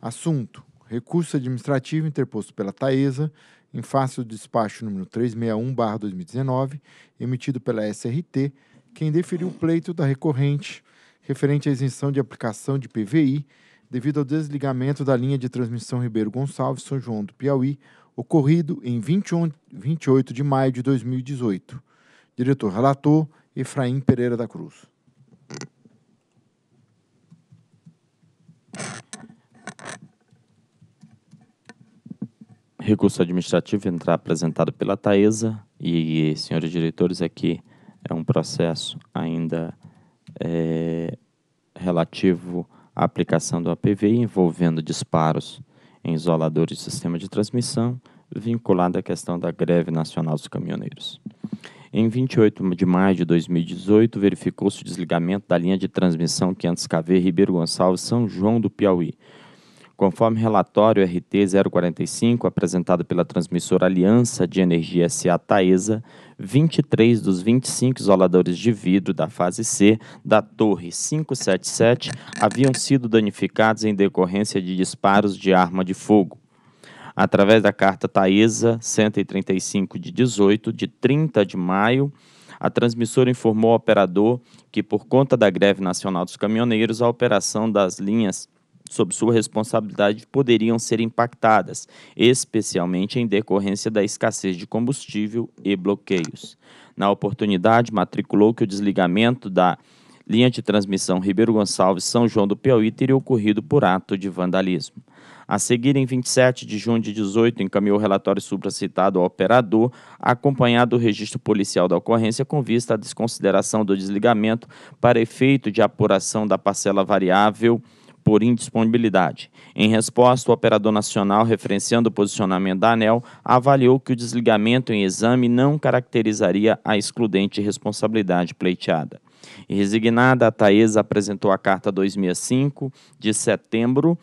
Assunto: recurso administrativo interposto pela Taesa em face do despacho número 361/2019, emitido pela SRT, quem deferiu o pleito da recorrente referente à isenção de aplicação de PVI devido ao desligamento da linha de transmissão Ribeiro Gonçalves São João do Piauí, ocorrido em 28 de maio de 2018. Diretor relator Efraim Pereira da Cruz. recurso administrativo entrará apresentado pela Taesa e, senhores diretores, aqui é, é um processo ainda é, relativo à aplicação do APV envolvendo disparos em isoladores de sistema de transmissão, vinculado à questão da greve nacional dos caminhoneiros. Em 28 de maio de 2018, verificou-se o desligamento da linha de transmissão 500 kV Ribeiro Gonçalves São João do Piauí, Conforme relatório RT 045 apresentado pela transmissora Aliança de Energia SA Taesa, 23 dos 25 isoladores de vidro da fase C da Torre 577 haviam sido danificados em decorrência de disparos de arma de fogo através da carta Taesa 135 de 18 de 30 de maio, a transmissora informou ao operador que por conta da greve nacional dos caminhoneiros, a operação das linhas sob sua responsabilidade poderiam ser impactadas, especialmente em decorrência da escassez de combustível e bloqueios. Na oportunidade, matriculou que o desligamento da linha de transmissão Ribeiro Gonçalves São João do Piauí teria ocorrido por ato de vandalismo. A seguir, em 27 de junho de 18, encaminhou o relatório supracitado ao operador, acompanhado do registro policial da ocorrência com vista à desconsideração do desligamento para efeito de apuração da parcela variável por indisponibilidade. Em resposta, o operador nacional, referenciando o posicionamento da ANEL, avaliou que o desligamento em exame não caracterizaria a excludente responsabilidade pleiteada. E resignada, a Taesa apresentou a carta 265 de setembro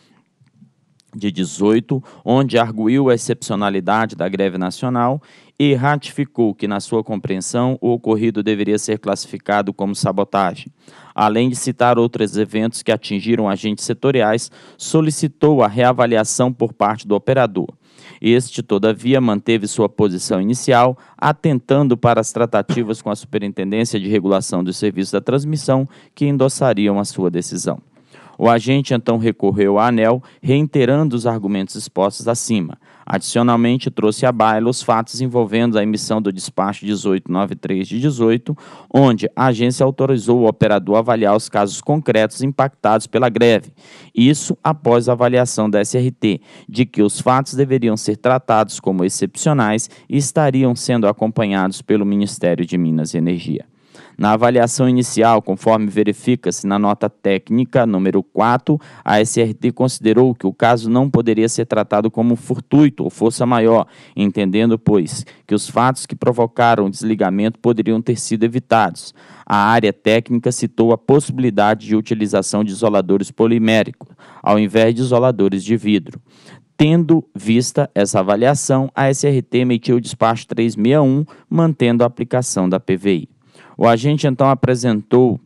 de 18, onde arguiu a excepcionalidade da greve nacional e ratificou que, na sua compreensão, o ocorrido deveria ser classificado como sabotagem. Além de citar outros eventos que atingiram agentes setoriais, solicitou a reavaliação por parte do operador. Este, todavia, manteve sua posição inicial, atentando para as tratativas com a Superintendência de Regulação dos Serviços da Transmissão, que endossariam a sua decisão. O agente então recorreu à ANEL, reiterando os argumentos expostos acima. Adicionalmente, trouxe à baila os fatos envolvendo a emissão do despacho 1893 de 18, onde a agência autorizou o operador a avaliar os casos concretos impactados pela greve. Isso após a avaliação da SRT, de que os fatos deveriam ser tratados como excepcionais e estariam sendo acompanhados pelo Ministério de Minas e Energia. Na avaliação inicial, conforme verifica-se na nota técnica número 4, a SRT considerou que o caso não poderia ser tratado como fortuito ou força maior, entendendo, pois, que os fatos que provocaram o desligamento poderiam ter sido evitados. A área técnica citou a possibilidade de utilização de isoladores poliméricos, ao invés de isoladores de vidro. Tendo vista essa avaliação, a SRT emitiu o despacho 361, mantendo a aplicação da PVI. O agente então apresentou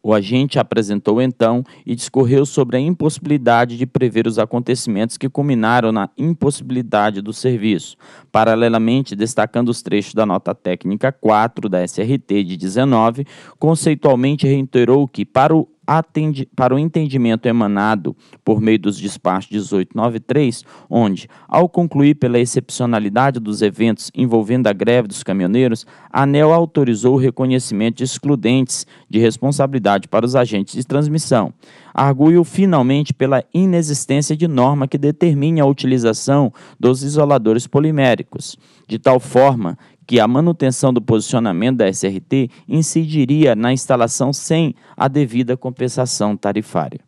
o agente apresentou então e discorreu sobre a impossibilidade de prever os acontecimentos que culminaram na impossibilidade do serviço, paralelamente destacando os trechos da nota técnica 4 da SRT de 19, conceitualmente reiterou que para o atende, para o entendimento emanado por meio dos despachos 1893, onde, ao concluir pela excepcionalidade dos eventos envolvendo a greve dos caminhoneiros, a ANEL autorizou o reconhecimento de excludentes de responsabilidade para os agentes de transmissão. Arguiu finalmente pela inexistência de norma que determine a utilização dos isoladores poliméricos, de tal forma que a manutenção do posicionamento da SRT incidiria na instalação sem a devida compensação tarifária.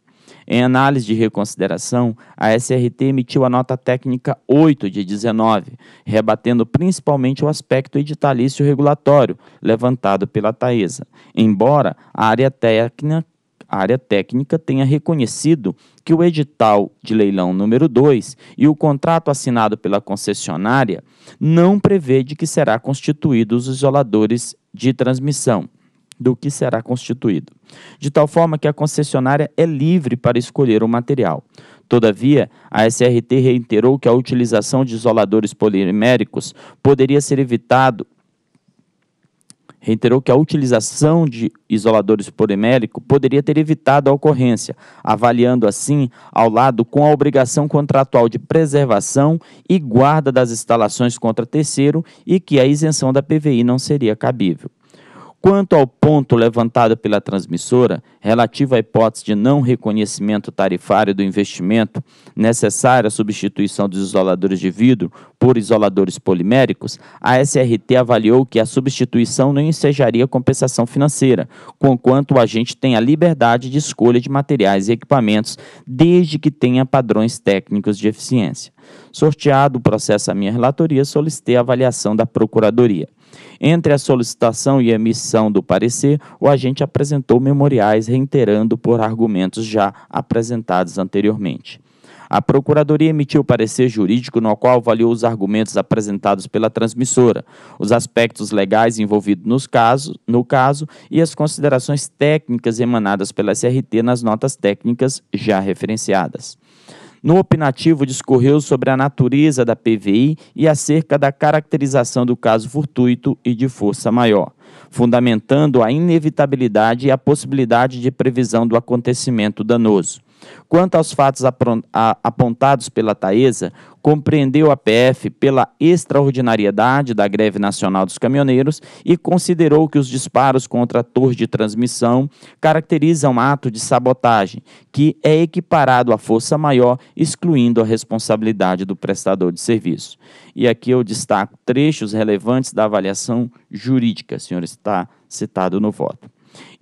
Em análise de reconsideração, a SRT emitiu a nota técnica 8 de 19, rebatendo principalmente o aspecto editalício regulatório levantado pela Taesa, embora a área técnica a área técnica tenha reconhecido que o edital de leilão número 2 e o contrato assinado pela concessionária não prevê de que será constituídos os isoladores de transmissão do que será constituído, de tal forma que a concessionária é livre para escolher o material. Todavia, a SRT reiterou que a utilização de isoladores poliméricos poderia ser evitado Reiterou que a utilização de isoladores polimérico poderia ter evitado a ocorrência, avaliando assim ao lado com a obrigação contratual de preservação e guarda das instalações contra terceiro e que a isenção da PVI não seria cabível. Quanto ao ponto levantado pela transmissora, relativo à hipótese de não reconhecimento tarifário do investimento necessário à substituição dos isoladores de vidro por isoladores poliméricos, a SRT avaliou que a substituição não ensejaria compensação financeira, conquanto o agente tenha liberdade de escolha de materiais e equipamentos, desde que tenha padrões técnicos de eficiência. Sorteado o processo à minha relatoria, solicitei a avaliação da Procuradoria. Entre a solicitação e a emissão do parecer, o agente apresentou memoriais reiterando por argumentos já apresentados anteriormente. A Procuradoria emitiu parecer jurídico no qual avaliou os argumentos apresentados pela transmissora, os aspectos legais envolvidos nos no caso e as considerações técnicas emanadas pela SRT nas notas técnicas já referenciadas. No opinativo, discorreu sobre a natureza da PVI e acerca da caracterização do caso fortuito e de força maior, fundamentando a inevitabilidade e a possibilidade de previsão do acontecimento danoso. Quanto aos fatos apontados pela Taesa, compreendeu a PF pela extraordinariedade da greve nacional dos caminhoneiros e considerou que os disparos contra a torre de transmissão caracterizam ato de sabotagem, que é equiparado à força maior, excluindo a responsabilidade do prestador de serviço. E aqui eu destaco trechos relevantes da avaliação jurídica, senhor está citado no voto.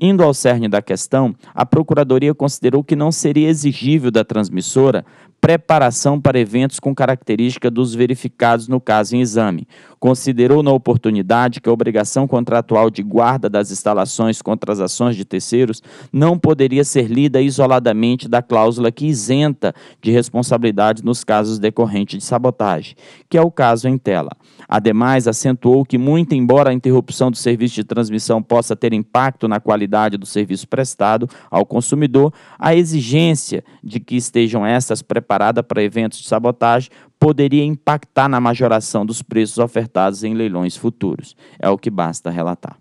Indo ao cerne da questão, a Procuradoria considerou que não seria exigível da transmissora preparação para eventos com característica dos verificados no caso em exame. Considerou na oportunidade que a obrigação contratual de guarda das instalações contra as ações de terceiros não poderia ser lida isoladamente da cláusula que isenta de responsabilidade nos casos decorrentes de sabotagem, que é o caso em tela. Ademais, acentuou que, muito embora a interrupção do serviço de transmissão possa ter impacto na qualidade qualidade do serviço prestado ao consumidor, a exigência de que estejam essas preparadas para eventos de sabotagem poderia impactar na majoração dos preços ofertados em leilões futuros. É o que basta relatar.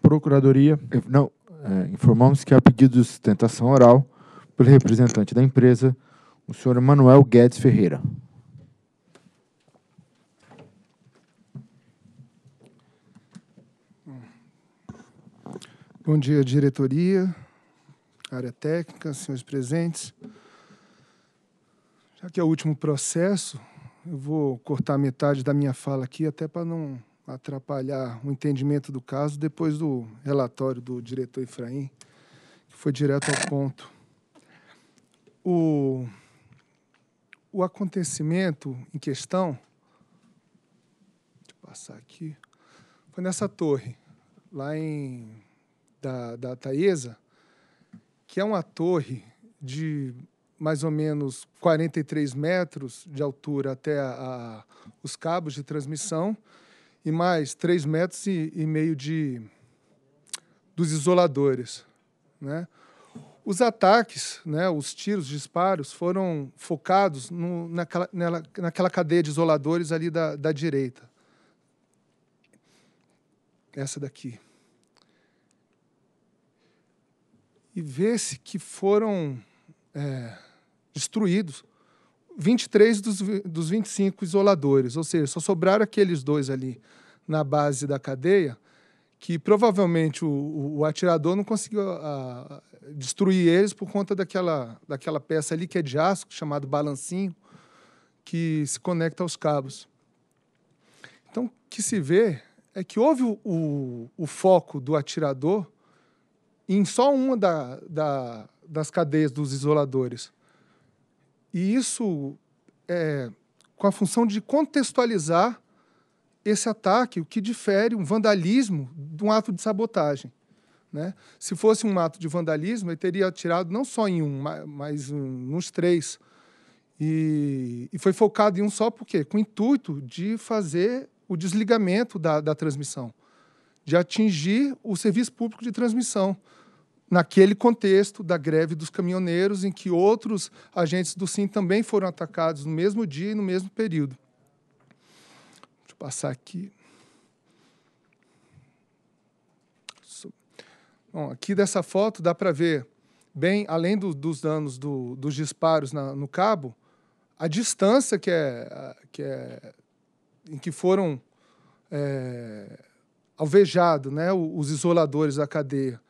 Procuradoria, eh, não, é, informamos que há pedido de sustentação oral pelo representante da empresa, o senhor Manuel Guedes Ferreira. Bom dia, diretoria, área técnica, senhores presentes. Já que é o último processo, eu vou cortar metade da minha fala aqui, até para não atrapalhar o entendimento do caso depois do relatório do diretor Efraim, que foi direto ao ponto. O, o acontecimento em questão. Deixa eu passar aqui. Foi nessa torre, lá em da, da Taesa, que é uma torre de mais ou menos 43 metros de altura até a, a, os cabos de transmissão e mais 3 metros e, e meio de, dos isoladores. Né? Os ataques, né, os tiros, disparos, foram focados no, naquela, naquela cadeia de isoladores ali da, da direita. Essa daqui. e vê-se que foram é, destruídos 23 dos, dos 25 isoladores, ou seja, só sobraram aqueles dois ali na base da cadeia, que provavelmente o, o atirador não conseguiu a, destruir eles por conta daquela, daquela peça ali que é de aço, chamado balancinho, que se conecta aos cabos. Então, o que se vê é que houve o, o, o foco do atirador em só uma da, da, das cadeias dos isoladores. E isso é com a função de contextualizar esse ataque, o que difere um vandalismo de um ato de sabotagem. Né? Se fosse um ato de vandalismo, ele teria atirado não só em um, mas nos três. E, e foi focado em um só, por quê? Com o intuito de fazer o desligamento da, da transmissão, de atingir o serviço público de transmissão naquele contexto da greve dos caminhoneiros, em que outros agentes do SIM também foram atacados no mesmo dia e no mesmo período. Deixa eu passar aqui. Bom, aqui dessa foto dá para ver bem, além do, dos danos do, dos disparos na, no cabo, a distância que é, que é em que foram é, alvejados né, os isoladores da cadeia.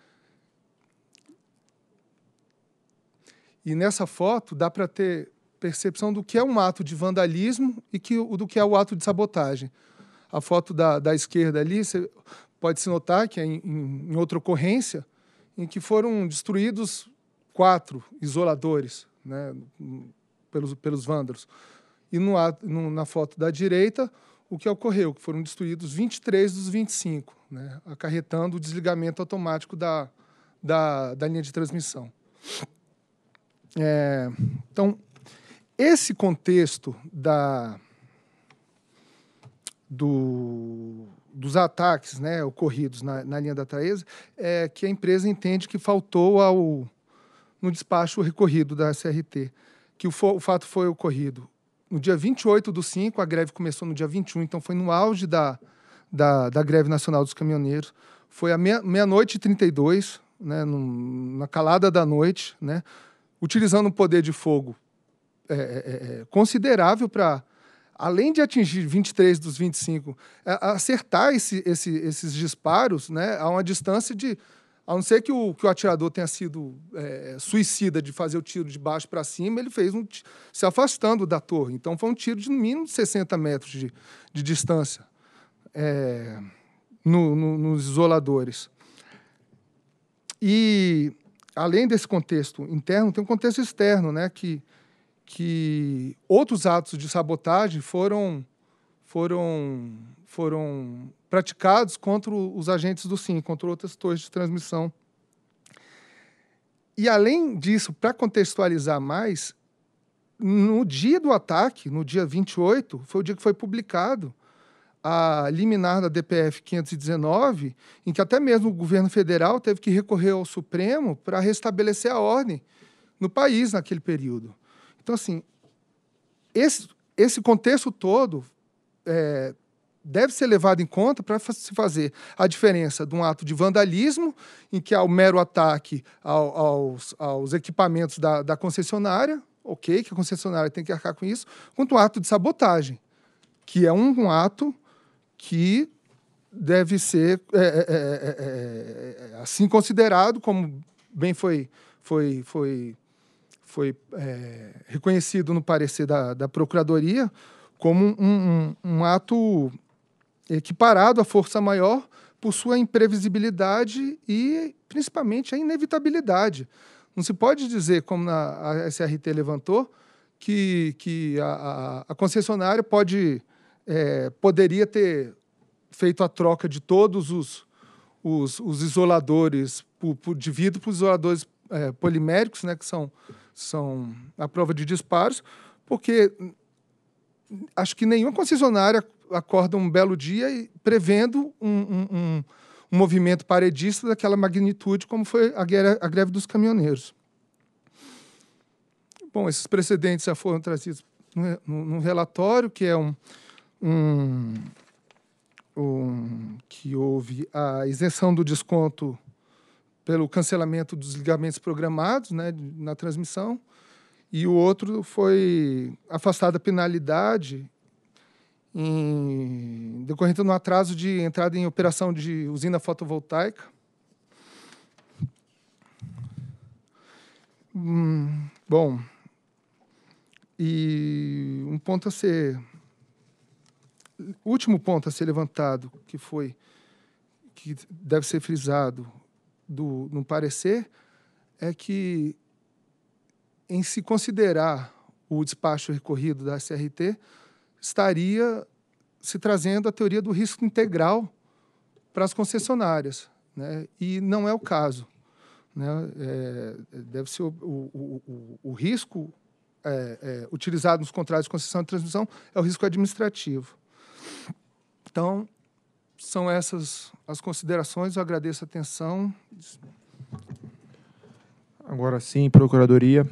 E nessa foto dá para ter percepção do que é um ato de vandalismo e que, do que é o ato de sabotagem. A foto da, da esquerda ali, você pode se notar que é em, em outra ocorrência, em que foram destruídos quatro isoladores né, pelos, pelos vândalos. E no, no, na foto da direita, o que ocorreu, que foram destruídos 23 dos 25, né, acarretando o desligamento automático da, da, da linha de transmissão. É, então, esse contexto da, do, dos ataques né, ocorridos na, na linha da Taesa é que a empresa entende que faltou ao, no despacho recorrido da SRT, que o, o fato foi ocorrido no dia 28 do 5, a greve começou no dia 21, então foi no auge da, da, da greve nacional dos caminhoneiros. Foi à meia-noite meia e 32, né, na calada da noite, né, utilizando um poder de fogo é, é, é, é considerável para, além de atingir 23 dos 25, é, acertar esse, esse, esses disparos né, a uma distância de. A não ser que o, que o atirador tenha sido suicida de fazer o tiro de baixo para cima, ele fez um se afastando da torre. Então foi um tiro de no mínimo 60 metros de, de distância no, no, nos isoladores. E além desse contexto interno, tem um contexto externo, né, que, que outros atos de sabotagem foram, foram, foram praticados contra os agentes do SIM, contra outras torres de transmissão. E, além disso, para contextualizar mais, no dia do ataque, no dia 28, foi o dia que foi publicado a liminar da DPF 519, em que até mesmo o governo federal teve que recorrer ao Supremo para restabelecer a ordem no país naquele período. Então, assim, esse, esse contexto todo é, deve ser levado em conta para se fazer a diferença de um ato de vandalismo, em que há o mero ataque ao, aos, aos, equipamentos da, da, concessionária, ok, que a concessionária tem que arcar com isso, quanto um ato de sabotagem, que é um, um ato que deve ser é é é, é, é, é, assim considerado, como bem foi, foi, foi, foi reconhecido no parecer da, da Procuradoria, como um, um, um ato equiparado à força maior por sua imprevisibilidade e principalmente a inevitabilidade. Não se pode dizer, como na, a SRT levantou, que, que a, a, a concessionária pode é, poderia ter feito a troca de todos os, os, os isoladores por, por, de vidro para os isoladores é, poliméricos, né, que são, são a prova de disparos, porque acho que nenhuma concessionária acorda um belo dia e prevendo um, um, um, movimento paredista daquela magnitude como foi a, guerra, a greve dos caminhoneiros. Bom, esses precedentes já foram trazidos no, no, no relatório, que é um, um, um, que houve a isenção do desconto pelo cancelamento dos ligamentos programados né, na transmissão, e o outro foi afastada a penalidade em, decorrente no atraso de entrada em operação de usina fotovoltaica. Hum, bom, e um ponto a ser o último ponto a ser levantado, que foi que deve ser frisado do, no parecer, é que em se considerar o despacho recorrido da CRT, estaria se trazendo a teoria do risco integral para as concessionárias. Né? E não é o caso. Né? É, deve ser o, o, o, o risco é, é, utilizado nos contratos de concessão de transmissão é o risco administrativo. Então, são essas as considerações. Eu agradeço a atenção. Agora sim, Procuradoria.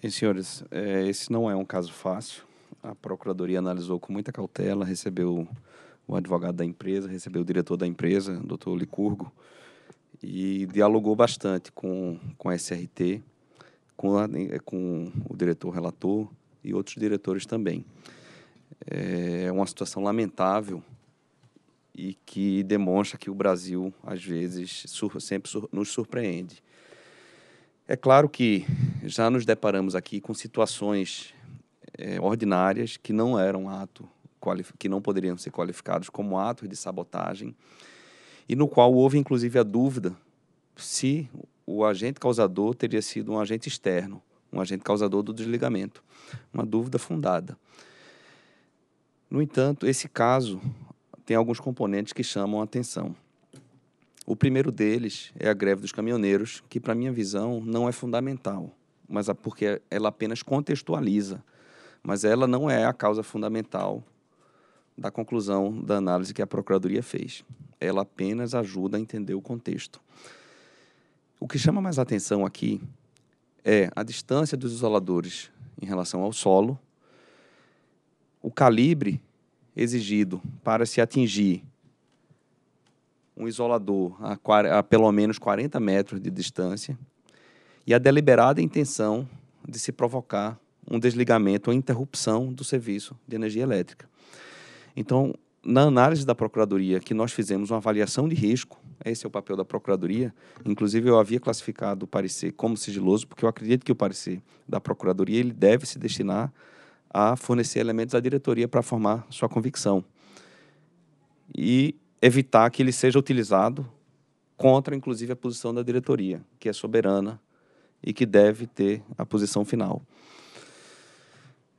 Bem, senhores, é, esse não é um caso fácil. A Procuradoria analisou com muita cautela, recebeu o advogado da empresa, recebeu o diretor da empresa, doutor Licurgo, e dialogou bastante com, com a SRT, com, a, com o diretor relator e outros diretores também é uma situação lamentável e que demonstra que o Brasil, às vezes, sur sempre sur nos surpreende. É claro que já nos deparamos aqui com situações é, ordinárias que não eram ato, que não poderiam ser qualificados como atos de sabotagem, e no qual houve inclusive a dúvida se o agente causador teria sido um agente externo, um agente causador do desligamento. Uma dúvida fundada. No entanto, esse caso tem alguns componentes que chamam a atenção. O primeiro deles é a greve dos caminhoneiros, que, para minha visão, não é fundamental, mas porque ela apenas contextualiza. Mas ela não é a causa fundamental da conclusão da análise que a Procuradoria fez. Ela apenas ajuda a entender o contexto. O que chama mais atenção aqui é a distância dos isoladores em relação ao solo o calibre exigido para se atingir um isolador a, a, pelo menos 40 metros de distância e a deliberada intenção de se provocar um desligamento ou interrupção do serviço de energia elétrica. Então, na análise da Procuradoria, que nós fizemos uma avaliação de risco, esse é o papel da Procuradoria, inclusive eu havia classificado o parecer como sigiloso, porque eu acredito que o parecer da Procuradoria ele deve se destinar a fornecer elementos à diretoria para formar sua convicção e evitar que ele seja utilizado contra, inclusive, a posição da diretoria, que é soberana e que deve ter a posição final.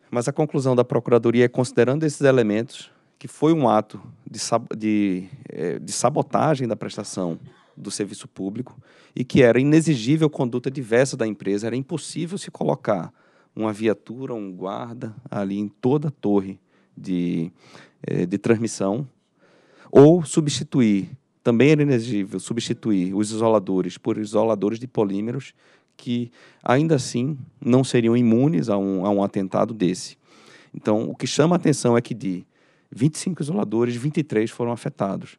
Mas a conclusão da Procuradoria é, considerando esses elementos, que foi um ato de, de, eh, de sabotagem da prestação do serviço público e que era inexigível conduta diversa da empresa, era impossível se colocar uma viatura, um guarda ali em toda a torre de, eh, de transmissão, ou substituir, também era inelegível, substituir os isoladores por isoladores de polímeros que ainda assim não seriam imunes a um, a um atentado desse. Então, o que chama a atenção é que de 25 isoladores, 23 foram afetados,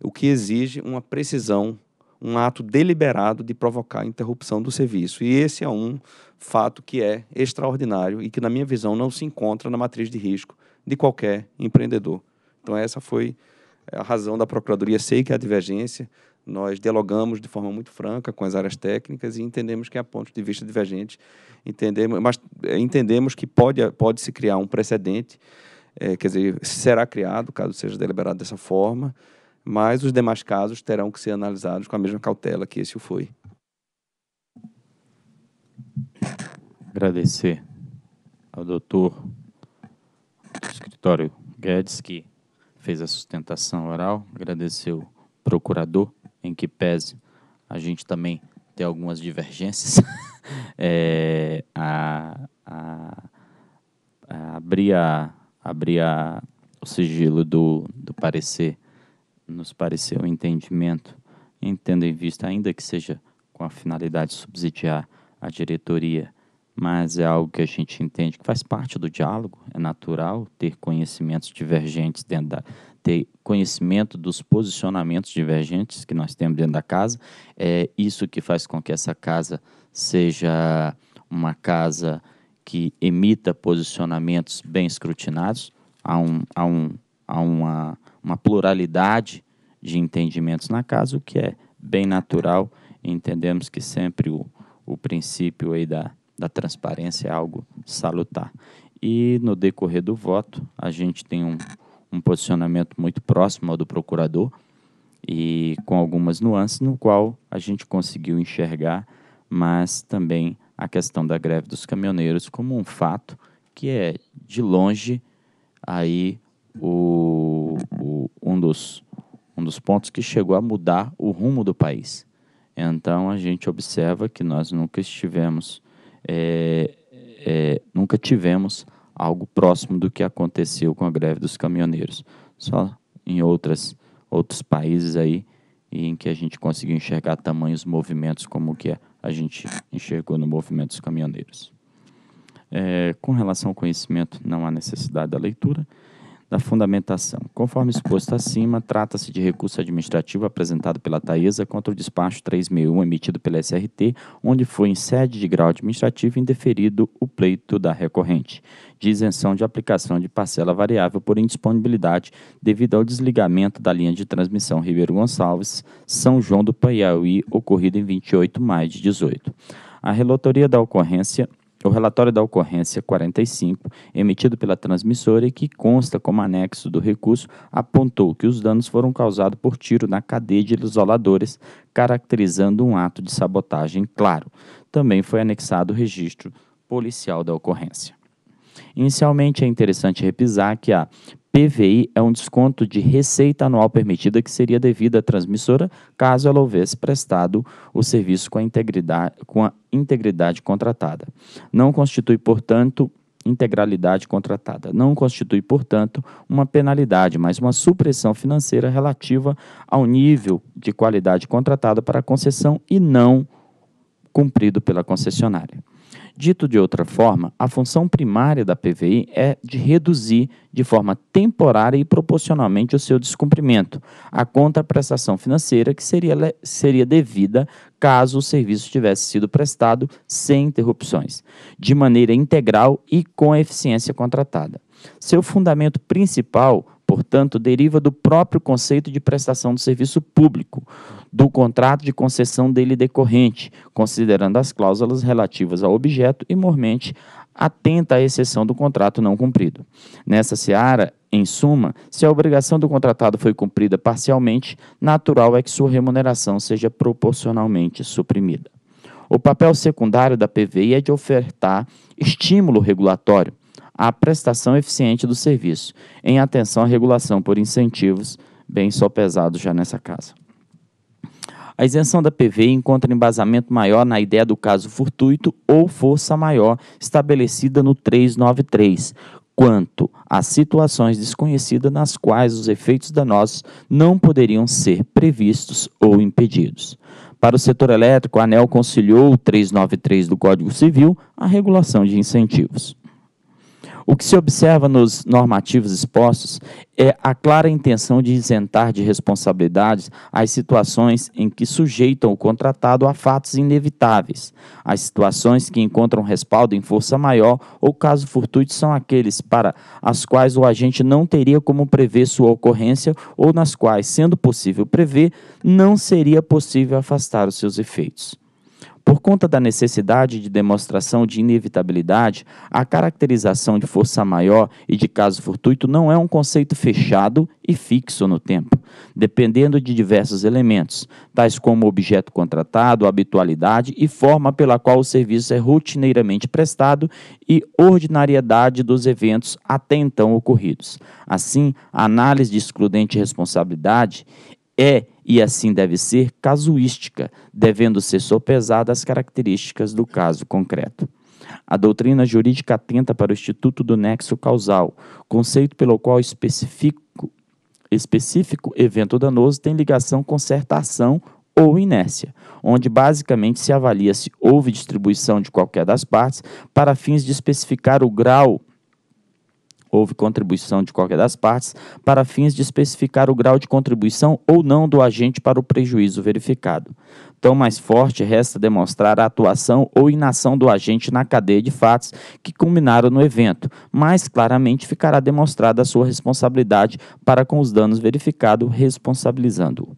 o que exige uma precisão, um ato deliberado de provocar a interrupção do serviço. E esse é um fato que é extraordinário e que, na minha visão, não se encontra na matriz de risco de qualquer empreendedor. Então, essa foi a razão da Procuradoria. Sei que há é divergência, nós dialogamos de forma muito franca com as áreas técnicas e entendemos que há pontos de vista divergentes, entendemos, mas eh, entendemos que pode, pode se criar um precedente, é, quer dizer, será criado, caso seja deliberado dessa forma, mas os demais casos terão que ser analisados com a mesma cautela que esse foi. Agradecer ao doutor do escritório Guedes, que fez a sustentação oral, agradecer ao procurador, em que pese a gente também ter algumas divergências, é, a, a, a abrir, a, abrir a, o sigilo do, do parecer nos pareceu um entendimento, entendo em vista, ainda que seja com a finalidade de subsidiar a diretoria, mas é algo que a gente entende que faz parte do diálogo, é natural ter conhecimentos divergentes dentro da ter conhecimento dos posicionamentos divergentes que nós temos dentro da casa, é isso que faz com que essa casa seja uma casa que emita posicionamentos bem escrutinados, há, um, há, um, há uma, uma pluralidade de entendimentos na casa, o que é bem natural, entendemos que sempre o, o princípio aí da, da transparência é algo salutar. E no decorrer do voto, a gente tem um, um posicionamento muito próximo ao do procurador e com algumas nuances, no qual a gente conseguiu enxergar, mas também a questão da greve dos caminhoneiros como um fato que é de longe aí o, o, um, dos, um dos pontos que chegou a mudar o rumo do país. Então a gente observa que nós nunca estivemos, é, é, nunca tivemos algo próximo do que aconteceu com a greve dos caminhoneiros. Só em outras, outros países aí em que a gente conseguiu enxergar tamanhos, movimentos como que a gente enxergou no movimento dos caminhoneiros. É, com relação ao conhecimento, não há necessidade da leitura da fundamentação. Conforme exposto acima, trata-se de recurso administrativo apresentado pela Taesa contra o despacho 361 emitido pela SRT, onde foi em sede de grau administrativo indeferido o pleito da recorrente, de isenção de aplicação de parcela variável por indisponibilidade devido ao desligamento da linha de transmissão Ribeiro Gonçalves, São João do Paiauí, ocorrido em 28 de maio de 18. A relatoria da ocorrência o relatório da ocorrência 45, emitido pela transmissora e que consta como anexo do recurso, apontou que os danos foram causados por tiro na cadeia de isoladores, caracterizando um ato de sabotagem claro. Também foi anexado o registro policial da ocorrência. Inicialmente, é interessante repisar que a PVI é um desconto de receita anual permitida que seria devida à transmissora caso ela houvesse prestado o serviço com a integridade, com a integridade contratada. Não constitui, portanto, integralidade contratada. Não constitui, portanto, uma penalidade, mas uma supressão financeira relativa ao nível de qualidade contratada para a concessão e não cumprido pela concessionária. Dito de outra forma, a função primária da PVI é de reduzir de forma temporária e proporcionalmente o seu descumprimento, a contraprestação financeira que seria, seria devida caso o serviço tivesse sido prestado sem interrupções, de maneira integral e com eficiência contratada. Seu fundamento principal portanto, deriva do próprio conceito de prestação do serviço público, do contrato de concessão dele decorrente, considerando as cláusulas relativas ao objeto e, mormente, atenta à exceção do contrato não cumprido. Nessa seara, em suma, se a obrigação do contratado foi cumprida parcialmente, natural é que sua remuneração seja proporcionalmente suprimida. O papel secundário da PVI é de ofertar estímulo regulatório à prestação eficiente do serviço, em atenção à regulação por incentivos, bem só pesados já nessa casa. A isenção da PV encontra embasamento maior na ideia do caso fortuito ou força maior estabelecida no 393, quanto a situações desconhecidas nas quais os efeitos danosos não poderiam ser previstos ou impedidos. Para o setor elétrico, a ANEL conciliou o 393 do Código Civil a regulação de incentivos. O que se observa nos normativos expostos é a clara intenção de isentar de responsabilidades as situações em que sujeitam o contratado a fatos inevitáveis. As situações que encontram respaldo em força maior ou caso fortuito são aqueles para as quais o agente não teria como prever sua ocorrência ou nas quais, sendo possível prever, não seria possível afastar os seus efeitos. Por conta da necessidade de demonstração de inevitabilidade, a caracterização de força maior e de caso fortuito não é um conceito fechado e fixo no tempo, dependendo de diversos elementos, tais como objeto contratado, habitualidade e forma pela qual o serviço é rotineiramente prestado e ordinariedade dos eventos até então ocorridos. Assim, a análise de excludente responsabilidade é e assim deve ser casuística, devendo ser sopesada as características do caso concreto. A doutrina jurídica atenta para o instituto do nexo causal, conceito pelo qual específico, específico evento danoso tem ligação com certa ação ou inércia, onde basicamente se avalia se houve distribuição de qualquer das partes para fins de especificar o grau Houve contribuição de qualquer das partes para fins de especificar o grau de contribuição ou não do agente para o prejuízo verificado. Tão mais forte resta demonstrar a atuação ou inação do agente na cadeia de fatos que culminaram no evento, mais claramente ficará demonstrada a sua responsabilidade para com os danos verificados, responsabilizando-o.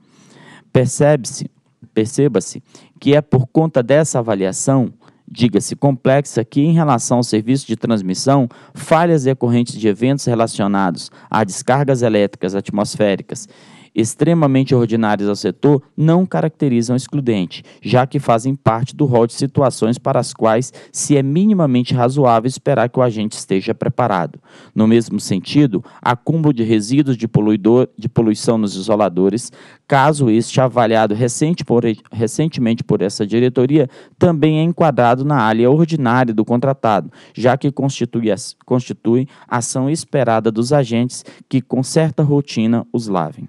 Percebe-se, perceba-se que é por conta dessa avaliação diga-se, complexa que, em relação ao serviço de transmissão, falhas decorrentes de eventos relacionados a descargas elétricas atmosféricas extremamente ordinárias ao setor não caracterizam excludente, já que fazem parte do rol de situações para as quais se é minimamente razoável esperar que o agente esteja preparado. No mesmo sentido, acúmulo de resíduos de, poluidor, de poluição nos isoladores, caso este avaliado recente por, recentemente por essa diretoria, também é enquadrado na área ordinária do contratado, já que constitui, constitui ação esperada dos agentes que, com certa rotina, os lavem.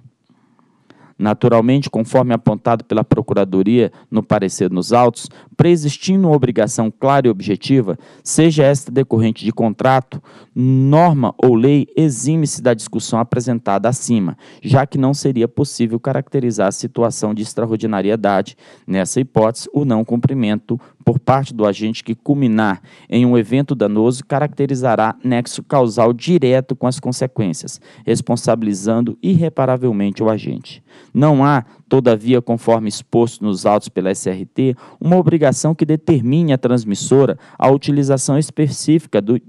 Naturalmente, conforme apontado pela Procuradoria no parecer nos autos, preexistindo uma obrigação clara e objetiva, seja esta decorrente de contrato, norma ou lei exime-se da discussão apresentada acima, já que não seria possível caracterizar a situação de extraordinariedade, nessa hipótese, o não cumprimento por parte do agente que culminar em um evento danoso caracterizará nexo causal direto com as consequências, responsabilizando irreparavelmente o agente. Não há, todavia, conforme exposto nos autos pela SRT, uma obrigação que determine à transmissora a utilização específica do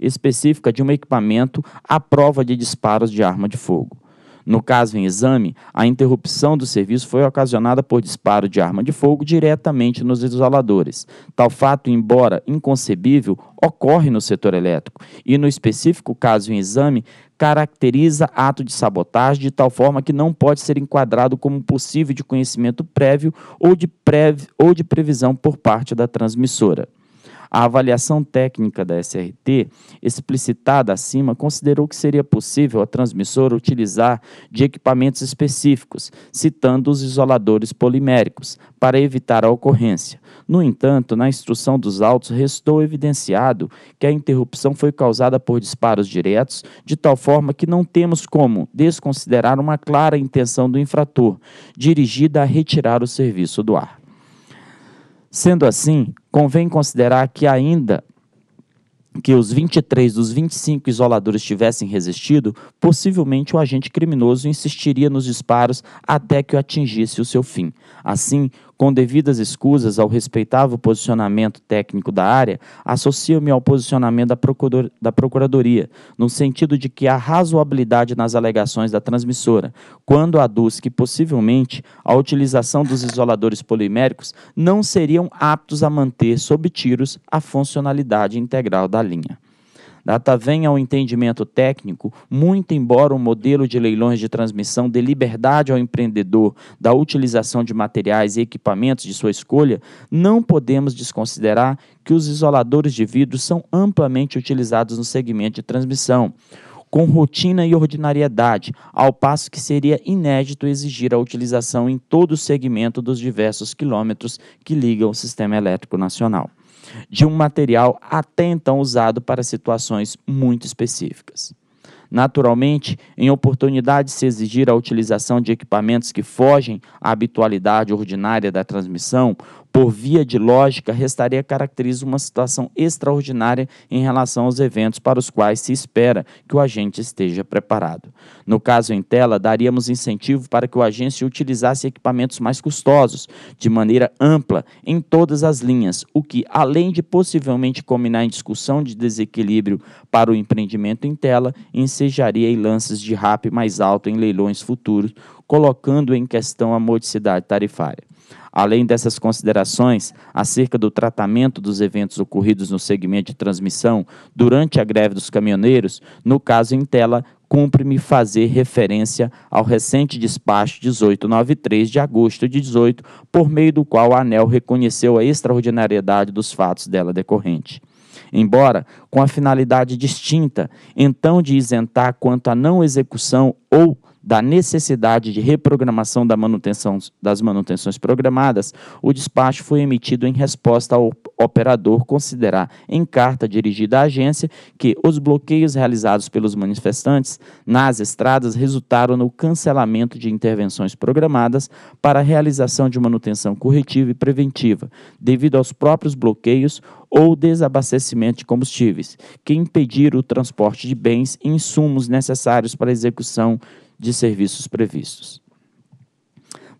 específica de um equipamento à prova de disparos de arma de fogo. No caso em exame, a interrupção do serviço foi ocasionada por disparo de arma de fogo diretamente nos isoladores. Tal fato, embora inconcebível, ocorre no setor elétrico e, no específico caso em exame, caracteriza ato de sabotagem de tal forma que não pode ser enquadrado como possível de conhecimento prévio ou de, prévio, ou de previsão por parte da transmissora. A avaliação técnica da SRT, explicitada acima, considerou que seria possível a transmissora utilizar de equipamentos específicos, citando os isoladores poliméricos, para evitar a ocorrência. No entanto, na instrução dos autos, restou evidenciado que a interrupção foi causada por disparos diretos, de tal forma que não temos como desconsiderar uma clara intenção do infrator, dirigida a retirar o serviço do ar. Sendo assim, Convém considerar que ainda que os 23 dos 25 isoladores tivessem resistido, possivelmente o agente criminoso insistiria nos disparos até que o atingisse o seu fim. Assim, com devidas escusas ao respeitável posicionamento técnico da área, associo-me ao posicionamento da, da Procuradoria, no sentido de que há razoabilidade nas alegações da transmissora, quando aduz que possivelmente a utilização dos isoladores poliméricos não seriam aptos a manter sob tiros a funcionalidade integral da linha. Data vem ao é entendimento técnico, muito embora o modelo de leilões de transmissão dê liberdade ao empreendedor da utilização de materiais e equipamentos de sua escolha, não podemos desconsiderar que os isoladores de vidro são amplamente utilizados no segmento de transmissão com rotina e ordinariedade, ao passo que seria inédito exigir a utilização em todo o segmento dos diversos quilômetros que ligam o sistema elétrico nacional de um material até então usado para situações muito específicas. Naturalmente, em oportunidade de se exigir a utilização de equipamentos que fogem à habitualidade ordinária da transmissão, por via de lógica, restaria caracteriza uma situação extraordinária em relação aos eventos para os quais se espera que o agente esteja preparado. No caso em tela, daríamos incentivo para que o agente utilizasse equipamentos mais custosos, de maneira ampla, em todas as linhas, o que, além de possivelmente combinar em discussão de desequilíbrio para o empreendimento em tela, ensejaria em lances de RAP mais alto em leilões futuros, colocando em questão a modicidade tarifária. Além dessas considerações acerca do tratamento dos eventos ocorridos no segmento de transmissão durante a greve dos caminhoneiros, no caso em tela, cumpre-me fazer referência ao recente despacho 1893 de agosto de 18, por meio do qual a ANEL reconheceu a extraordinariedade dos fatos dela decorrente embora com a finalidade distinta, então de isentar quanto à não execução ou da necessidade de reprogramação da manutenção, das manutenções programadas, o despacho foi emitido em resposta ao operador considerar, em carta dirigida à agência, que os bloqueios realizados pelos manifestantes nas estradas resultaram no cancelamento de intervenções programadas para a realização de manutenção corretiva e preventiva, devido aos próprios bloqueios ou desabastecimento de combustíveis, que impediram o transporte de bens e insumos necessários para a execução de serviços previstos.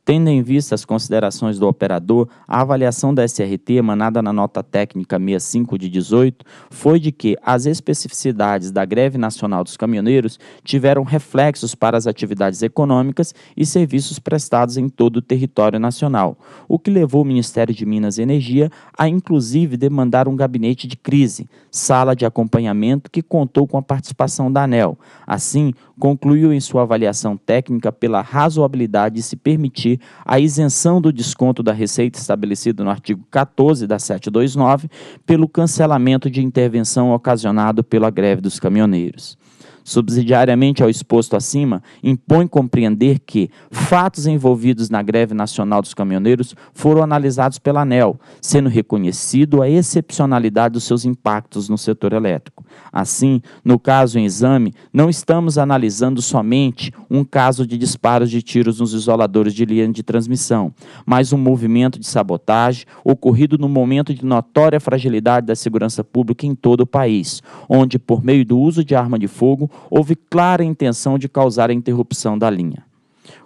Tendo em vista as considerações do operador, a avaliação da SRT emanada na nota técnica 65 de 18 foi de que as especificidades da greve nacional dos caminhoneiros tiveram reflexos para as atividades econômicas e serviços prestados em todo o território nacional, o que levou o Ministério de Minas e Energia a inclusive demandar um gabinete de crise, sala de acompanhamento que contou com a participação da ANEL. Assim, concluiu em sua avaliação técnica pela razoabilidade de se permitir a isenção do desconto da receita estabelecido no artigo 14 da 729 pelo cancelamento de intervenção ocasionado pela greve dos caminhoneiros subsidiariamente ao exposto acima, impõe compreender que fatos envolvidos na greve nacional dos caminhoneiros foram analisados pela ANEL, sendo reconhecido a excepcionalidade dos seus impactos no setor elétrico. Assim, no caso em exame, não estamos analisando somente um caso de disparos de tiros nos isoladores de linha de transmissão, mas um movimento de sabotagem ocorrido no momento de notória fragilidade da segurança pública em todo o país, onde, por meio do uso de arma de fogo, houve clara intenção de causar a interrupção da linha.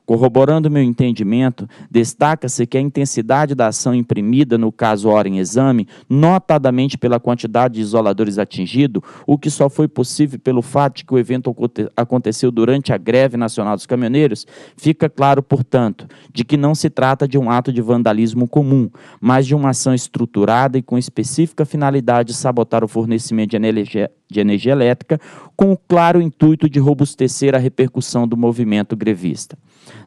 Corroborando meu entendimento, destaca-se que a intensidade da ação imprimida no caso hora em exame, notadamente pela quantidade de isoladores atingido, o que só foi possível pelo fato de que o evento aconteceu durante a greve nacional dos caminhoneiros, fica claro, portanto, de que não se trata de um ato de vandalismo comum, mas de uma ação estruturada e com específica finalidade de sabotar o fornecimento de energia, de energia elétrica, com o claro intuito de robustecer a repercussão do movimento grevista.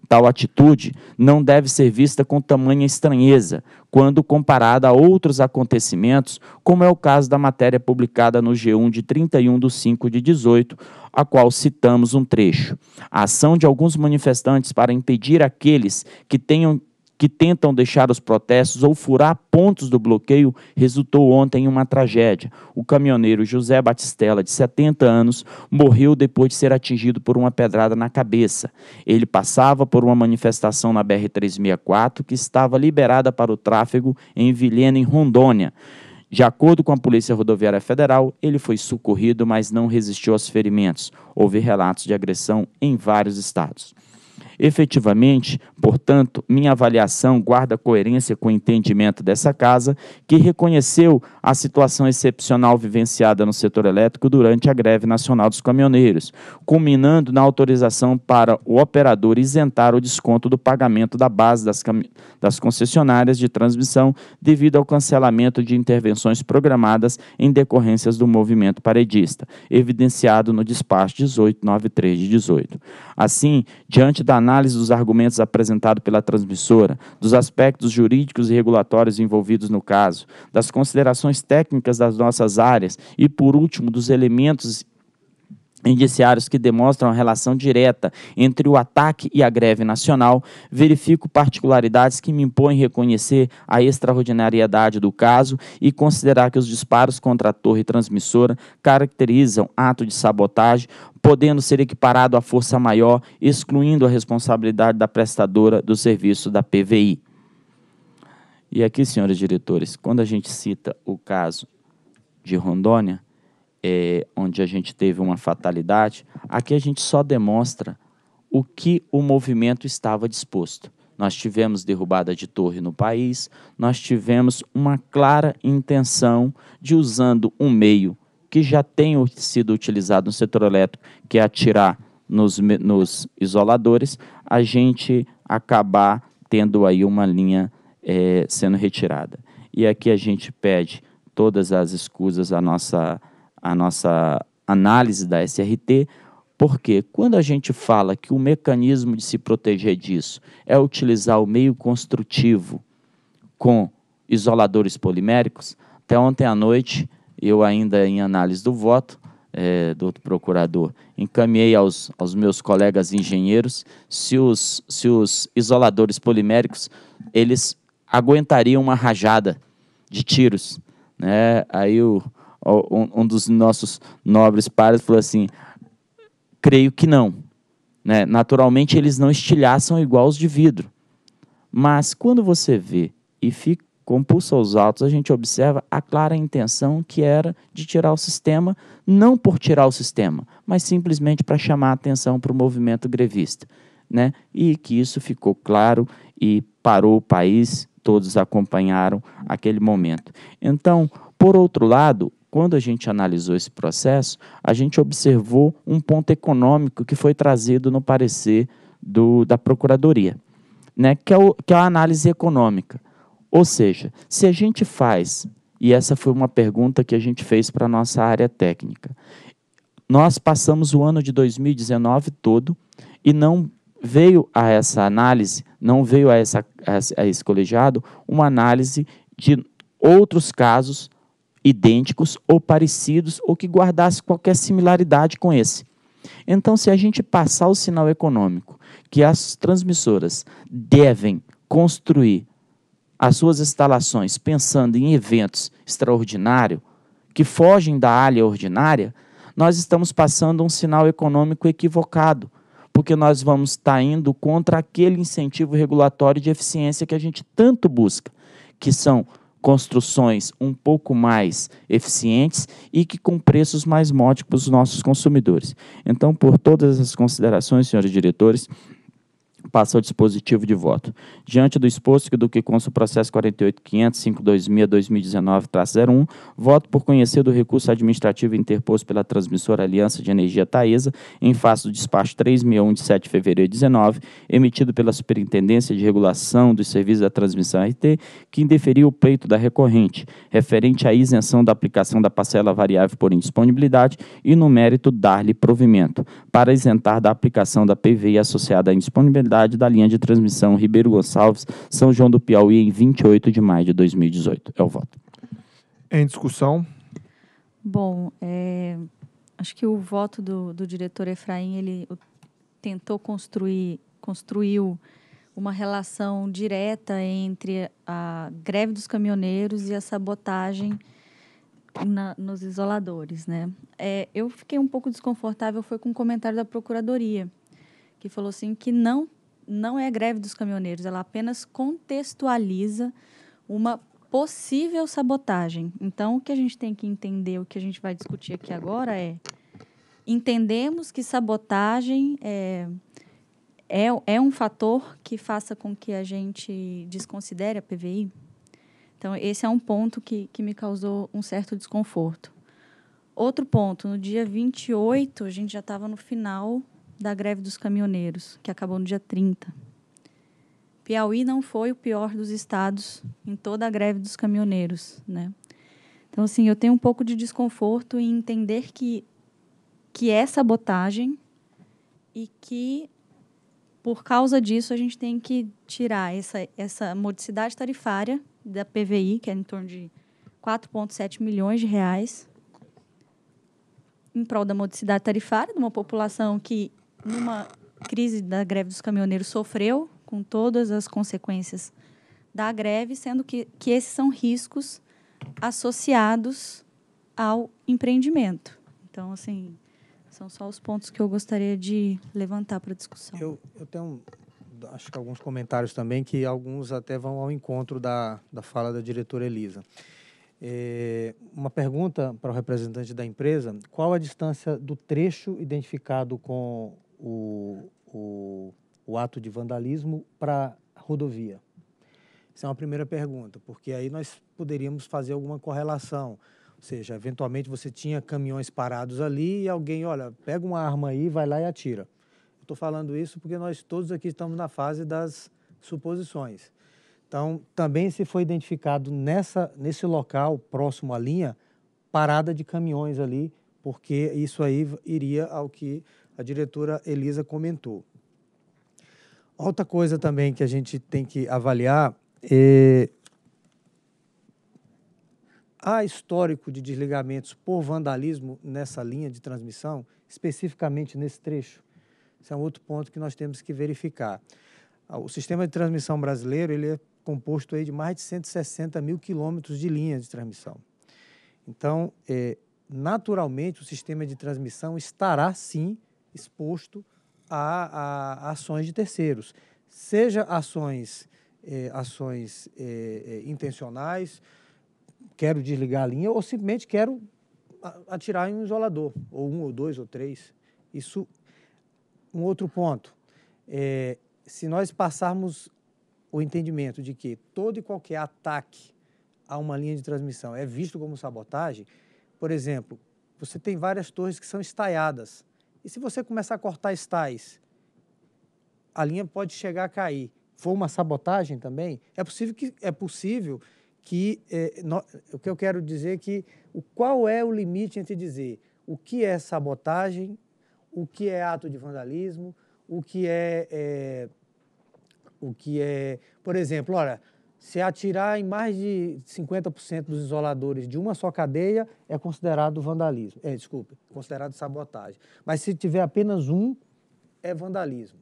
Tal atitude não deve ser vista com tamanha estranheza quando comparada a outros acontecimentos, como é o caso da matéria publicada no G1 de 31 de 5 de 18, a qual citamos um trecho. A ação de alguns manifestantes para impedir aqueles que tenham que tentam deixar os protestos ou furar pontos do bloqueio resultou ontem em uma tragédia. O caminhoneiro José Batistella, de 70 anos, morreu depois de ser atingido por uma pedrada na cabeça. Ele passava por uma manifestação na BR-364 que estava liberada para o tráfego em Vilhena, em Rondônia. De acordo com a Polícia Rodoviária Federal, ele foi socorrido, mas não resistiu aos ferimentos. Houve relatos de agressão em vários estados. Efetivamente, portanto, minha avaliação guarda coerência com o entendimento dessa Casa, que reconheceu a situação excepcional vivenciada no setor elétrico durante a greve nacional dos caminhoneiros, culminando na autorização para o operador isentar o desconto do pagamento da base das, das concessionárias de transmissão devido ao cancelamento de intervenções programadas em decorrências do movimento paredista, evidenciado no despacho 1893 de 18. Assim, diante da análise análise dos argumentos apresentados pela transmissora, dos aspectos jurídicos e regulatórios envolvidos no caso, das considerações técnicas das nossas áreas e, por último, dos elementos indiciários que demonstram a relação direta entre o ataque e a greve nacional, verifico particularidades que me impõem reconhecer a extraordinariedade do caso e considerar que os disparos contra a torre transmissora caracterizam ato de sabotagem, podendo ser equiparado à força maior, excluindo a responsabilidade da prestadora do serviço da PVI. E aqui, senhores diretores, quando a gente cita o caso de Rondônia, é, onde a gente teve uma fatalidade, aqui a gente só demonstra o que o movimento estava disposto. Nós tivemos derrubada de torre no país, nós tivemos uma clara intenção de, usando um meio que já tem sido utilizado no setor elétrico, que é atirar nos, nos isoladores, a gente acabar tendo aí uma linha é, sendo retirada. E aqui a gente pede todas as escusas à nossa a nossa análise da SRT, porque quando a gente fala que o mecanismo de se proteger disso é utilizar o meio construtivo com isoladores poliméricos, até ontem à noite, eu ainda em análise do voto, é, do procurador, encaminhei aos, aos meus colegas engenheiros se os, se os isoladores poliméricos, eles aguentariam uma rajada de tiros. Né? Aí o, um, um dos nossos nobres pares falou assim: creio que não. Né? Naturalmente, eles não estilhaçam igual os de vidro. Mas quando você vê e fica compulso aos autos, a gente observa a clara intenção que era de tirar o sistema, não por tirar o sistema, mas simplesmente para chamar a atenção para o movimento grevista. Né? E que isso ficou claro e parou o país, todos acompanharam aquele momento. Então, por outro lado, quando a gente analisou esse processo, a gente observou um ponto econômico que foi trazido no parecer do, da Procuradoria, né, que, é o, que é a análise econômica. Ou seja, se a gente faz, e essa foi uma pergunta que a gente fez para a nossa área técnica, nós passamos o ano de 2019 todo e não veio a essa análise, não veio a, essa, a, a esse colegiado uma análise de outros casos idênticos ou parecidos ou que guardasse qualquer similaridade com esse. Então, se a gente passar o sinal econômico que as transmissoras devem construir as suas instalações pensando em eventos extraordinários, que fogem da área ordinária, nós estamos passando um sinal econômico equivocado, porque nós vamos estar tá indo contra aquele incentivo regulatório de eficiência que a gente tanto busca, que são construções um pouco mais eficientes e que com preços mais módicos para os nossos consumidores. Então, por todas essas considerações, senhores diretores, passa ao dispositivo de voto. Diante do exposto do que consta o processo 48.505.2019-01, voto por conhecer do recurso administrativo interposto pela transmissora Aliança de Energia Taesa em face do despacho 361 de 7 de fevereiro de 19, emitido pela Superintendência de Regulação dos Serviços da Transmissão RT, que indeferiu o pleito da recorrente, referente à isenção da aplicação da parcela variável por indisponibilidade e no mérito dar-lhe provimento, para isentar da aplicação da PVI associada à indisponibilidade da linha de transmissão Ribeiro Gonçalves, São João do Piauí, em 28 de maio de 2018. É o voto. Em discussão. Bom, é, acho que o voto do, do diretor Efraim, ele tentou construir, construiu uma relação direta entre a greve dos caminhoneiros e a sabotagem na, nos isoladores, né? É, eu fiquei um pouco desconfortável foi com o um comentário da procuradoria que falou assim que não não é a greve dos caminhoneiros, ela apenas contextualiza uma possível sabotagem. Então, o que a gente tem que entender, o que a gente vai discutir aqui agora é entendemos que sabotagem é, é, é um fator que faça com que a gente desconsidere a PVI? Então, esse é um ponto que, que me causou um certo desconforto. Outro ponto, no dia 28, a gente já estava no final da greve dos caminhoneiros, que acabou no dia 30. Piauí não foi o pior dos estados em toda a greve dos caminhoneiros, né? Então, assim, eu tenho um pouco de desconforto em entender que, que é sabotagem e que, por causa disso, a gente tem que tirar essa, essa modicidade tarifária da PVI, que é em torno de 4,7 milhões de reais, em prol da modicidade tarifária de uma população que numa crise da greve dos caminhoneiros sofreu, com todas as consequências da greve, sendo que, que esses são riscos associados ao empreendimento. Então, assim, são só os pontos que eu gostaria de levantar para discussão. Eu, eu tenho, acho que alguns comentários também, que alguns até vão ao encontro da, da fala da diretora Elisa. É, uma pergunta para o representante da empresa: qual a distância do trecho identificado com o, o, o ato de vandalismo para rodovia? Essa é uma primeira pergunta, porque aí nós poderíamos fazer alguma correlação. Ou seja, eventualmente você tinha caminhões parados ali e alguém, olha, pega uma arma aí, vai lá e atira. estou falando isso porque nós todos aqui estamos na fase das suposições. Então, também se foi identificado nessa, nesse local próximo à linha parada de caminhões ali, porque isso aí iria ao que a diretora Elisa comentou. Outra coisa também que a gente tem que avaliar é há histórico de desligamentos por vandalismo nessa linha de transmissão, especificamente nesse trecho. Esse é um outro ponto que nós temos que verificar. Ah, o sistema de transmissão brasileiro ele é composto aí de mais de 160 mil quilômetros de linha de transmissão. Então, é, naturalmente, o sistema de transmissão estará sim exposto a, a, ações de terceiros, seja ações, eh, ações eh, eh intencionais, quero desligar a linha, ou simplesmente quero atirar em um isolador, ou um, ou dois, ou três. Isso, um outro ponto. É, se nós passarmos o entendimento de que todo e qualquer ataque a uma linha de transmissão é visto como sabotagem, por exemplo, você tem várias torres que são estaiadas. E se você começar a cortar estais, a linha pode chegar a cair. Foi uma sabotagem também? É possível que é possível que é, no, o que eu quero dizer é que o qual é o limite entre dizer o que é sabotagem, o que é ato de vandalismo, o que é, é o que é, por exemplo, olha, se atirar em mais de 50% dos isoladores de uma só cadeia é considerado vandalismo. É, desculpe, considerado sabotagem. Mas se tiver apenas um, é vandalismo.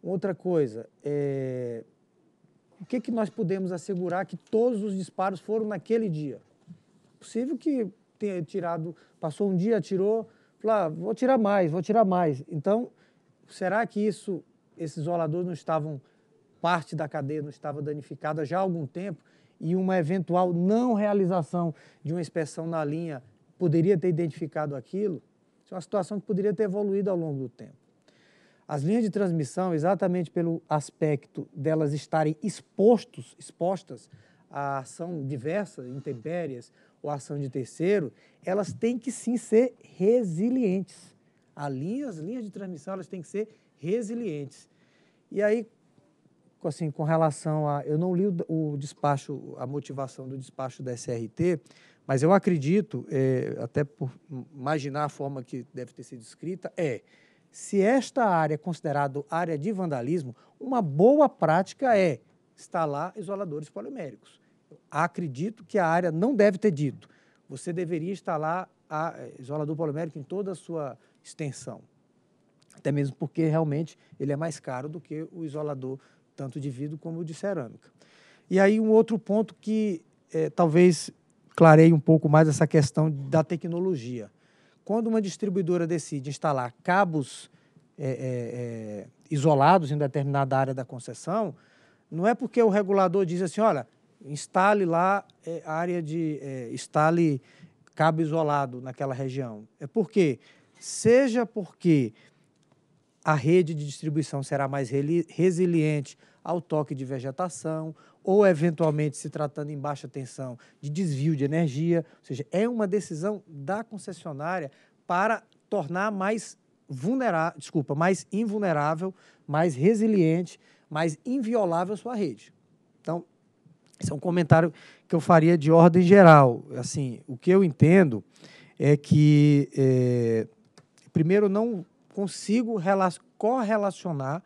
Outra coisa, é... o que, que nós podemos assegurar que todos os disparos foram naquele dia? Possível que tenha tirado, passou um dia, atirou, falou, ah, vou tirar mais, vou tirar mais. Então, será que isso, esses isoladores não estavam parte da cadeia não estava danificada já há algum tempo e uma eventual não realização de uma inspeção na linha poderia ter identificado aquilo, isso é uma situação que poderia ter evoluído ao longo do tempo. As linhas de transmissão, exatamente pelo aspecto delas estarem expostos, expostas à ação diversa, intempéries ou ação de terceiro, elas têm que sim ser resilientes. A linha, as linhas de transmissão elas têm que ser resilientes. E aí, assim, com relação a. Eu não li o, o despacho, a motivação do despacho da SRT, mas eu acredito, é, até por imaginar a forma que deve ter sido escrita, é se esta área é considerada área de vandalismo, uma boa prática é instalar isoladores poliméricos. Eu acredito que a área não deve ter dito. Você deveria instalar a, é, isolador polimérico em toda a sua extensão. Até mesmo porque realmente ele é mais caro do que o isolador tanto de vidro como de cerâmica. E aí um outro ponto que é, talvez clareie um pouco mais essa questão da tecnologia. Quando uma distribuidora decide instalar cabos é, é, é isolados em determinada área da concessão, não é porque o regulador diz assim, olha, instale lá é, área de é, instale cabo isolado naquela região. É porque seja porque a rede de distribuição será mais resiliente ao toque de vegetação ou, eventualmente, se tratando em baixa tensão, de desvio de energia. Ou seja, é uma decisão da concessionária para tornar mais vulnerável, desculpa, mais invulnerável, mais resiliente, mais inviolável sua rede. Então, esse é um comentário que eu faria de ordem geral. Assim, o que eu entendo é que, é, primeiro, não consigo correlacionar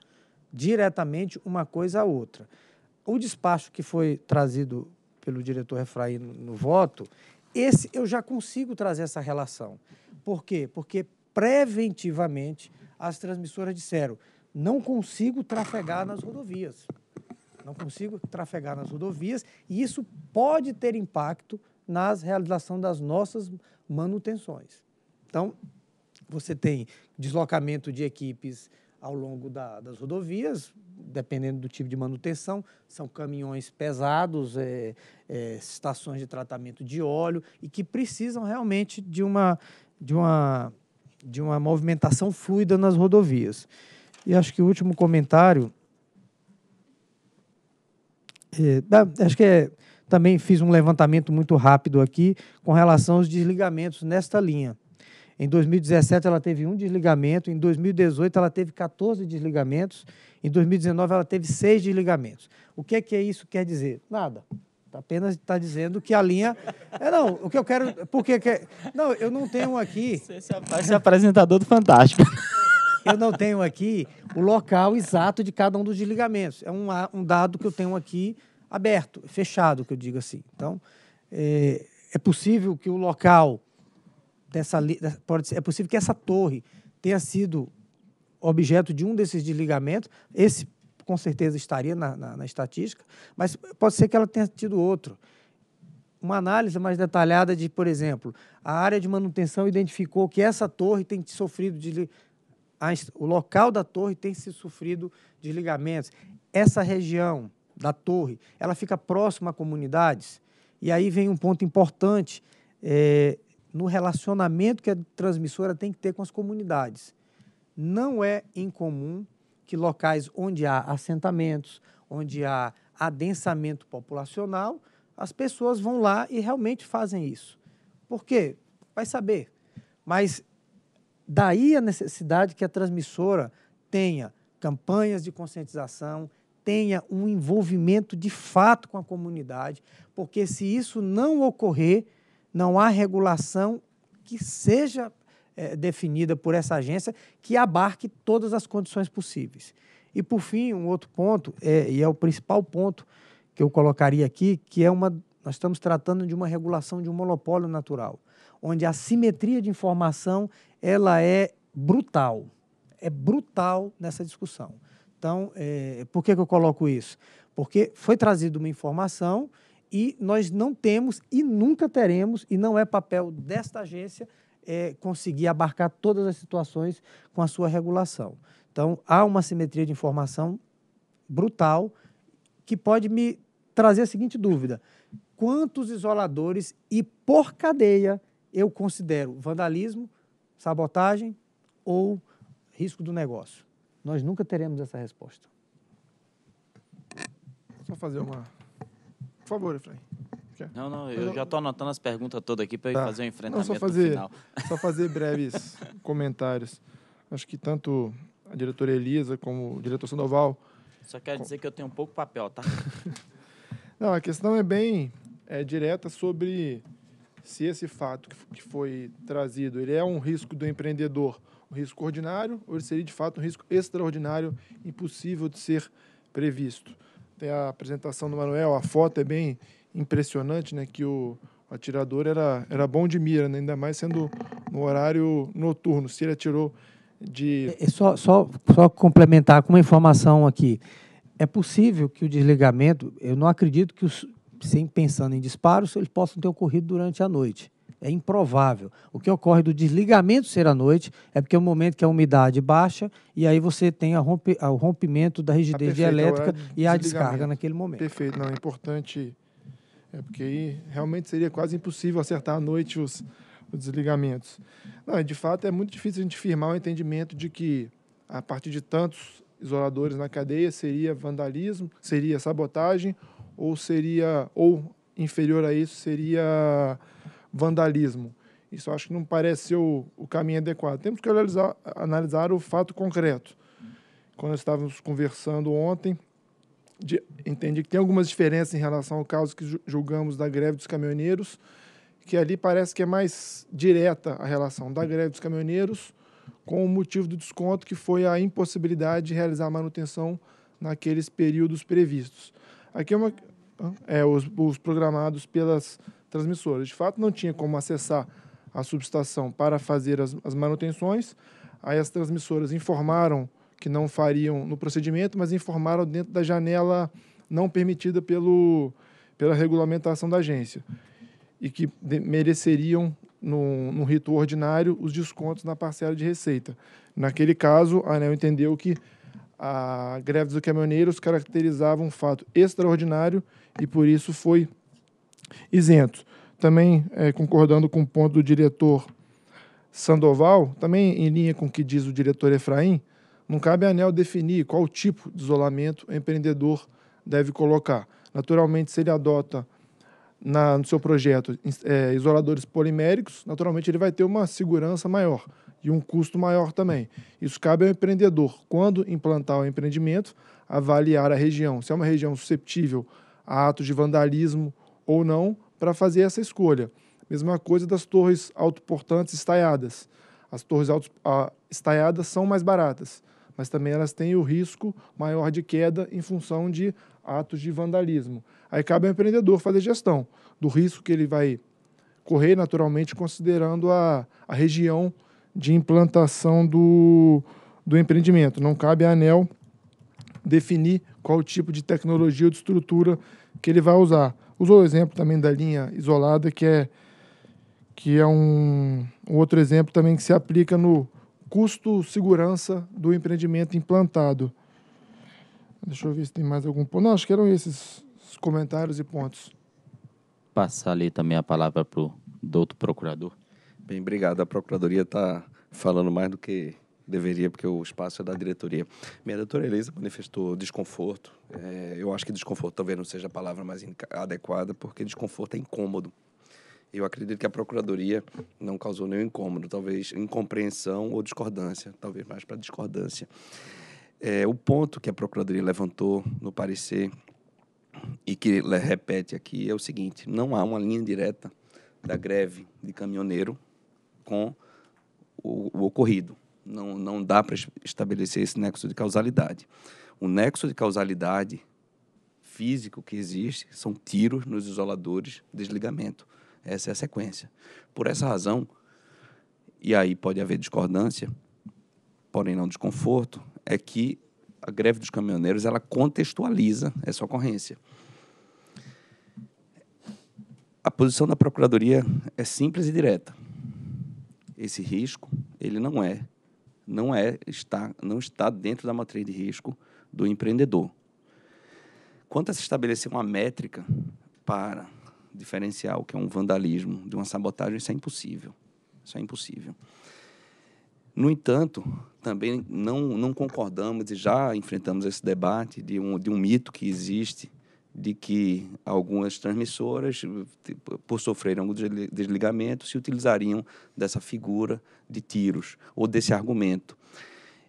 diretamente uma coisa à outra. O despacho que foi trazido pelo diretor Refraim no, no voto, esse eu já consigo trazer essa relação. Por quê? Porque preventivamente as transmissoras disseram: não consigo trafegar nas rodovias. Não consigo trafegar nas rodovias e isso pode ter impacto na realização das nossas manutenções. Então, você tem deslocamento de equipes ao longo da, das rodovias, dependendo do tipo de manutenção, são caminhões pesados, é, é, estações de tratamento de óleo e que precisam realmente de uma, de uma, de uma movimentação fluida nas rodovias. E acho que o último comentário. É, acho que é, também fiz um levantamento muito rápido aqui com relação aos desligamentos nesta linha. Em 2017 ela teve um desligamento, em 2018 ela teve 14 desligamentos, em 2019 ela teve seis desligamentos. O que é que isso quer dizer? Nada. Tá apenas está dizendo que a linha. É, não, o que eu quero. Porque. Que... É, não, eu não tenho aqui. Você é apresentador do Fantástico. Eu não tenho aqui o local exato de cada um dos desligamentos. É um, um dado que eu tenho aqui aberto, fechado, que eu digo assim. Então, é, é possível que o local dessa pode ser, é possível que essa torre tenha sido objeto de um desses desligamentos. Esse com certeza estaria na, na, na estatística, mas pode ser que ela tenha tido outro uma análise mais detalhada de, por exemplo, a área de manutenção identificou que essa torre tem sofrido de, o local da torre tem se sofrido desligamentos. Essa região da torre, ela fica próxima a comunidades. E aí vem um ponto importante é, no relacionamento que a transmissora tem que ter com as comunidades. Não é incomum que locais onde há assentamentos, onde há adensamento populacional, as pessoas vão lá e realmente fazem isso. Por quê? Vai saber. Mas daí a necessidade que a transmissora tenha campanhas de conscientização, tenha um envolvimento de fato com a comunidade, porque se isso não ocorrer, não há regulação que seja é, definida por essa agência que abarque todas as condições possíveis. E, por fim, um outro ponto, é, e é o principal ponto que eu colocaria aqui, que é uma. Nós estamos tratando de uma regulação de um monopólio natural, onde a simetria de informação ela é brutal. É brutal nessa discussão. Então, é, por que, que eu coloco isso? Porque foi trazida uma informação e nós não temos e nunca teremos, e não é papel desta agência é, conseguir abarcar todas as situações com a sua regulação. Então, há uma simetria de informação brutal que pode me trazer a seguinte dúvida: quantos isoladores e por cadeia eu considero vandalismo, sabotagem ou risco do negócio? Nós nunca teremos essa resposta. Só fazer uma favor, Efraim. Não, não, eu já estou anotando as perguntas todas aqui para tá. fazer o um enfrentamento não, só fazer, final. Só fazer breves comentários. Acho que tanto a diretora Elisa como o diretor Sandoval... Só quero dizer que eu tenho um pouco papel, tá? não, a questão é bem é, direta sobre se esse fato que foi trazido ele é um risco do empreendedor, um risco ordinário, ou ele seria de fato um risco extraordinário, impossível de ser previsto a apresentação do Manuel, a foto é bem impressionante, né? Que o atirador era, era bom de mira, né? ainda mais sendo no horário noturno. Se ele atirou de. É, é só, só, só complementar com uma informação aqui. É possível que o desligamento, eu não acredito que os, sem pensando em disparos, eles possam ter ocorrido durante a noite é improvável. O que ocorre do desligamento ser à noite é porque é o um momento que a umidade baixa e aí você tem rompe, o rompimento da rigidez tá elétrica é, e a descarga naquele momento. Perfeito, não, é importante. É porque aí realmente seria quase impossível acertar à noite os, os desligamentos. Não, de fato, é muito difícil a gente firmar o um entendimento de que a partir de tantos isoladores na cadeia seria vandalismo, seria sabotagem ou seria ou inferior a isso seria vandalismo. Isso acho que não parece o, o caminho adequado. Temos que analisar, analisar o fato concreto. Quando estávamos conversando ontem, de, entendi que tem algumas diferenças em relação ao caso que julgamos da greve dos caminhoneiros, que ali parece que é mais direta a relação da greve dos caminhoneiros com o motivo do desconto, que foi a impossibilidade de realizar a manutenção naqueles períodos previstos. Aqui é uma. É, os, os programados pelas transmissoras De fato, não tinha como acessar a subestação para fazer as, as manutenções. Aí as transmissoras informaram que não fariam no procedimento, mas informaram dentro da janela não permitida pelo, pela regulamentação da agência e que de, mereceriam, no, no rito ordinário, os descontos na parcela de receita. Naquele caso, a ANEL entendeu que a greve dos caminhoneiros caracterizava um fato extraordinário e, por isso, foi isento. Também é, concordando com o ponto do diretor Sandoval, também em linha com o que diz o diretor Efraim, não cabe a ANEL definir qual tipo de isolamento o empreendedor deve colocar. Naturalmente, se ele adota na, no seu projeto é, isoladores poliméricos, naturalmente ele vai ter uma segurança maior e um custo maior também. Isso cabe ao empreendedor, quando implantar o empreendimento, avaliar a região. Se é uma região susceptível a atos de vandalismo, ou não para fazer essa escolha. Mesma coisa das torres autoportantes estaiadas. As torres auto, a, estaiadas são mais baratas, mas também elas têm o risco maior de queda em função de atos de vandalismo. Aí cabe ao empreendedor fazer gestão do risco que ele vai correr naturalmente considerando a, a região de implantação do, do empreendimento. Não cabe à ANEL definir qual tipo de tecnologia ou de estrutura que ele vai usar. Usou o exemplo também da linha isolada, que é, que é um, um outro exemplo também que se aplica no custo-segurança do empreendimento implantado. Deixa eu ver se tem mais algum ponto. Não, acho que eram esses comentários e pontos. Passar ali também a palavra para o doutor procurador. Bem, obrigado. A procuradoria está falando mais do que deveria, porque o espaço é da diretoria. Minha doutora Elisa manifestou desconforto. É, eu acho que desconforto talvez não seja a palavra mais adequada, porque desconforto é incômodo. Eu acredito que a Procuradoria não causou nenhum incômodo, talvez incompreensão ou discordância, talvez mais para discordância. É, o ponto que a Procuradoria levantou no parecer e que repete aqui é o seguinte: não há uma linha direta da greve de caminhoneiro com o, o ocorrido. Não, não dá para estabelecer esse nexo de causalidade. O nexo de causalidade físico que existe são tiros nos isoladores, desligamento. Essa é a sequência. Por essa razão, e aí pode haver discordância, porém não desconforto, é que a greve dos caminhoneiros ela contextualiza essa ocorrência. A posição da procuradoria é simples e direta. Esse risco, ele não é não é está não está dentro da matriz de risco do empreendedor. Quanto a se estabelecer uma métrica para diferenciar o que é um vandalismo de uma sabotagem, isso é impossível. Isso é impossível. No entanto, também não, não concordamos e já enfrentamos esse debate de um, de um mito que existe de que algumas transmissoras, tipo, por sofrer algum desligamento, se utilizariam dessa figura de tiros ou desse argumento.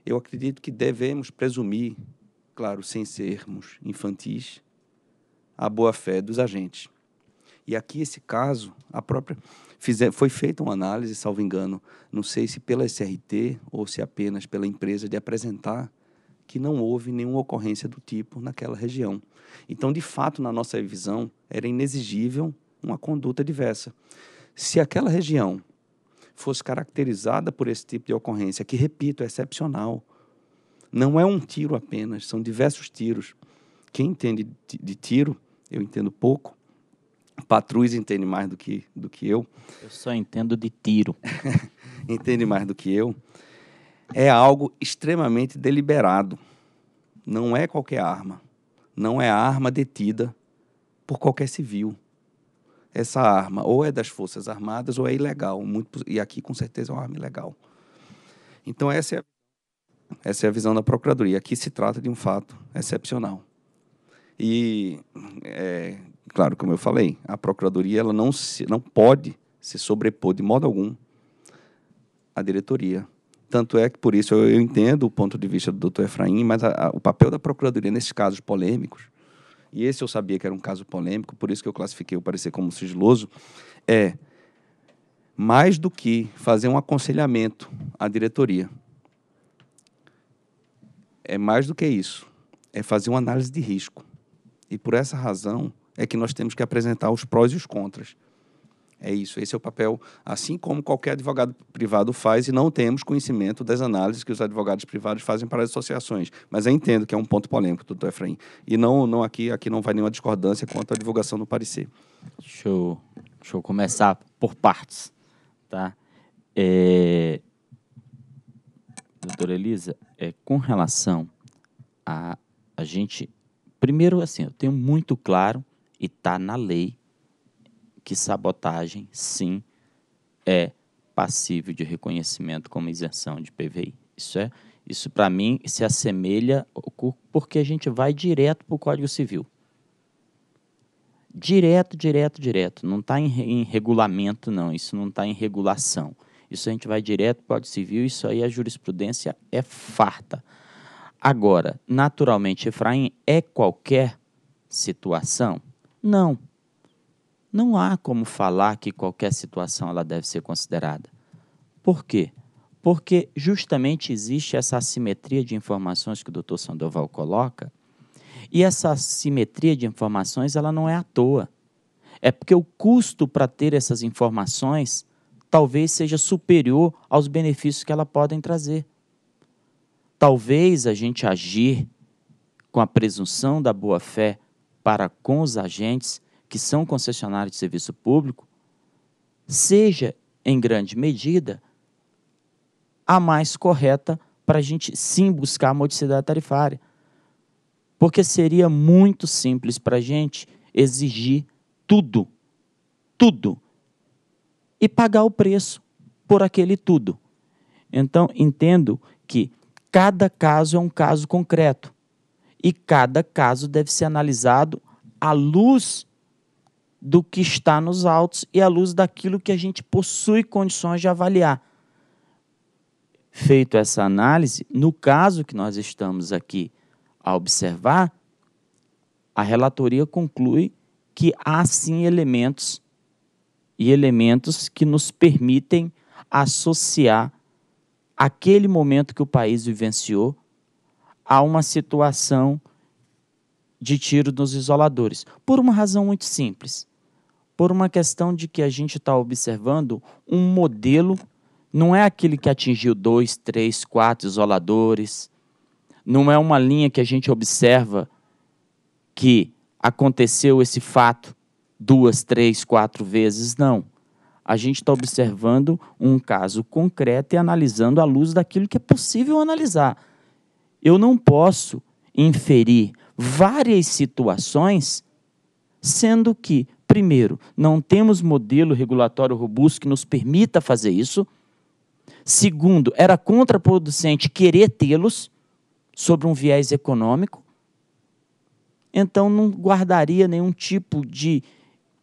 Eu acredito que devemos presumir, claro, sem sermos infantis, a boa-fé dos agentes. E aqui esse caso, a própria foi feita uma análise, salvo engano, não sei se pela SRT ou se apenas pela empresa de apresentar que não houve nenhuma ocorrência do tipo naquela região. Então, de fato, na nossa visão, era inexigível uma conduta diversa. Se aquela região fosse caracterizada por esse tipo de ocorrência, que, repito, é excepcional, não é um tiro apenas, são diversos tiros. Quem entende de tiro, eu entendo pouco, Patrus entende mais do que, do que eu. Eu só entendo de tiro. entende mais do que eu é algo extremamente deliberado. Não é qualquer arma. Não é arma detida por qualquer civil. Essa arma ou é das Forças Armadas ou é ilegal. Muito, e aqui, com certeza, é uma arma ilegal. Então, essa é, a, essa é a visão da Procuradoria. Aqui se trata de um fato excepcional. E, é, claro, como eu falei, a Procuradoria ela não, se, não pode se sobrepor de modo algum à diretoria tanto é que, por isso, eu, eu entendo o ponto de vista do doutor Efraim, mas a, a, o papel da Procuradoria nesses casos polêmicos, e esse eu sabia que era um caso polêmico, por isso que eu classifiquei o parecer como sigiloso, é mais do que fazer um aconselhamento à diretoria. É mais do que isso. É fazer uma análise de risco. E por essa razão é que nós temos que apresentar os prós e os contras. É isso, esse é o papel, assim como qualquer advogado privado faz, e não temos conhecimento das análises que os advogados privados fazem para as associações. Mas eu entendo que é um ponto polêmico, doutor Efraim. E não, não aqui, aqui não vai nenhuma discordância quanto à divulgação do parecer. Deixa eu, deixa eu começar por partes. Tá? É, doutora Elisa, é, com relação a a gente. Primeiro, assim, eu tenho muito claro, e está na lei, que sabotagem, sim, é passível de reconhecimento como isenção de PVI. Isso é, isso para mim se assemelha porque a gente vai direto para o Código Civil. Direto, direto, direto. Não está em, em, regulamento, não. Isso não está em regulação. Isso a gente vai direto para o Código Civil. Isso aí a jurisprudência é farta. Agora, naturalmente, Efraim, é qualquer situação? Não. Não não há como falar que qualquer situação ela deve ser considerada. Por quê? Porque justamente existe essa assimetria de informações que o dr Sandoval coloca, e essa assimetria de informações ela não é à toa. É porque o custo para ter essas informações talvez seja superior aos benefícios que elas podem trazer. Talvez a gente agir com a presunção da boa-fé para com os agentes que são concessionários de serviço público, seja, em grande medida, a mais correta para a gente sim buscar a modicidade tarifária. Porque seria muito simples para a gente exigir tudo, tudo, e pagar o preço por aquele tudo. Então, entendo que cada caso é um caso concreto e cada caso deve ser analisado à luz do que está nos altos e à luz daquilo que a gente possui condições de avaliar. Feito essa análise, no caso que nós estamos aqui a observar, a relatoria conclui que há sim elementos e elementos que nos permitem associar aquele momento que o país vivenciou a uma situação de tiro nos isoladores, por uma razão muito simples por uma questão de que a gente está observando um modelo, não é aquele que atingiu dois, três, quatro isoladores, não é uma linha que a gente observa que aconteceu esse fato duas, três, quatro vezes, não. A gente está observando um caso concreto e analisando à luz daquilo que é possível analisar. Eu não posso inferir várias situações, sendo que primeiro, não temos modelo regulatório robusto que nos permita fazer isso. Segundo, era contraproducente querer tê-los sobre um viés econômico. Então, não guardaria nenhum tipo de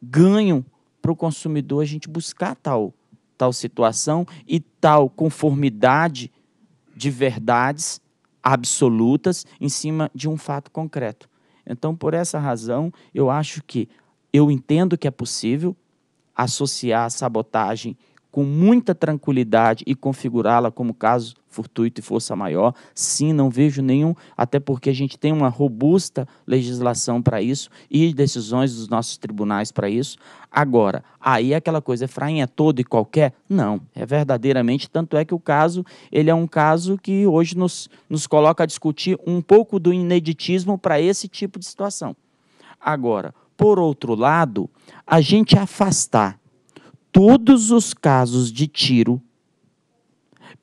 ganho para o consumidor a gente buscar tal, tal situação e tal conformidade de verdades absolutas em cima de um fato concreto. Então, por essa razão, eu acho que eu entendo que é possível associar a sabotagem com muita tranquilidade e configurá-la como caso fortuito e força maior. Sim, não vejo nenhum, até porque a gente tem uma robusta legislação para isso e decisões dos nossos tribunais para isso. Agora, aí aquela coisa, é Efraim é todo e qualquer? Não, é verdadeiramente, tanto é que o caso, ele é um caso que hoje nos, nos coloca a discutir um pouco do ineditismo para esse tipo de situação. Agora, por outro lado, a gente afastar todos os casos de tiro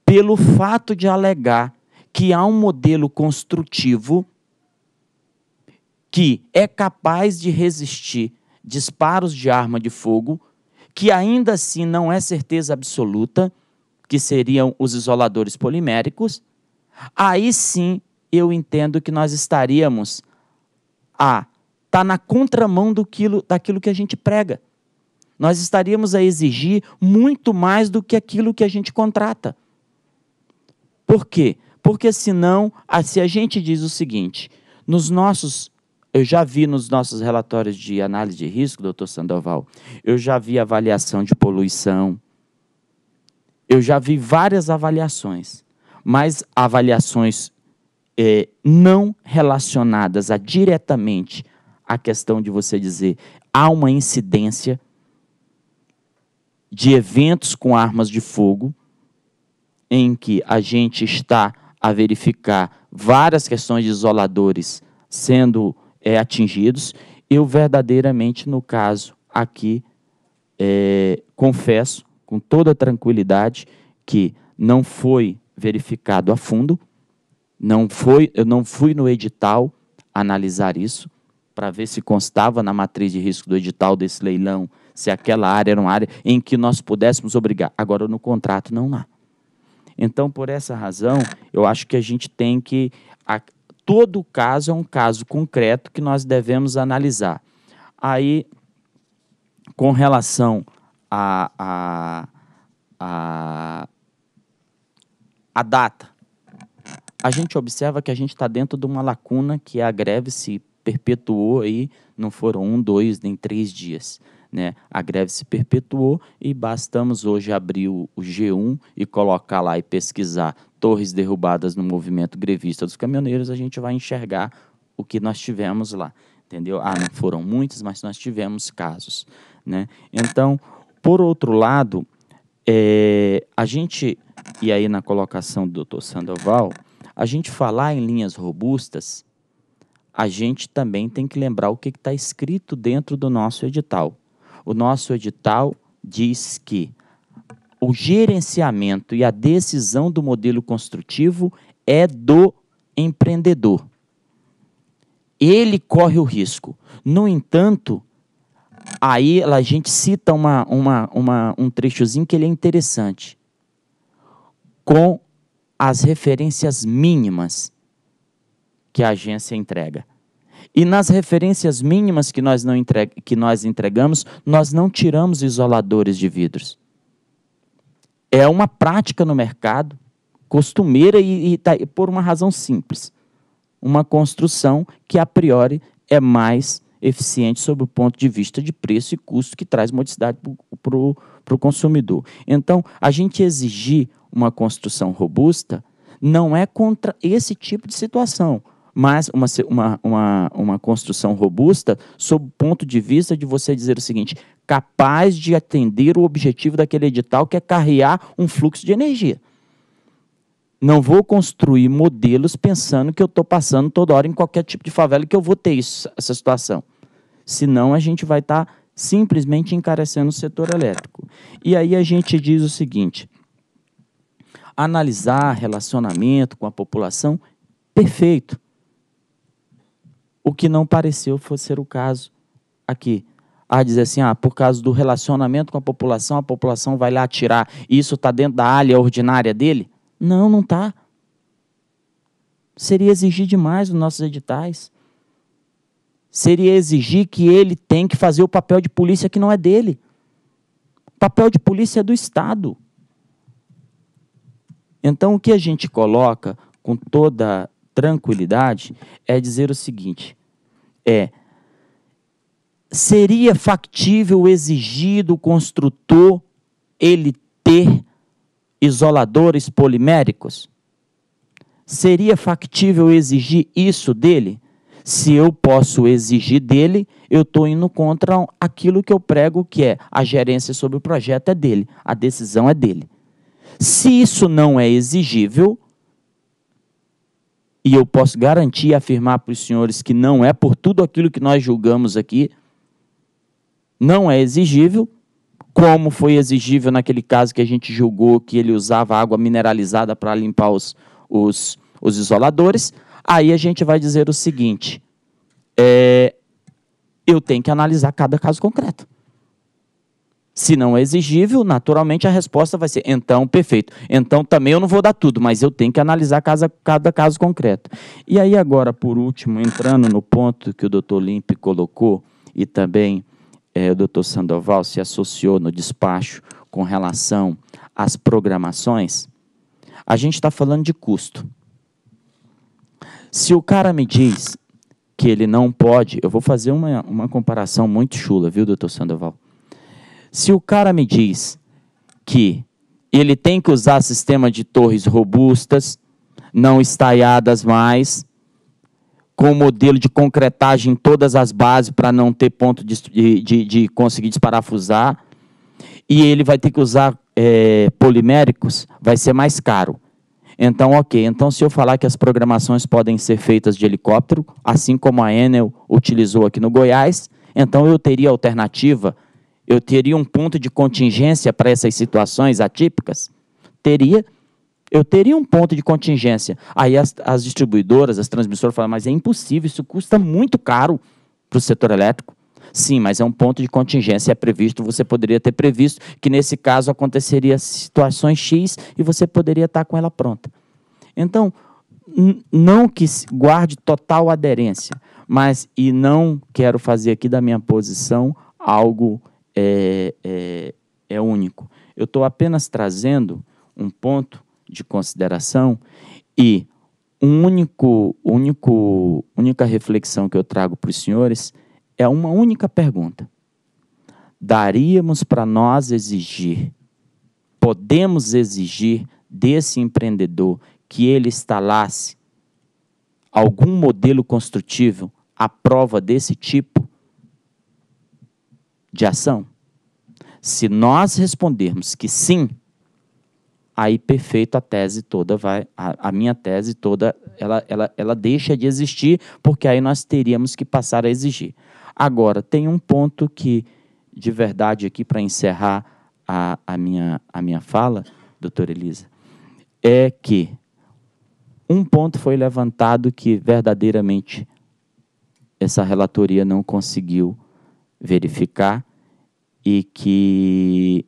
pelo fato de alegar que há um modelo construtivo que é capaz de resistir disparos de arma de fogo, que ainda assim não é certeza absoluta, que seriam os isoladores poliméricos, aí sim eu entendo que nós estaríamos a está na contramão do quilo, daquilo que a gente prega. Nós estaríamos a exigir muito mais do que aquilo que a gente contrata. Por quê? Porque senão, se a gente diz o seguinte, nos nossos, eu já vi nos nossos relatórios de análise de risco, doutor Sandoval, eu já vi avaliação de poluição, eu já vi várias avaliações, mas avaliações eh, não relacionadas a, diretamente a questão de você dizer há uma incidência de eventos com armas de fogo em que a gente está a verificar várias questões de isoladores sendo é, atingidos. Eu verdadeiramente, no caso aqui, é, confesso com toda tranquilidade que não foi verificado a fundo, não foi, eu não fui no edital analisar isso, para ver se constava na matriz de risco do edital desse leilão se aquela área era uma área em que nós pudéssemos obrigar. Agora, no contrato, não há. Então, por essa razão, eu acho que a gente tem que. A, todo caso é um caso concreto que nós devemos analisar. Aí, com relação a, a, a, a data, a gente observa que a gente está dentro de uma lacuna que é a greve se perpetuou aí, não foram um, dois, nem três dias. Né? A greve se perpetuou e bastamos hoje abrir o, G1 e colocar lá e pesquisar torres derrubadas no movimento grevista dos caminhoneiros, a gente vai enxergar o que nós tivemos lá, entendeu? Ah, não foram muitos, mas nós tivemos casos, né? Então, por outro lado, é, a gente, e aí na colocação do doutor Sandoval, a gente falar em linhas robustas a gente também tem que lembrar o que está escrito dentro do nosso edital. O nosso edital diz que o gerenciamento e a decisão do modelo construtivo é do empreendedor. Ele corre o risco. No entanto, aí a gente cita uma, uma, uma, um trechozinho que ele é interessante. Com as referências mínimas que a agência entrega. E nas referências mínimas que nós, não entreg que nós entregamos, nós não tiramos isoladores de vidros. É uma prática no mercado, costumeira e, e, tá, por uma razão simples. Uma construção que a priori é mais eficiente sob o ponto de vista de preço e custo que traz modicidade para o consumidor. Então, a gente exigir uma construção robusta não é contra esse tipo de situação, mas uma, uma, uma, uma construção robusta sob o ponto de vista de você dizer o seguinte: capaz de atender o objetivo daquele edital, que é carrear um fluxo de energia. Não vou construir modelos pensando que eu estou passando toda hora em qualquer tipo de favela que eu vou ter isso, essa situação. Senão a gente vai estar tá simplesmente encarecendo o setor elétrico. E aí a gente diz o seguinte: analisar relacionamento com a população, perfeito. O que não pareceu foi ser o caso aqui. Ah, dizer assim, ah, por causa do relacionamento com a população, a população vai lá atirar. Isso está dentro da área ordinária dele? Não, não está. Seria exigir demais nos nossos editais. Seria exigir que ele tem que fazer o papel de polícia que não é dele. O papel de polícia é do Estado. Então, o que a gente coloca com toda tranquilidade é dizer o seguinte: é: seria factível exigir do construtor ele ter isoladores poliméricos? Seria factível exigir isso dele? Se eu posso exigir dele, eu estou indo contra aquilo que eu prego, que é a gerência sobre o projeto é dele, a decisão é dele. Se isso não é exigível, e eu posso garantir e afirmar para os senhores que não é por tudo aquilo que nós julgamos aqui, não é exigível, como foi exigível naquele caso que a gente julgou que ele usava água mineralizada para limpar os, os, os, isoladores. Aí a gente vai dizer o seguinte: é, eu tenho que analisar cada caso concreto. Se não é exigível, naturalmente a resposta vai ser: então, perfeito. Então, também eu não vou dar tudo, mas eu tenho que analisar casa, cada caso concreto. E aí, agora, por último, entrando no ponto que o doutor Limpe colocou, e também é, o doutor Sandoval se associou no despacho com relação às programações, a gente está falando de custo. Se o cara me diz que ele não pode, eu vou fazer uma, uma comparação muito chula, viu, doutor Sandoval? Se o cara me diz que ele tem que usar sistema de torres robustas, não estaiadas mais, com modelo de concretagem em todas as bases para não ter ponto de, de, de, conseguir desparafusar, e ele vai ter que usar é, poliméricos, vai ser mais caro. Então, ok. Então, se eu falar que as programações podem ser feitas de helicóptero, assim como a Enel utilizou aqui no Goiás, então eu teria alternativa eu teria um ponto de contingência para essas situações atípicas? Teria. Eu teria um ponto de contingência. Aí as, as distribuidoras, as transmissoras falam, mas é impossível, isso custa muito caro para o setor elétrico. Sim, mas é um ponto de contingência, é previsto, você poderia ter previsto que nesse caso aconteceria situações X e você poderia estar com ela pronta. Então, não que guarde total aderência, mas e não quero fazer aqui da minha posição algo é, é, é único. Eu estou apenas trazendo um ponto de consideração e um único, único, única reflexão que eu trago para os senhores é uma única pergunta. Daríamos para nós exigir, podemos exigir desse empreendedor que ele instalasse algum modelo construtivo à prova desse tipo? de ação? Se nós respondermos que sim, aí perfeito a tese toda vai, a, a, minha tese toda, ela, ela, ela deixa de existir, porque aí nós teríamos que passar a exigir. Agora, tem um ponto que, de verdade, aqui para encerrar a, a, minha, a minha fala, doutora Elisa, é que um ponto foi levantado que verdadeiramente essa relatoria não conseguiu verificar, e que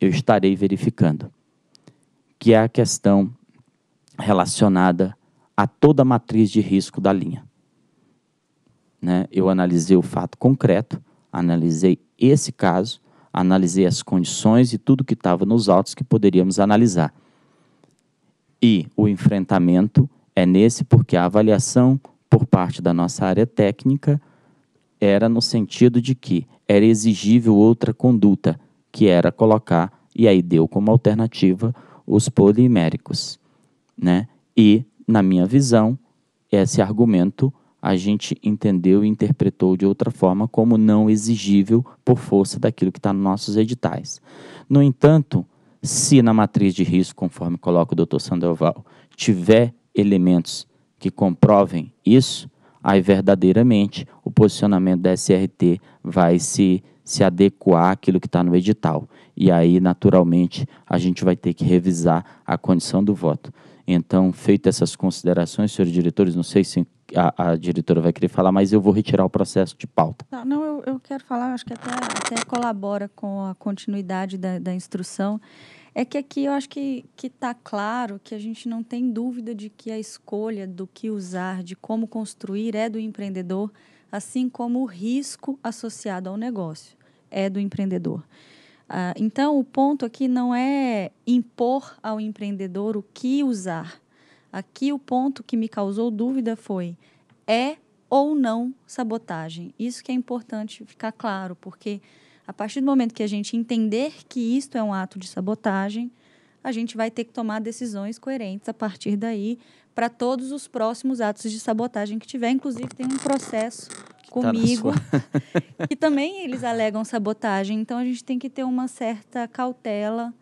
eu estarei verificando, que é a questão relacionada a toda a matriz de risco da linha. Né? Eu analisei o fato concreto, analisei esse caso, analisei as condições e tudo que estava nos autos que poderíamos analisar. E o enfrentamento é nesse porque a avaliação por parte da nossa área técnica era no sentido de que era exigível outra conduta, que era colocar, e aí deu como alternativa os poliméricos. Né? E, na minha visão, esse argumento a gente entendeu e interpretou de outra forma como não exigível por força daquilo que está nos nossos editais. No entanto, se na matriz de risco, conforme coloca o Dr. Sandoval, tiver elementos que comprovem isso, aí verdadeiramente o posicionamento da SRT vai se, se adequar àquilo que está no edital. E aí, naturalmente, a gente vai ter que revisar a condição do voto. Então, feitas essas considerações, senhores diretores, não sei se a, a, diretora vai querer falar, mas eu vou retirar o processo de pauta. Não, eu, eu, quero falar, acho que até, até colabora com a continuidade da, da instrução. É que aqui eu acho que, que tá claro que a gente não tem dúvida de que a escolha do que usar, de como construir, é do empreendedor, assim como o risco associado ao negócio é do empreendedor. Ah, então, o ponto aqui não é impor ao empreendedor o que usar. Aqui, o ponto que me causou dúvida foi: é ou não sabotagem? Isso que é importante ficar claro, porque a partir do momento que a gente entender que isto é um ato de sabotagem, a gente vai ter que tomar decisões coerentes a partir daí para todos os próximos atos de sabotagem que tiver. Inclusive, tem um processo tá comigo tá que também eles alegam sabotagem. Então, a gente tem que ter uma certa cautela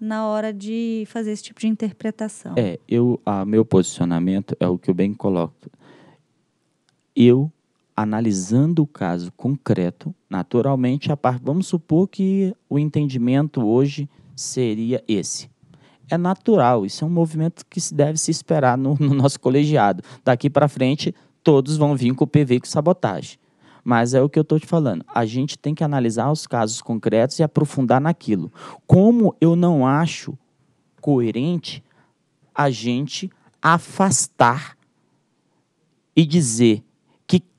na hora de fazer esse tipo de interpretação. É, eu, a meu posicionamento é o que eu bem coloco. Eu analisando o caso concreto, naturalmente, a parte, vamos supor que o entendimento hoje seria esse. É natural, isso é um movimento que se deve se esperar no, no nosso colegiado. Daqui para frente, todos vão vir com o PV e com sabotagem. Mas é o que eu estou te falando. A gente tem que analisar os casos concretos e aprofundar naquilo. Como eu não acho coerente a gente afastar e dizer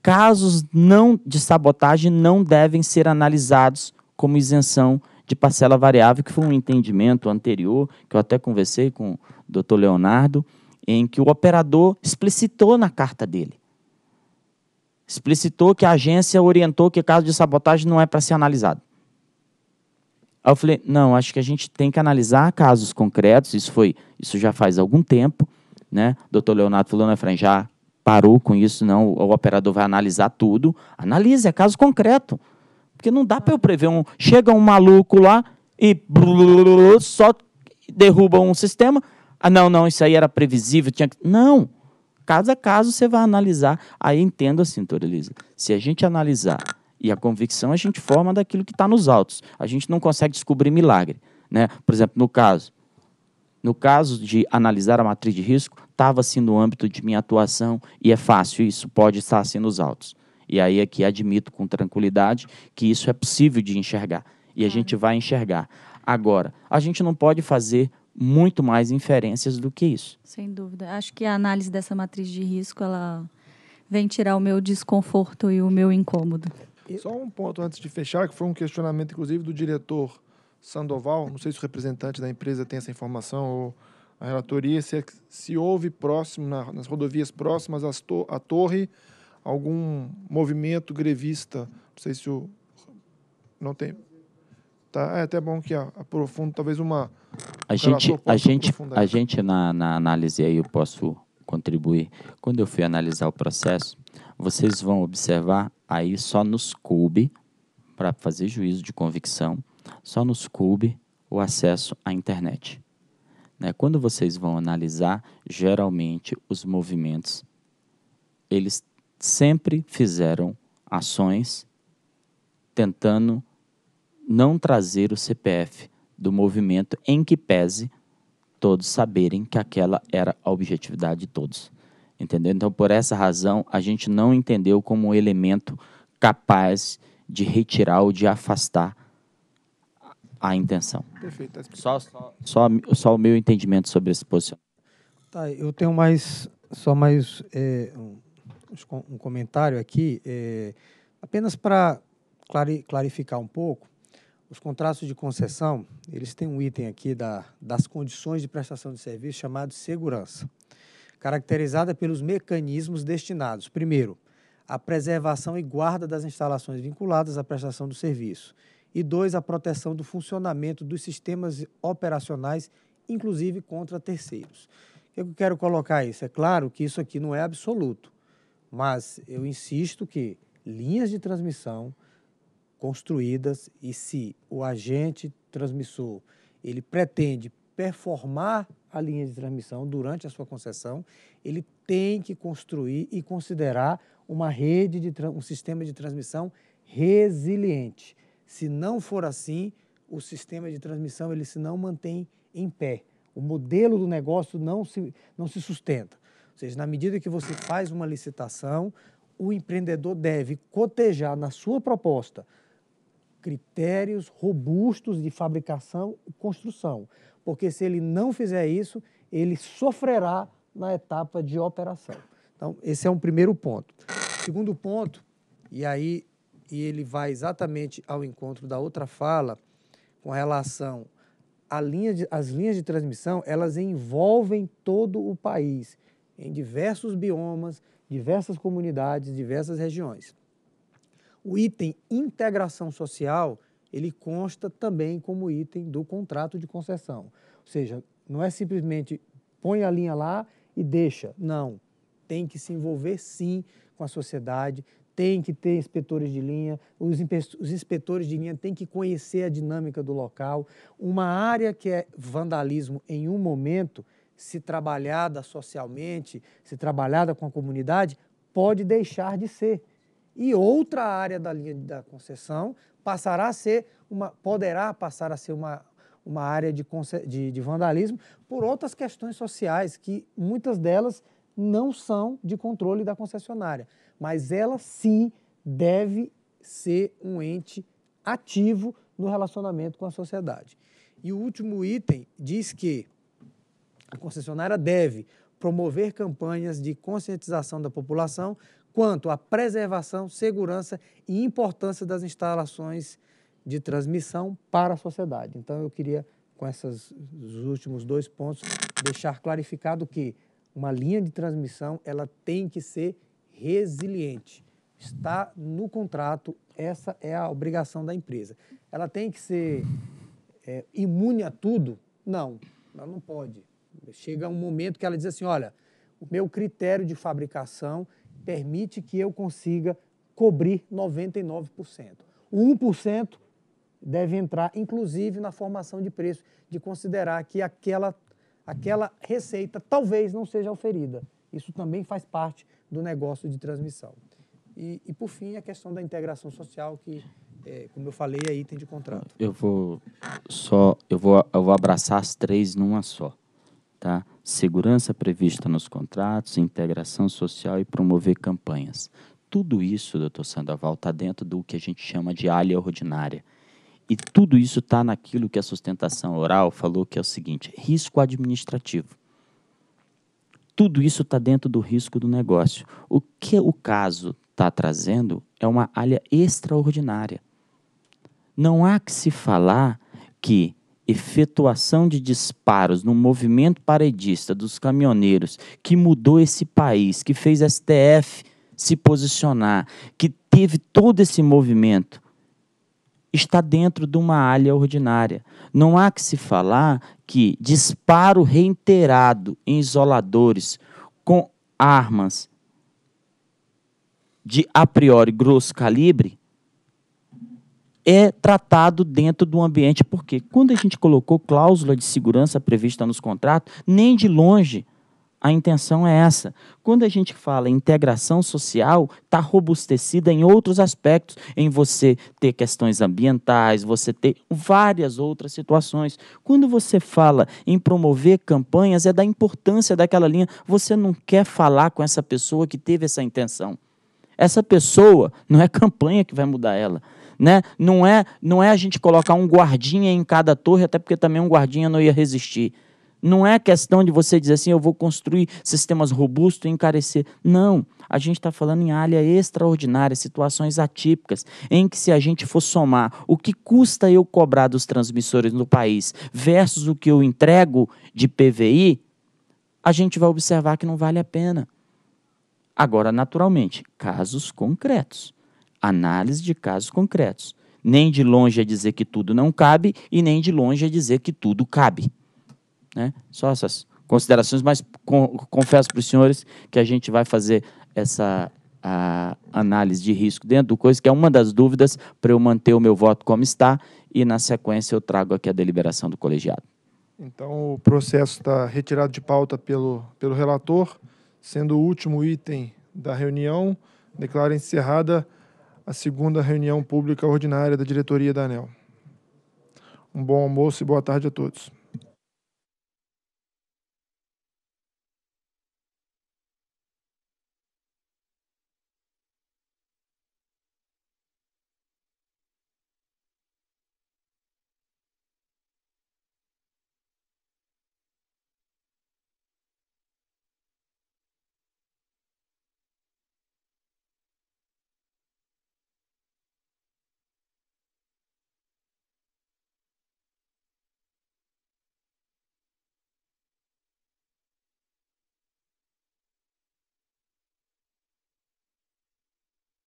casos não de sabotagem não devem ser analisados como isenção de parcela variável, que foi um entendimento anterior, que eu até conversei com o doutor Leonardo, em que o operador explicitou na carta dele. Explicitou que a agência orientou que caso de sabotagem não é para ser analisado. Aí eu falei, não, acho que a gente tem que analisar casos concretos, isso foi, isso já faz algum tempo, né? Doutor Leonardo falou, né, Fran, já parou com isso, não. O operador vai analisar tudo. Analise, é caso concreto. Porque não dá para eu prever um. Chega um maluco lá e só derruba um sistema. Ah, não, não, isso aí era previsível, tinha que. Não! Caso a caso você vai analisar. Aí entendo assim, doutora Elisa. Se a gente analisar e a convicção a gente forma daquilo que está nos autos. A gente não consegue descobrir milagre. Né? Por exemplo, no caso, no caso de analisar a matriz de risco, estava assim no âmbito de minha atuação e é fácil, isso pode estar assim nos autos. E aí aqui admito com tranquilidade que isso é possível de enxergar e a gente vai enxergar. Agora, a gente não pode fazer muito mais inferências do que isso. Sem dúvida. Acho que a análise dessa matriz de risco ela vem tirar o meu desconforto e o meu incômodo. Só um ponto antes de fechar, que foi um questionamento inclusive do diretor Sandoval, não sei se o representante da empresa tem essa informação ou a relatoria se, se houve próximo, na, nas rodovias próximas to, à torre, algum movimento grevista. Não sei se o. Não tem. Tá, é até bom que aprofunde, talvez uma. A gente, a gente, a gente na, na análise aí, eu posso contribuir. Quando eu fui analisar o processo, vocês vão observar aí só nos coube, para fazer juízo de convicção, só nos coube o acesso à internet. Né? Quando vocês vão analisar, geralmente os movimentos, eles sempre fizeram ações tentando não trazer o CPF do movimento em que pese todos saberem que aquela era a objetividade de todos. Entendeu? Então, por essa razão, a gente não entendeu como um elemento capaz de retirar ou de afastar a intenção. Perfeito. Tá só, só, só, só, o meu entendimento sobre esse posicionamento. Tá, eu tenho mais, só mais é, um, um, comentário aqui, é, apenas para clari, clarificar um pouco. Os contratos de concessão, eles têm um item aqui da, das condições de prestação de serviço chamado segurança, caracterizada pelos mecanismos destinados, primeiro, à preservação e guarda das instalações vinculadas à prestação do serviço e dois, a proteção do funcionamento dos sistemas operacionais, inclusive contra terceiros. O é que eu quero colocar isso? É claro que isso aqui não é absoluto, mas eu insisto que linhas de transmissão construídas e se o agente transmissor ele pretende performar a linha de transmissão durante a sua concessão, ele tem que construir e considerar uma rede de um sistema de transmissão resiliente se não for assim, o sistema de transmissão ele se não mantém em pé. O modelo do negócio não se, não se sustenta. Ou seja, na medida que você faz uma licitação, o empreendedor deve cotejar na sua proposta critérios robustos de fabricação e construção, porque se ele não fizer isso, ele sofrerá na etapa de operação. Então, esse é um primeiro ponto. Segundo ponto, e aí e ele vai exatamente ao encontro da outra fala com relação às linha linhas de transmissão, elas envolvem todo o país, em diversos biomas, diversas comunidades, diversas regiões. O item integração social, ele consta também como item do contrato de concessão. Ou seja, não é simplesmente põe a linha lá e deixa. Não. Tem que se envolver sim com a sociedade, tem que ter inspetores de linha, os, inspetores de linha têm que conhecer a dinâmica do local. Uma área que é vandalismo em um momento, se trabalhada socialmente, se trabalhada com a comunidade, pode deixar de ser. E outra área da linha da concessão passará a ser uma, poderá passar a ser uma, uma área de, de, de vandalismo por outras questões sociais, que muitas delas não são de controle da concessionária mas ela sim deve ser um ente ativo no relacionamento com a sociedade. E o último item diz que a concessionária deve promover campanhas de conscientização da população quanto à preservação, segurança e importância das instalações de transmissão para a sociedade. Então, eu queria, com esses últimos dois pontos, deixar clarificado que uma linha de transmissão ela tem que ser resiliente. Está no contrato, essa é a obrigação da empresa. Ela tem que ser é, imune a tudo? Não, ela não pode. Chega um momento que ela diz assim: olha, o meu critério de fabricação permite que eu consiga cobrir 99%. O 1% deve entrar, inclusive, na formação de preço, de considerar que aquela, aquela receita talvez não seja oferida. Isso também faz parte do negócio de transmissão. E, e por fim, a questão da integração social que, é, como eu falei, é item de contrato. Eu vou só, eu vou, eu vou abraçar as três numa só, tá? Segurança prevista nos contratos, integração social e promover campanhas. Tudo isso, doutor Sandoval, está dentro do que a gente chama de alha ordinária. E tudo isso está naquilo que a sustentação oral falou, que é o seguinte: risco administrativo. Tudo isso está dentro do risco do negócio. O que o caso está trazendo é uma alha extraordinária. Não há que se falar que efetuação de disparos no movimento paredista dos caminhoneiros que mudou esse país, que fez STF se posicionar, que teve todo esse movimento está dentro de uma alha ordinária. Não há que se falar que disparo reiterado em isoladores com armas de a priori grosso calibre é tratado dentro do ambiente, porque quando a gente colocou cláusula de segurança prevista nos contratos, nem de longe a intenção é essa. Quando a gente fala em integração social, está robustecida em outros aspectos, em você ter questões ambientais, você ter várias outras situações. Quando você fala em promover campanhas, é da importância daquela linha. Você não quer falar com essa pessoa que teve essa intenção. Essa pessoa não é campanha que vai mudar ela. Né? Não é, não é a gente colocar um guardinha em cada torre, até porque também um guardinha não ia resistir. Não é questão de você dizer assim, eu vou construir sistemas robustos e encarecer. Não. A gente está falando em área extraordinária, situações atípicas, em que se a gente for somar o que custa eu cobrar dos transmissores no país versus o que eu entrego de PVI, a gente vai observar que não vale a pena. Agora, naturalmente, casos concretos. Análise de casos concretos. Nem de longe é dizer que tudo não cabe e nem de longe é dizer que tudo cabe. Né? Só essas considerações, mas confesso para os senhores que a gente vai fazer essa a, análise de risco dentro do coisa, que é uma das dúvidas para eu manter o meu voto como está, e na sequência eu trago aqui a deliberação do colegiado. Então, o processo está retirado de pauta pelo, pelo relator, sendo o último item da reunião, declaro encerrada a segunda reunião pública ordinária da diretoria da ANEL. Um bom almoço e boa tarde a todos.